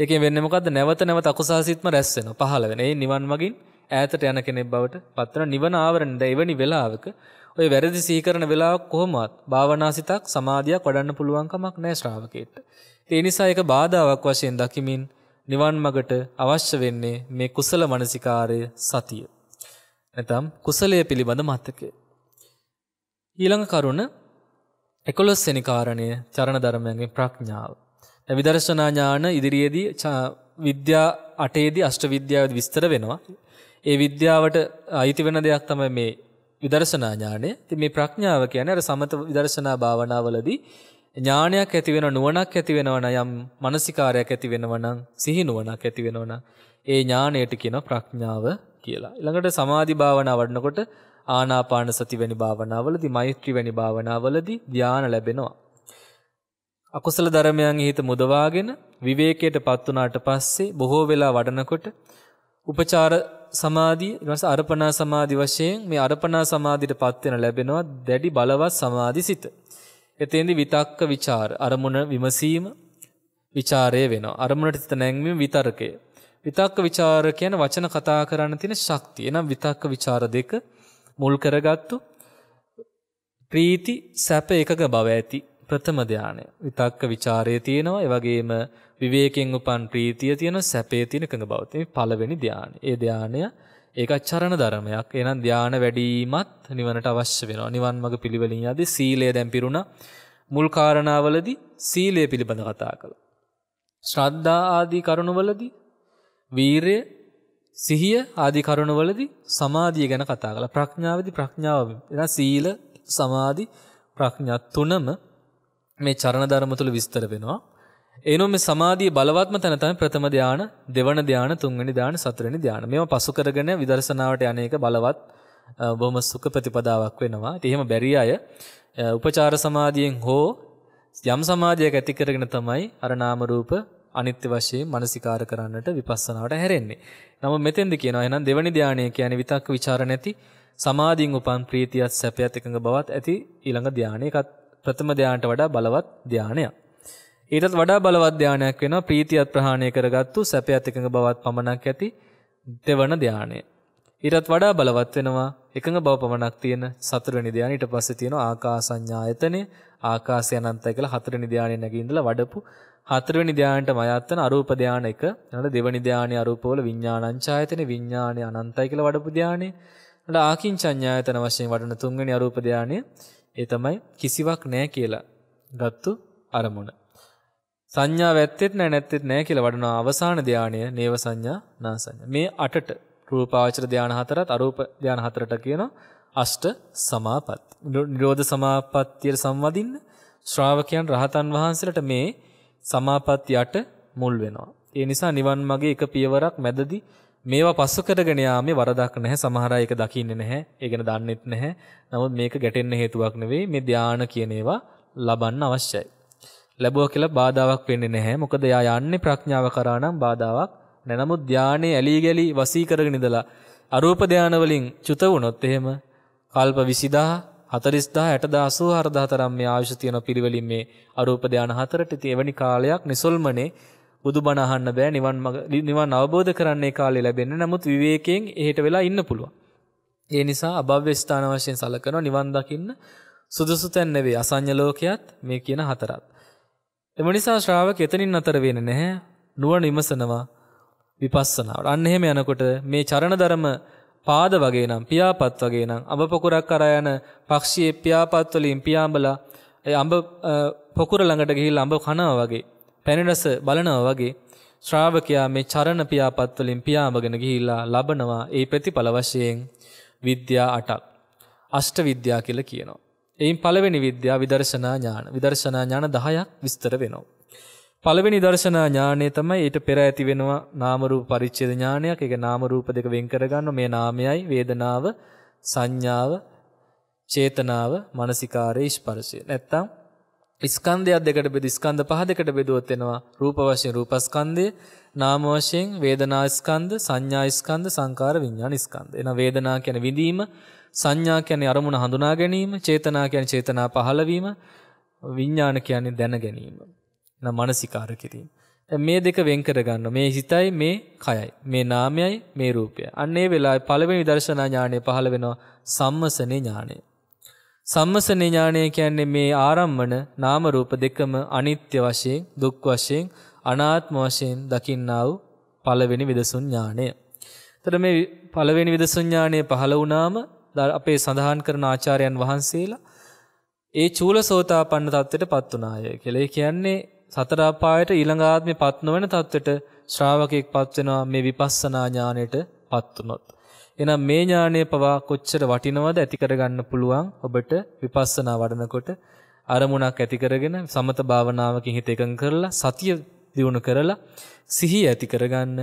ඒකෙන් වෙන්නේ මොකද්ද? නැවත නැවත අකුසාසිතම රැස් වෙනවා. පහළ වෙන. ඒ නිවන් මගින් ඈතට යන කෙනෙක් බවට පත් වෙන නිවන ආවරණ ද එවැනි වෙලාවක ඔය වැරදි සීකරන වෙලාවක් කොහොමවත් භාවනාසිතක් සමාධියක් වඩන්න පුළුවන් කමක් නැහැ ශ්‍රාවකෙට. ඒ නිසා ඒක බාධාවක් වශයෙන් දකිමින් නිවන් මගට අවශ්‍ය වෙන්නේ මේ කුසල මනසිකාරය සතිය. නැතම් කුසලය පිළිබඳ මතකය. ඊළඟ කරුණ එකොළොස් වෙනි කාරණය චරණ ධර්මයන්ගේ ප්‍රඥාව. විදර්ශනා ඥාන ඉදිරියේදී විද්‍යා අටේදී අෂ්ට විද්‍යාව විස්තර වෙනවා. ඒ විද්‍යාවට අයිති වෙන දෙයක් තමයි මේ විදර්ශනා ඥානය. ඉතින් මේ ප්‍රඥාව කියන්නේ අර සමත විදර්ශනා භාවනාවලදී ඥානයක් ඇති වෙනව නුවණක් ඇති වෙනව නම් මානසිකාරයක් ඇති වෙනව නම් සිහි නුවණක් ඇති වෙනව නම් ඒ ඥාණයට කියන ප්‍රඥාව කියලා. ඊළඟට සමාධි භාවනා වඩනකොට ආනාපාන සති වැනි භාවනාවලදී මෛත්‍රී වැනි භාවනාවලදී ධානය ලැබෙනවා. අකුසල ධර්මයන් හිත මුදවාගෙන විවේකයට පත් වුණාට පස්සේ බොහෝ වෙලා වඩනකොට උපචාර සමාධිය ඊට අර්පණා සමාධි වශයෙන් මේ අර්පණා සමාධියට පත් වෙන ලැබෙනවා දැඩි බලවත් සමාධිසිත. එතෙන්දි විතක්ක ਵਿਚාර අරමුණ විමසීම ਵਿਚාරය වෙනවා. අරමුණට සිත නැංවීම විතරකය. විතක්ක ਵਿਚාර කියන වචන කතා කරන්න තියෙන ශක්තිය. එනම් විතක්ක ਵਿਚාර දෙක මුල් කරගත්තු ප්‍රීති සැප එකග බව ඇති ප්‍රථම ධානය. විතක්ක ਵਿਚාරයේ තියෙනවා. ඒ වගේම විවේකයෙන් උපන් ප්‍රීතිය තියෙන සැපේ තියෙන එකඟ බව. මේ පළවෙනි ධානය. ඒ ධානය ඒක චරණ ධර්මයක්. එහෙනම් ධාන වැඩිමත් නිවනට අවශ්‍ය වෙනවා. නිවන් මඟ පිළිවෙලින් යදී සීලය දැන් පිරුණා. මුල් කාරණාවලදී සීලය පිළිබඳ කතා කළා. ශ්‍රද්ධා ආදී කරුණවලදී වීරය සිහිය ආදී කරුණවලදී සමාධිය ගැන කතා කළා. ප්‍රඥාවේදී ප්‍රඥාව එන සීල සමාධි ප්‍රඥා තුනම මේ චරණ ධර්ම තුල විස්තර වෙනවා. එනෝ මේ සමාධියේ බලවත්ම තැන තමයි ප්‍රථම ධාන, දෙවන ධාන, තුන්වෙනි ධාන, හතරවෙනි ධාන. මේවා පසු කරගෙන විදර්ශනාවට යන එක බලවත් බොහොම සුඛ ප්‍රතිපදාවක් වෙනවා. ඒත් එහෙම බැරි අය උපචාර සමාධියෙන් හෝ යම් සමාධියක් ඇති කරගෙන තමයි අර නාම රූප අනිත්‍ය වශයෙන් මානසිකාර කරන්නට විපස්සනාවට හැරෙන්නේ. නමුත් මෙතෙන්ද කියනවා එහෙනම් දෙවනි ධානය කියන්නේ විතක්ක ਵਿਚාර නැති සමාධින් උපන් ප්‍රීතියත් සැපයත් එකඟ බවත් ඇති ඊළඟ ධානයකත් ප්‍රථම ධානයට වඩා බලවත් ධානයක්. ඊටත් වඩා බලවත් ධානයක් වෙනවා ප්‍රීතියත් ප්‍රහාණය කරගත්තු සැපයත් එකඟ බවත් පමණක් ඇති දෙවන ධානය. ඊටත් වඩා බලවත් වෙනවා එකඟ බව පමණක් තියෙන සතරවෙනි ධානය ඊට පස්සේ තියෙනවා ආකාසඤ්ඤායතනෙ ආකාසය අනන්තය කියලා හතරවෙනි ධානය නැගී ඉඳලා වඩපු හතරවෙනි ධානයට මයත්තන අරූප ධාන එක ඊළඟ දෙවෙනි ධානයේ අරූපවල විඥානංචායතන විඥානය අනන්තයි කියලා වඩපු ධානය ඊළඟ ආකින්චඤ්ඤායතන වශයෙන් වඩන තුන්වෙනි අරූප ධානය ඒ තමයි කිසිවක් නැහැ කියලා ගත්තු අරමුණ සංඥා වැත්තේත් නැහැ නැත්තේත් නැහැ කියලා වඩන අවසාන ධානය නේව සංඥා නා සංඥා මේ අටට රූපාවචර ධාන හතරත් අරූප ධාන හතරට කියන අෂ්ට සමාපatti නිරෝධ සමාපත්තියට සම්වදින්න ශ්‍රාවකයන් රහතන් වහන්සේලාට මේ සමාපත්තියට මුල් වෙනවා. ඒ නිසා නිවන් මාගේ එක පියවරක් මැදදී මේවා පස්ස කරගෙන යාමේ වරදක් නැහැ සමහර අය ඒක දකින්නේ නැහැ ඒ ගැන දන්නෙත් නැහැ නමුත් මේක ගැටෙන්න හේතුවක් නෙවෙයි මේ ධාන කියන ඒවා ලබන්න අවශ්‍යයි ලැබුවා කියලා බාධාවක් වෙන්නේ නැහැ මොකද යා යන්නේ ප්‍රඥාව කරා නම් බාධාවක් නැහැ නමුත් ධානයේ ඇලී ගලී වසී කරගෙන ඉඳලා අරූප ධාන වලින් චුත වුණොත් එහෙම කල්ප 20000 40000 60000 80000 තරම් මේ ආයුෂ තියෙන පිළිවෙලින් මේ අරූප ධාන හතරට ඉතින් එවැනි කාලයක් නිසල්මනේ බුදුබණ අහන්න බෑ නිවන් නිවන් අවබෝධ කරන්නේ කාලේ ලැබෙන්නේ නමුත් විවේකයෙන් එහෙට වෙලා ඉන්න පුළුවන්. ඒ නිසා අභව්‍ය ස්ථාන වශයෙන් සලකනවා නිවන් දකින්න සුදුසු තැන් නෙවෙයි අසඤ්ඤ ලෝකයක් මේ කියන හතරත්. එම නිසා ශ්‍රාවක එතනින් අතර වෙන්නේ නැහැ. නුවණ විමසනවා විපස්සනාවට. අන්න එහෙම යනකොට මේ චරණ ධර්ම පාද වගේ නම් පියාපත් වගේ නම් අඹ පොකුරක් අර යන පක්ෂියේ පියාපත් වලින් පියාඹලා ඒ අඹ පොකුර ළඟට ගිහිල්ලා අඹ කනවා වගේ පැණිරස බලනවා වගේ ශ්‍රාවකයා මේ චරණ පියාපත් වලින් පියාඹගෙන ගිහිල්ලා ලබනවා ඒ ප්‍රතිඵල වශයෙන් විද්‍යා 8ක් අෂ්ට විද්‍යා කියලා කියනවා. එයින් පළවෙනි විද්‍යා විදර්ශනා ඥාන. විදර්ශනා ඥාන 10ක් විස්තර වෙනවා. පළවෙනි දර්ශනා ඥානය තමයි ඊට පෙර ඇති වෙනවා නාම රූප පරිච්ඡේද ඥානයක්. ඒක නාම රූප දෙක වෙන් කරගන්න මේ නාමයයි වේදනාව, සංඥාව, චේතනාව, මානසිකාරය, ස්පර්ශය. නැත්තම් ස්කන්ධයක් දෙකට බෙද ස්කන්ධ පහ දෙකට බෙදුවොත් එනවා රූප වශයෙන් රූපස්කන්ධය, නාම වශයෙන් වේදනා ස්කන්ධ, සංඥා ස්කන්ධ, සංකාර විඥාන ස්කන්ධ. එන වේදනා කියන්නේ විඳීම, සංඥා කියන්නේ අරමුණ හඳුනා ගැනීම, චේතනා කියන්නේ චේතනා පහළ වීම, විඥාන කියන්නේ දැන ගැනීම. එන මනසිකාර කිරීම. මේ දෙක වෙන් කරගන්න මේ හිතයි මේ කයයි මේ නාමයයි මේ රූපය. අන්නේ වෙලාවේ පළවෙනි විදර්ශනා ඥාණය පහළ වෙනවා සම්මසනේ ඥාණය. සම්මසනේ ඥාණය කියන්නේ මේ ආරම්මන නාම රූප දෙකම අනිත්‍ය වශයෙන් දුක් වශයෙන් අනාත්ම වශයෙන් දකින්නා වූ පළවෙනි විදසුන් ඥාණය. එතකොට මේ පළවෙනි විදසුන් ඥාණය පහළ වුණාම අපේ සඳහන් කරන ආචාර්යයන් වහන්සේලා ඒ චූලසෝතාපන්න තත්ත්වයට පත් වුණාය කියලා. ඒ කියන්නේ සතර අපායට ඊළඟ ආත්මේ පත් නොවන තත්වෙට ශ්‍රාවකෙක්පත් වෙනවා මේ විපස්සනා ඥාණයටපත් උනොත්. එහෙනම් මේ ඥාණය පවා කොච්චර වටිනවද ඇති කරගන්න පුළුවන් ඔබට විපස්සනා වඩනකොට අරමුණක් ඇති කරගෙන සමත භාවනාවකින් හිත එකඟ කරලා සතිය දියුණු කරලා සිහිය ඇති කරගන්න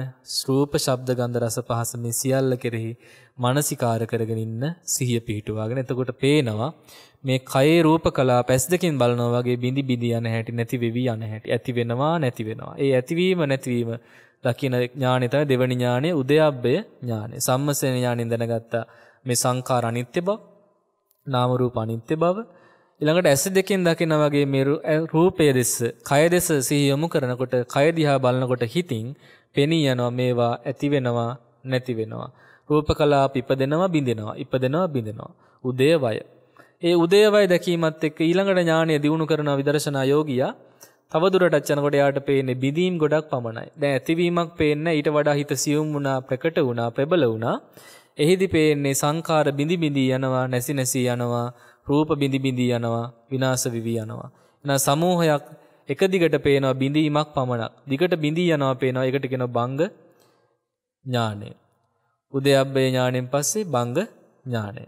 රූප ශබ්ද ගන්ධ රස පහස මේ සියල්ල කෙරෙහි මානසිකාර කරගෙන ඉන්න සිහිය පිහිටුවාගෙන එතකොට පේනවා මේ කයේ රූප කලාප ඇස් දෙකෙන් බලනවා වගේ බිඳි බිඳි යන හැටි නැති වෙවි යන හැටි ඇති වෙනවා නැති වෙනවා. ඒ ඇතිවීම නැතිවීම දකින ඥානෙ තමයි දෙවනි ඥානෙ උදයබ්බය ඥානෙ. සම්මසන ඥානෙන් දැනගත්තා මේ සංඛාර අනිත්‍ය බව, නාම රූප අනිත්‍ය බව, ඊළඟට ඇස දෙකෙන් දකිනා වගේ මේ රූපය දෙස, කය දෙස සිහි යොමු කරනකොට, කය දිහා බලනකොට හිතින් පෙනී යනවා මේවා ඇති වෙනවා නැති වෙනවා. රූප කලාප ඉපදෙනවා බිඳෙනවා ඉපදෙනවා බිඳෙනවා උදේවය ඒ උදේවය දැකීමත් එක්ක ඊළඟට ඥානය දිනු කරන විදර්ශනා යෝගියා තවදුරටත් යනකොට යාට පේන්නේ බිඳීම් ගොඩක් පමණයි දැන් ඇතිවීමක් පේන්නේ ඊට වඩා හිත සියුම් වුණා ප්‍රකට වුණා ප්‍රබල වුණා එහිදී පේන්නේ සංඛාර බිඳි බිඳි යනවා නැසි නැසි යනවා රූප බිඳි බිඳි යනවා විනාශ විවි යනවා එන සමූහයක් එක දිගට පේනවා බිඳීමක් පමණක්. දිගට බිඳී යනවා පේනවා. ඒකට කියනවා බංග ඥානය. උදයබ්බේ ඥාණයෙන් පස්සේ බංග ඥාණය.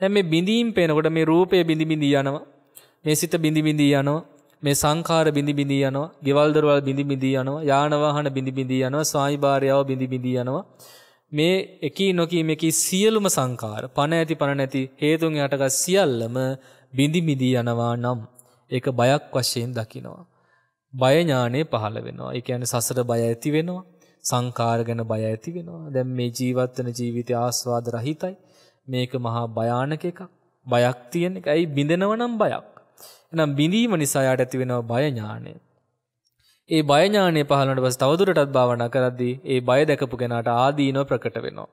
දැන් මේ බිඳීම් පේනකොට මේ රූපය බිඳි බිඳි යනවා. මේ සිත බිඳි බිඳි යනවා. මේ සංඛාර බිඳි බිඳි යනවා. ගෙවල් දොරවල් බිඳි බිඳි යනවා. යාන වාහන බිඳි බිඳි යනවා. ස්වාමි භාර්යාව බිඳි බිඳි යනවා. මේ එකී නොකී මේකී සියලුම සංඛාර පණ ඇති පණ නැති හේතුන් යටගත් සියල්ලම බිඳි බිඳි යනවා නම් ඒක බයක් වශයෙන් දකිනවා. බය ඥානෙ පහළ වෙනවා. ඒ කියන්නේ සසර බය ඇති වෙනවා. සංකාර ගැන බය ඇති වෙනවා. දැන් මේ ජීවත් වෙන ජීවිතය ආස්වාද රහිතයි. මේක මහා භයානක එකක්. බයක් තියෙන එක. ඇයි බිඳෙනව නම් බයක්. එහෙනම් බිඳීම නිසා යාට ඇති වෙනවා බය ඥානය. ඒ බය ඥානය පහළ වුණාට පස්සේ තවදුරටත් භාවනා කරද්දී ඒ බය දැකපු කෙනාට ආදීනව ප්‍රකට වෙනවා.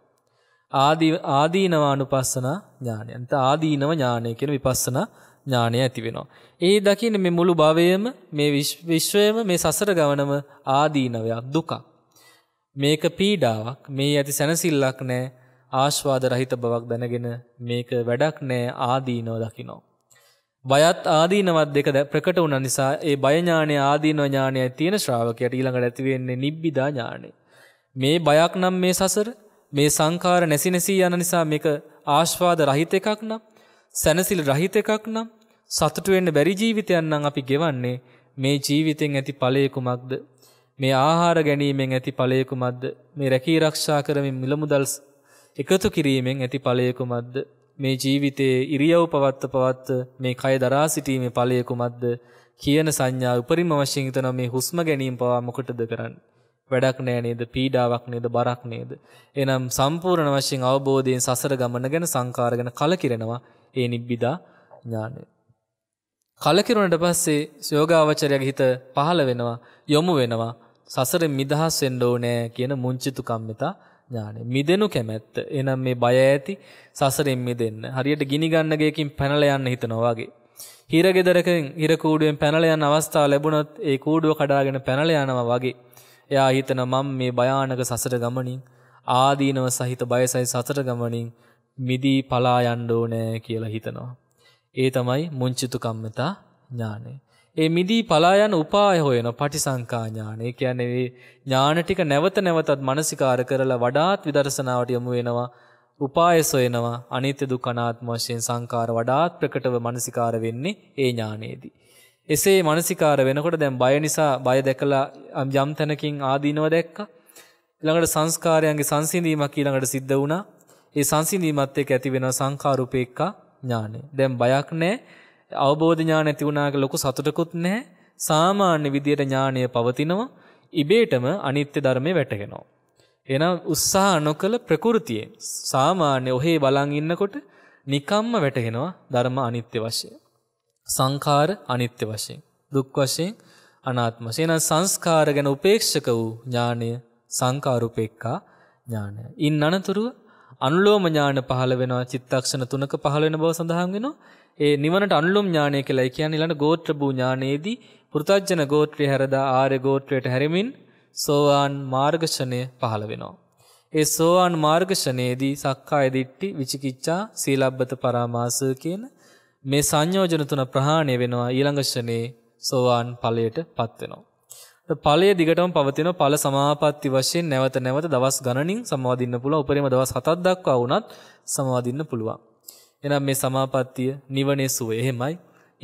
ආදී ආදීනව අනුපස්සන ඥානය. අන්ත ආදීනව ඥානය කියන විපස්සනා ඥානය ඇති වෙනවා. ඒ දකින්න මේ මුළු භවයම මේ විශ්වයම මේ සසර ගමනම ආදීනවයක් දුකක්. මේක පීඩාවක් මේ ඇති සැනසිල්ලක් නෑ ආශ්වාද රහිත බවක් දැනගෙන මේක වැඩක් නෑ ආදීනෝ දකිනෝ. බයත් ආදීනවත් දෙක ප්‍රකට වුණ නිසා ඒ බයඥානය ආදීනෝ ඥානය තියෙන ශ්‍රාවකයට ඊළඟට ඇතිවෙන්නේ නිබ්බිදා ඥානය. මේ බයක් නම් මේ සසර මේ සංකාර නැසි නැසී යන නිසා මේක ආශ්වාද රහිත එකක් නම් සැනසිල් රහිත එකක් නම් සතුටු වෙන්න බැරි ජීවිතයක් නම් අපි ගෙවන්නේ මේ ජීවිතෙන් ඇති ඵලයේ කුමක්ද මේ ආහාර ගැනීමෙන් ඇති ඵලය කුමක්ද? මේ රැකී ආරක්ෂා කරමින් මිලමුදල් එකතු කිරීමෙන් ඇති ඵලය කුමක්ද? මේ ජීවිතයේ ඉරියව් පවත්ත පවත්ත මේ කය දරා සිටීමේ ඵලය කුමක්ද? කියන සංඥා උපරිම වශයෙන් හිතන මේ හුස්ම ගැනීම පවා මොකටද කරන්නේ? වැඩක් නෑ නේද? පීඩාවක් නේද? බරක් නේද? එනම් සම්පූර්ණ වශයෙන් අවබෝධයෙන් සසර ගමන ගැන සංකාර ගැන කලකිරෙනවා. ඒ නිබ්බිදා ඥානය. කලකිරුණට පස්සේ යෝගාවචරයගේ හිත පහළ වෙනවා, යොමු වෙනවා. සසරෙන් මිදහස් වෙන්න ඕනේ කියන මුංචිතු කම්මිතා ඥානෙ. මිදෙනු කැමැත්ත. එහෙනම් මේ බය ඇති සසරෙන් මිදෙන්න. හරියට ගිනි ගන්න ගේකින් පැනලා යන්න හිතනවා වගේ. හිර ගෙදරකින් හිර කූඩුවෙන් පැනලා යන අවස්ථාව ලැබුණොත් ඒ කූඩුව කඩාගෙන පැනලා යනවා වගේ. එයා හිතනවා මම මේ භයානක සසර ගමනින් ආදීනව සහිත බයසයි සසර ගමනින් මිදී පලා යන්න ඕනේ කියලා හිතනවා. ඒ තමයි මුංචිතු කම්මිතා ඥානය. ඒ මිදී පලා යන උපාය හොයන පටිසංකා ඥාන. ඒ කියන්නේ මේ ඥාන ටික නැවත නැවතත් මානසිකාර කරලා වඩාත් විදර්ශනාවට යොමු වෙනවා. උපාය සොයනවා. අනිත්‍ය දුක්ඛ අනාත්ම වශයෙන් සංකාර වඩාත් ප්‍රකටව මානසිකාර වෙන්නේ ඒ ඥානයේදී. එසේ මානසිකාර වෙනකොට දැන් බය නිසා බය දැකලා යම් තැනකින් ආදීනව දැක්කා. ඊළඟට සංස්කාරයන්ගේ සංසිඳීමක් ඊළඟට සිද්ධ වුණා. ඒ සංසිඳීමත් එක්ක ඇති වෙන සංඛාරූපේක්ඛා ඥානය. දැන් බයක් නැහැ. අවබෝධ ඥාන ඇති වුණාක ලොකු සතුටකුත් නැහැ. සාමාන්‍ය විදියට ඥානය පවතිනවා. ඉබේටම අනිත්‍ය ධර්මයේ වැටගෙනවා. එහෙනම් උත්සාහ නොකළ ප්‍රകൃතියෙන් සාමාන්‍ය ඔහේ බලන් ඉන්නකොට නිකම්ම වැටගෙනවා ධර්ම අනිත්‍ය වශයෙන්. සංඛාර අනිත්‍ය වශයෙන්, දුක් වශයෙන්, අනාත්ම වශයෙන්. එහෙනම් සංස්කාර ගැන උපේක්ෂක වූ ඥානය සංඛාරුපේක්ඛා ඥානය. ඉන් අනතුරුව අනුලෝම ඥාන පහළ වෙනවා චිත්තක්ෂණ තුනක පහළ වෙන බව සඳහන් වෙනවා. ඒ නිවනට අනුලොම් ඥානය කියලා කියන්නේ ඊළඟ ගෝත්‍ර භූ ඥානයේදී පුරුතජන ගෝත්‍රය හැරදා ආර්ය ගෝත්‍රයට හැරෙමින් සෝවාන් මාර්ගෂණය පහළ වෙනවා. ඒ සෝවාන් මාර්ගෂණයේදී සක්කාය දිට්ටි විචිකිච්ඡා සීලබ්බත පරාමාස කියන මේ සංයෝජන තුන ප්‍රහාණය වෙනවා ඊළඟ ෂණේ සෝවාන් ඵලයටපත් වෙනවා. ඵලය දිගටම පවතින ඵල සමාපatti වශයෙන් නැවත නැවත දවස් ගණනින් සමාදින්න පුළුවන් උපරිම දවස් 7ක් දක්වා වුණත් සමාදින්න පුළුවන් එහෙනම් මේ සමාපත්තිය නිවනේ සුවය එහෙමයි.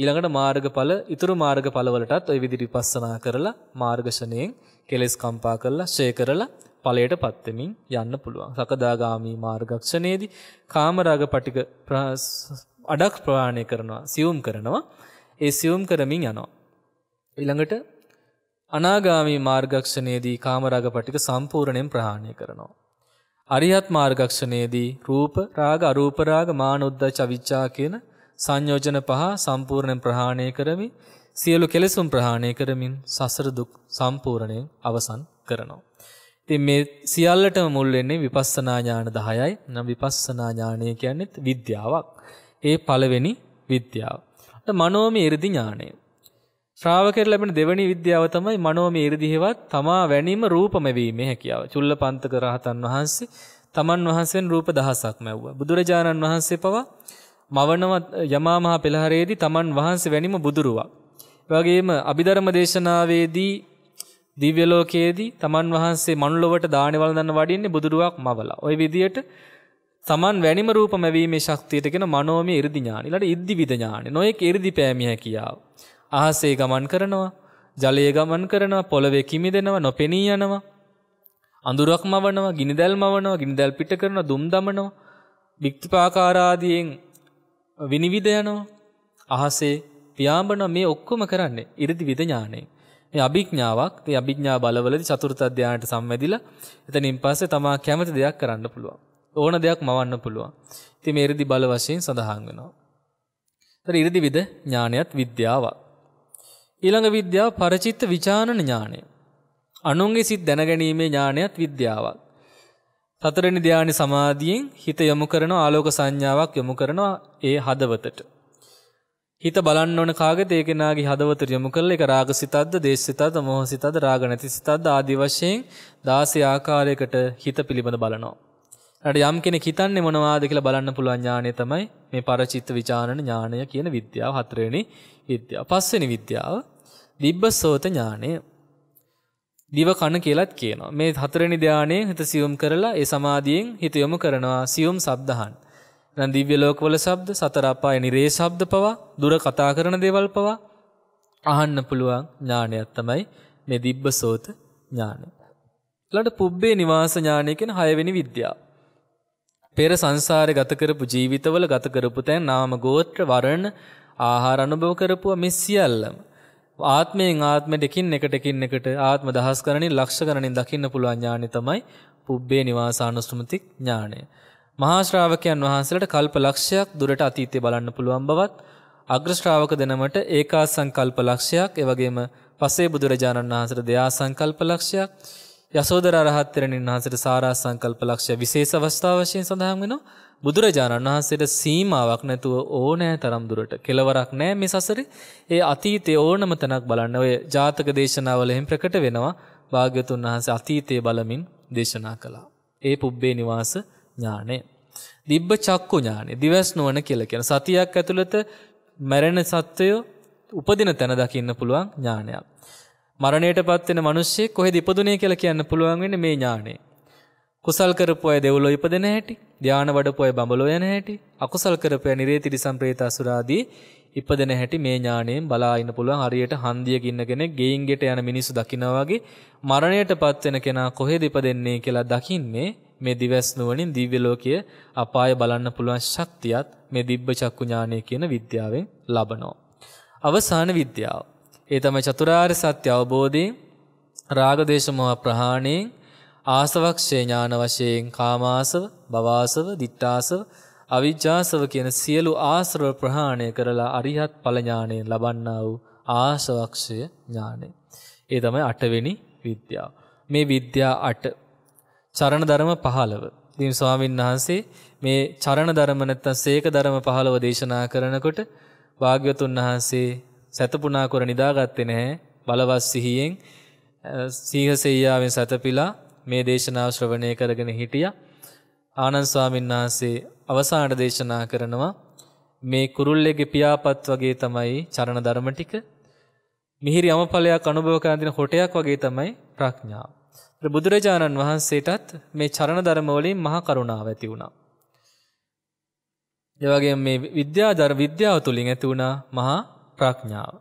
ඊළඟට මාර්ගඵල, ඊතුරු මාර්ගඵලවලටත් ওই විදිහට විපස්සනා කරලා මාර්ගශණයෙන් කෙලෙස් කම්පා කරලා, ශේ කරලා ඵලයටපත් වෙමින් යන්න පුළුවන්. සකදාගාමි මාර්ගක්ෂණයේදී කාමරාග පටික අඩක් ප්‍රවාහණය කරනවා, සියුම් කරනවා. ඒ සියුම් කරමින් යනවා. ඊළඟට අනාගාමී මාර්ගක්ෂණයේදී කාමරාග පටික සම්පූර්ණයෙන් ප්‍රහාණය කරනවා. අරිහත් මාර්ගක්ෂණයේදී රූප රාග අරූප රාග මාන උද්දච්ච අවිච්ඡා කියන සංයෝජන පහ සම්පූර්ණයෙන් ප්‍රහාණය කරමි සියලු කෙලෙසුම් ප්‍රහාණය කරමින් සසර දුක් සම්පූර්ණයෙන් අවසන් කරනවා. ඉතින් මේ සියල්ලටම මුල් වෙන්නේ විපස්සනා ඥාන 10යි. නම් විපස්සනා ඥානය කියන්නේ විද්‍යාවක්. ඒ පළවෙනි විද්‍යාව. මනෝමය 이르දි ඥානය. ශ්‍රාවකයට ලැබෙන දෙවැනි විද්‍යාව තමයි මනෝමය 이르දිහෙවත් තමා වැනීම රූපම වීමේ හැකියාව. චුල්ලපන්තක රහතන් වහන්සේ තමන් වහන්සෙන් රූප දහසක් මැව්වා. බුදුරජාණන් වහන්සේ පවා මවනම යමා මහ පෙළහරේදී තමන් වහන්සේ වැනීම බුදුරුවක්. ඒ වගේම අභිධර්ම දේශනාවේදී දිව්‍ය ලෝකයේදී තමන් වහන්සේ මනුලොවට දානවල දන්න වඩින්නේ බුදුරුවක් මවලා. ওই විදියට තමන් වැනිම රූප මැවීමේ ශක්තියට කියන මනෝමය 이르දි ඥාන. ඊළඟ ඉද්දි විද ඥාන. නොඑක 이르දි පෑමිය හැකියාව. අහසේ ගමන් කරනවා ජලයේ ගමන් කරනවා පොළවේ කිමිදෙනවා නොපෙනී යනවා අඳුරක් මවනවා ගිනිදැල් මවනවා ගිනිදැල් පිට කරනවා දුම් දමනවා වික්තිපාකාරාදියෙන් විනිවිද යනවා අහසේ පියාඹන මේ ඔක්කොම කරන්නේ ඉරිදි විද ඥාණයෙන් මේ අභිඥාවක් මේ අභිඥා බලවලදී චතුර්ථ ධානයට සම්වැදිලා එතනින් පස්සේ තමා කැමති දෙයක් කරන්න පුළුවන් ඕන දෙයක් මවන්න පුළුවන් ඉතින් මේ ඉරිදි බල වශයෙන් සඳහන් වෙනවා ඉතින් ඉරිදි විද ඥානයත් විද්‍යාවක් ඊළඟ විද්‍යාව පරචිත්ත විචානන ඥානය. අනුන්ගේ සිත් දැනගැනීමේ ඥානයත් විද්‍යාවක්. සතරෙනි ධානි සමාධියෙන් හිත යොමු කරන ආලෝක සංඥාවක් යොමු කරනවා ඒ හදවතට. හිත බලන්න ඕන කාගෙද ඒ කෙනාගේ හදවතට යොමු කරලා ඒක රාගසිතද්ද, දේශසිතද්ද, මොහසිතද්ද, රාග නැතිසිතද්ද ආදී වශයෙන් 16 ආකාරයකට හිත පිළිබඳ බලනවා. ඊට යම් කෙනෙක් හිතන්නේ මොනවාද කියලා බලන්න පුළුවන් ඥානය තමයි මේ පරචිත්ත විචානන ඥානය කියන විද්‍යාව හතරෙනි විද්‍යාව. පස්වෙනි විද්‍යාව දිබ්බසෝත ඥානය. දිව කන කියලත් කියනවා. මේ හතරෙනි ධානයෙන් හිත සියුම් කරලා ඒ සමාධියෙන් හිත යොමු කරනවා සියුම් සබ්දහන්. නැන් දිව්‍ය ලෝකවල ශබ්ද සතර අපාය නිරේ ශබ්ද පවා දුර කතා කරන දේවල් පවා අහන්න පුළුවන් ඥානයක් තමයි මේ දිබ්බසෝත ඥානය. ඊළඟට පුබ්බේ නිවාස ඥානය කියන හයවෙනි විද්‍යාව. පෙර සංසාරේ ගත කරපු ජීවිතවල ගත කරපු තැන් නාම ගෝත්‍ර වර්ණ ආහාර අනුභව කරපුවා මේ සියල්ලම ආත්මයෙන් ආත්මයට එකින් එකට එකින් එකට ආත්ම දහස් ගණනින් ලක්ෂ ගණනින් දකින්න පුළුවන් ඥාණය තමයි පුබ්බේ නිවාසානුස්මති ඥාණය. මහා ශ්‍රාවකයන් වහන්සේලාට කල්ප ලක්ෂයක් දුරට අතීතය බලන්න පුළුවන් බවත් අග්‍ර ශ්‍රාවක දෙනමට ඒකා සංකල්ප ලක්ෂයක් එවැගේම පසේ බුදුරජාණන් වහන්සේට දයා සංකල්ප ලක්ෂයක් යසෝදර අරහත්තරණින් වහන්සේට සාරා සංකල්ප ලක්ෂ්‍ය විශේෂ අවස්ථාව වශයෙන් සඳහන් වෙනවා. බුදුරජාණන් වහන්සේට සීමාවක් නැතුව ඕනෑ තරම් දුරට කෙලවරක් නෑ මේ සසරේ. ඒ අතීතයේ ඕනම තැනක් බලන්න ඔය ජාතක දේශනාවල එහෙම ප්‍රකට වෙනවා. භාග්‍යතුන් වහන්සේ අතීතයේ බලමින් දේශනා කළා. ඒ පුබ්බේ නිවාස ඥානය. දිබ්බ චක්කු ඥානය දිවස් නුවණ කියලා කියන සතියක් ඇතුළත මැරෙන සත්වය උපදින තැන දකින්න පුළුවන් ඥානයක්. මරණයටපත් වෙන මිනිස්සෙක් කොහෙද ඉපදුනේ කියලා කියන්න පුළුවන් වෙන්නේ මේ ඥාණය. කුසල් කරපු අය දෙව්ලොව ඉපදෙන හැටි, ධාන වඩපු අය බඹලොව යන හැටි, අකුසල් කරපු අය නිරේතිරි සම්ප්‍රේත අසුරාදී ඉපදෙන හැටි මේ ඥාණයෙන් බලා ඉන්න පුළුවන් හරියට හන්දියක ඉන්න කෙනෙක් ගෙයින් ගෙට යන මිනිස්සු දකිනා වගේ මරණයටපත් වෙන කෙනා කොහෙද ඉපදෙන්නේ කියලා දකින්නේ මේ දිවස් නුවණින් දිව්‍ය ලෝකය අපාය බලන්න පුළුවන් ශක්තියත් මේ දිබ්බ චක්කු ඥානය කියන විද්‍යාවෙන් ලබනවා. අවසාන විද්‍යාව ඒ තමයි චතුරාර්ය සත්‍ය අවබෝධයෙන් රාග දේශ මොහ ප්‍රහාණයෙන් ආසවක්ෂේ ඥාන වශයෙන් කාමාසව, භවාසව, ditthාසව, අවිජ්ජාසව කියන සියලු ආශ්‍රව ප්‍රහාණය කරලා අරිහත් ඵල ඥාණයෙන් ලබන්නා වූ ආශවක්ෂය ඥාණය. ඒ තමයි අටවෙනි විද්‍යාව. මේ විද්‍යා අට චරණ ධර්ම 15. ඉතින් ස්වාමීන් වහන්සේ මේ චරණ ධර්ම නැත්නම් සීක ධර්ම 15 දේශනා කරනකොට වාග්යතුන් වහන්සේ සැතපුණා කර නිදාගත්තේ නැහැ බලවත් සිහියෙන් සීහසෙයියාවෙන් සැතපීලා මේ දේශනාව ශ්‍රවණය කරගෙන හිටියා ආනන්ද ස්වාමීන් වහන්සේ අවසාන දේශනා කරනවා මේ කුරුල්ලෙගේ පියාපත් වගේ තමයි චරණ ධර්ම ටික මිහිරි යමඵලයක් අනුභව කරන දින හොටයක් වගේ තමයි ප්‍රඥාව. බුදුරජාණන් වහන්සේටත් මේ චරණ ධර්ම වලින් මහා කරුණාව ඇති වුණා. ඒ වගේම මේ විද්‍යාධර්ම විද්‍යාව තුලින් ඇති වුණා මහා ප්‍රඥාව.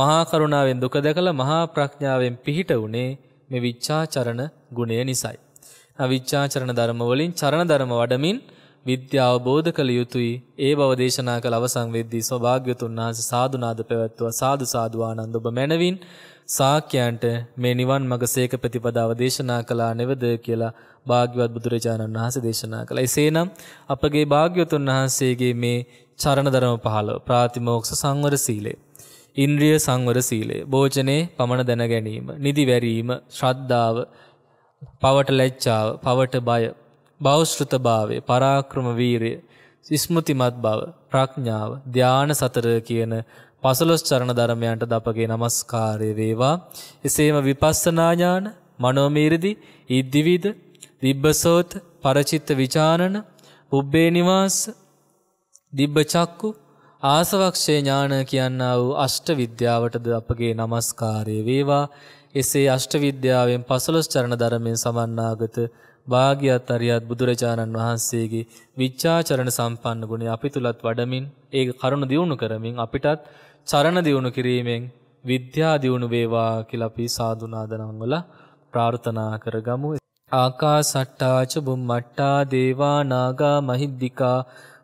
මහා කරුණාවෙන් දුක දැකලා මහා ප්‍රඥාවෙන් පිහිට උනේ මේ විචාචරණ ගුණය නිසයි. අවිචාචරණ ධර්ම වලින් චරණ ධර්ම වඩමින් විද්‍යාව බෝධ කළ යුතුයි. ඒ බව දේශනා කළ අවසන් වෙද්දී සෝභාග්‍යතුන් වහන්සේ සාදුනාද පැවැත්වුවා සාදු සාදු ආනන්ද ඔබ මැනවින් සාක්‍යයන්ට මේ නිවන් මඟ සේක ප්‍රතිපදාව දේශනා කළා නෙවද කියලා භාග්‍යවත් බුදුරජාණන් වහන්සේ දේශනා කළා. එසේනම් අපගේ භාග්‍යවතුන් වහන්සේගේ මේ චරණ ධර්ම පහළ ප්‍රාතිමෝක්ෂ සංවර සීලය. ඉන්ද්‍රිය සංවර සීලය. භෝජනේ පමණ දැන ගැනීම, නිදි වැරීම, ශ්‍රද්ධාව, පවට ලැජ්ජාව, පවට බය, බෞෂ්ෘතභාවය, පරාක්‍රම වීරය, ස්මෘතිමත් බව, ප්‍රඥාව, ධාන සතර කියන පසළොස් චරණ ධර්මයන්ට දපගේ নমස්කාරය වේවා. එසේම විපස්සනා ඥාන, මනෝමීරිදි, ඉද්දිවිද, දිබ්බසෝත, පරචිත්ත විචානන, උබ්බේ නිවාස දිබ්බචක්කු ආසවක්ෂය ඥාන කියන්නා වූ අෂ්ට විද්‍යාවටද අපගේ নমස්කාරය වේවා. එසේ අෂ්ට විද්‍යාවෙන් 15 චරණ ධර්මයෙන් සමන්නාගත භාග්‍යවත් අරියත් බුදුරජාණන් වහන්සේගේ විචාචරණ සම්පන්න ගුණය අපි තුලත් වඩමින් ඒ කරුණ දියුණු කරමින් අපිටත් චරණ දියුණු කිරීමෙන් විද්‍යා දියුණු වේවා කියලා අපි සාදුනාදනම් වල ප්‍රාර්ථනා කරගමු. ආකාසට්ටාච බුම්මට්ටා දේවා නාගා මහිද්దికා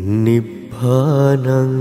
निभानं